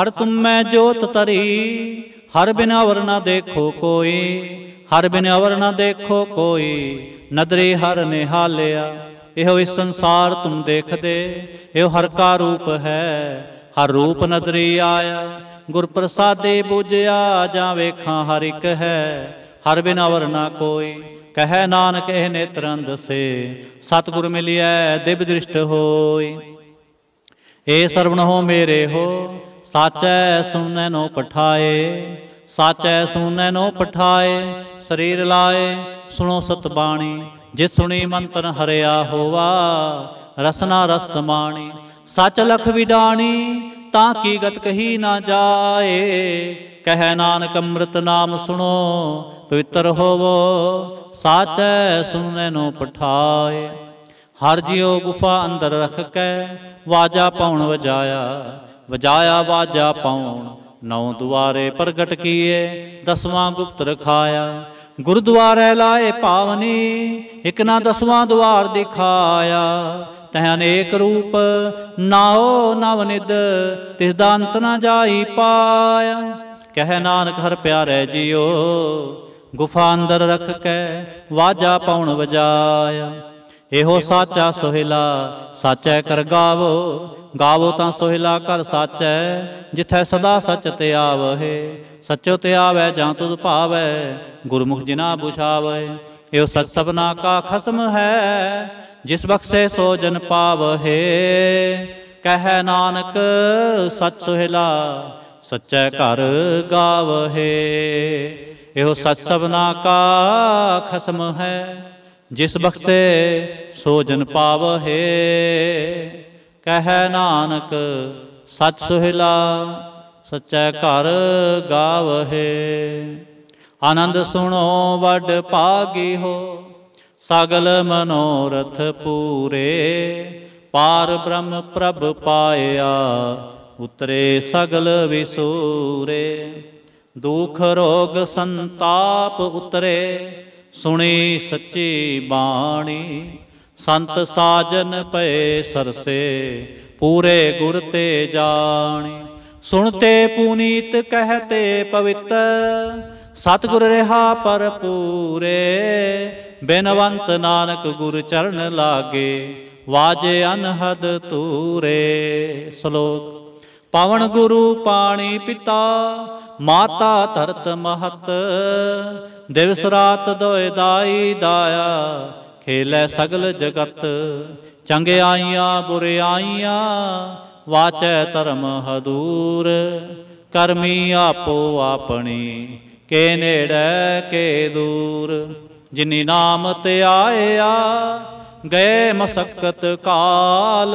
ਹਰ ਤੁਮੈ ਜੋਤ ਤਰੀ ਹਰ ਬਿਨ ਅਵਰ ਨਾ ਦੇਖੋ ਕੋਈ ਹਰ ਬਿਨ ਅਵਰ ਨਾ ਦੇਖੋ ਕੋਈ ਨਦਰੇ ਹਰ ਨਿਹਾਲਿਆ ਇਹੋ ਇਸ ਸੰਸਾਰ ਤੁਮ ਦੇਖਦੇ ਇਹੋ ਹਰ ਕਾ ਰੂਪ ਹੈ ਹਰ ਰੂਪ ਨਦਰੀ ਆਇਆ ਗੁਰ ਪ੍ਰਸਾਦੇ ਬੁਝਿਆ ਜਾਂ ਵੇਖਾਂ ਹਰ ਇੱਕ ਹੈ ਹਰ ਬਿਨ ਅਵਰ ਨਾ ਕੋਈ ਕਹੈ ਨਾਨਕ ਇਹ ਨੇਤਰੰ ਦਸੇ ਸਤਗੁਰ ਮਿਲਿਐ ਦਿਵ ਦ੍ਰਿਸ਼ਟ ਹੋਈ ਏ ਸਰਵਣ ਹੋ ਮੇਰੇ ਹੋ ਸਾਚੈ ਸੁਨੈ ਨੋ ਪਠਾਏ ਸਾਚੈ ਸੁਨੈ ਨੋ ਪਠਾਏ ਸਰੀਰ ਲਾਏ ਸੁਣੋ ਸਤ ਬਾਣੀ ਜੇ ਸੁਣੀ ਮੰਤਨ ਹਰਿਆ ਹੋਵਾ ਰਸਨਾ ਰਸ ਸਮਾਣੀ ਸਚ ਲਖ ਵਿਡਾਣੀ ਤਾਂ ਕੀ ਗਤ ਕਹੀ ਨਾ ਜਾਏ ਕਹਿ ਨਾਨਕ ਅੰਮ੍ਰਿਤ ਨਾਮ ਸੁਣੋ ਪਵਿੱਤਰ ਹੋਵੋ ਸਾਚੈ ਸੁਨੈ ਨੂੰ ਪਠਾਏ ਹਰ ਜਿਉ ਗੁਫਾ ਅੰਦਰ ਰਖ ਕੇ ਵਾਜਾ ਪਾਉਣ ਵਜਾਇਆ ਵਜਾਇਆ ਵਾਜਾ ਪਾਉਣ ਨੌ ਦੁਆਰੇ ਪ੍ਰਗਟ ਕੀਏ ਦਸਵਾਂ ਗੁਪਤ ਰਖਾਇਆ ਗੁਰਦੁਆਰੇ ਲਾਏ ਪਾਵਨੀ ਇਕ ਨਾ ਦਸਵਾਂ ਦੁਆਰ ਦਿਖਾਇਆ ਤਹ ਅਨੇਕ ਰੂਪ ਨਾਉ ਨਵਨਿਦ ਤਿਸ ਦਾ ਅੰਤ ਨਾ ਜਾਈ ਪਾਇਆ ਕਹਿ ਨਾਨਕ ਹਰ ਪਿਆਰੇ ਜਿਓ ਗੁਫਾ ਅੰਦਰ ਰੱਖ ਕੇ ਵਾਜਾ ਪਾਉਣ ਵਜਾਇਆ ਇਹੋ ਸਾਚਾ ਸੋਹਿਲਾ ਸਾਚੈ ਕਰ ਗਾਵੋ ਗਾਵੋ ਤਾਂ ਸੋਹਿਲਾ ਕਰ ਸਾਚੈ ਜਿਥੈ ਸਦਾ ਸਚ ਤੇ ਆਵਹਿ ਸਚੋ ਤੇ ਆਵੈ ਜਾਂ ਤੁਧ ਭਾਵੈ ਗੁਰਮੁਖ ਜਿਨਾ ਬੁਝਾਵੈ ਇਹੋ ਸਤ ਸਬਨਾ ਕਾ ਖਸਮ ਹੈ ਜਿਸ ਬਖਸ਼ੇ ਸੋ ਜਨ ਪਾਵਹਿ ਕਹੈ ਨਾਨਕ ਸਤ ਸੋਹਿਲਾ ਸੱਚੇ ਘਰ ਗਾਵਹਿ ਇਹੋ ਸਤ ਸਭਨਾ ਕਾ ਖਸਮ ਹੈ ਜਿਸ ਬਖਸ਼ੇ ਸੋ ਜਨ ਪਾਵਹਿ ਕਹਿ ਨਾਨਕ ਸਤ ਸੁਹਿਲਾ ਸੱਚੇ ਘਰ ਗਾਵਹਿ ਆਨੰਦ ਸੁਣੋ ਵੱਡ ਪਾਗੀ ਹੋ ਸਗਲ ਮਨੋਰਥ ਪੂਰੇ ਪਾਰ ਬ੍ਰਹਮ ਪ੍ਰਭ ਪਾਇਆ ਉਤਰੇ ਸਗਲ ਵਿਸੂਰੇ ਦੁਖ ਰੋਗ ਸੰਤਾਪ ਉਤਰੇ ਸੁਣੀ ਸੱਚੀ ਬਾਣੀ ਸੰਤ ਸਾਜਨ ਪਏ ਸਰਸੇ ਪੂਰੇ ਗੁਰ ਤੇ ਜਾਣੀ ਸੁਣਤੇ ਪੁਨੀਤ ਕਹਤੇ ਪਵਿੱਤ ਸਤਗੁਰ ਰਹਾ ਪਰ ਪੂਰੇ ਬਿਨਵੰਤ ਨਾਨਕ ਗੁਰ ਚਰਨ ਲਾਗੇ ਵਾਜੇ ਅਨਹਦ ਤੂਰੇ ਸ਼ਲੋਕ ਪਵਨ ਗੁਰੂ ਪਾਣੀ ਪਿਤਾ ਮਾਤਾ ਧਰਤ ਮਹਤ ਦਿਵਸ ਰਾਤ ਦੋਇ ਦਾਈ ਦਾਇਆ ਖੇਲੇ ਸਗਲ ਜਗਤ ਚੰਗਿਆਈਆਂ ਬੁਰਿਆਈਆਂ ਵਾਚੈ ਧਰਮ ਹਦੂਰ ਕਰਮੀ ਆਪੋ ਆਪਣੀ ਕੇ ਨੇੜੇ ਕੇ ਦੂਰ ਜਿਨੀ ਨਾਮ ਤੇ ਆਇਆ ਗਏ ਮਸਕਤ ਕਾਲ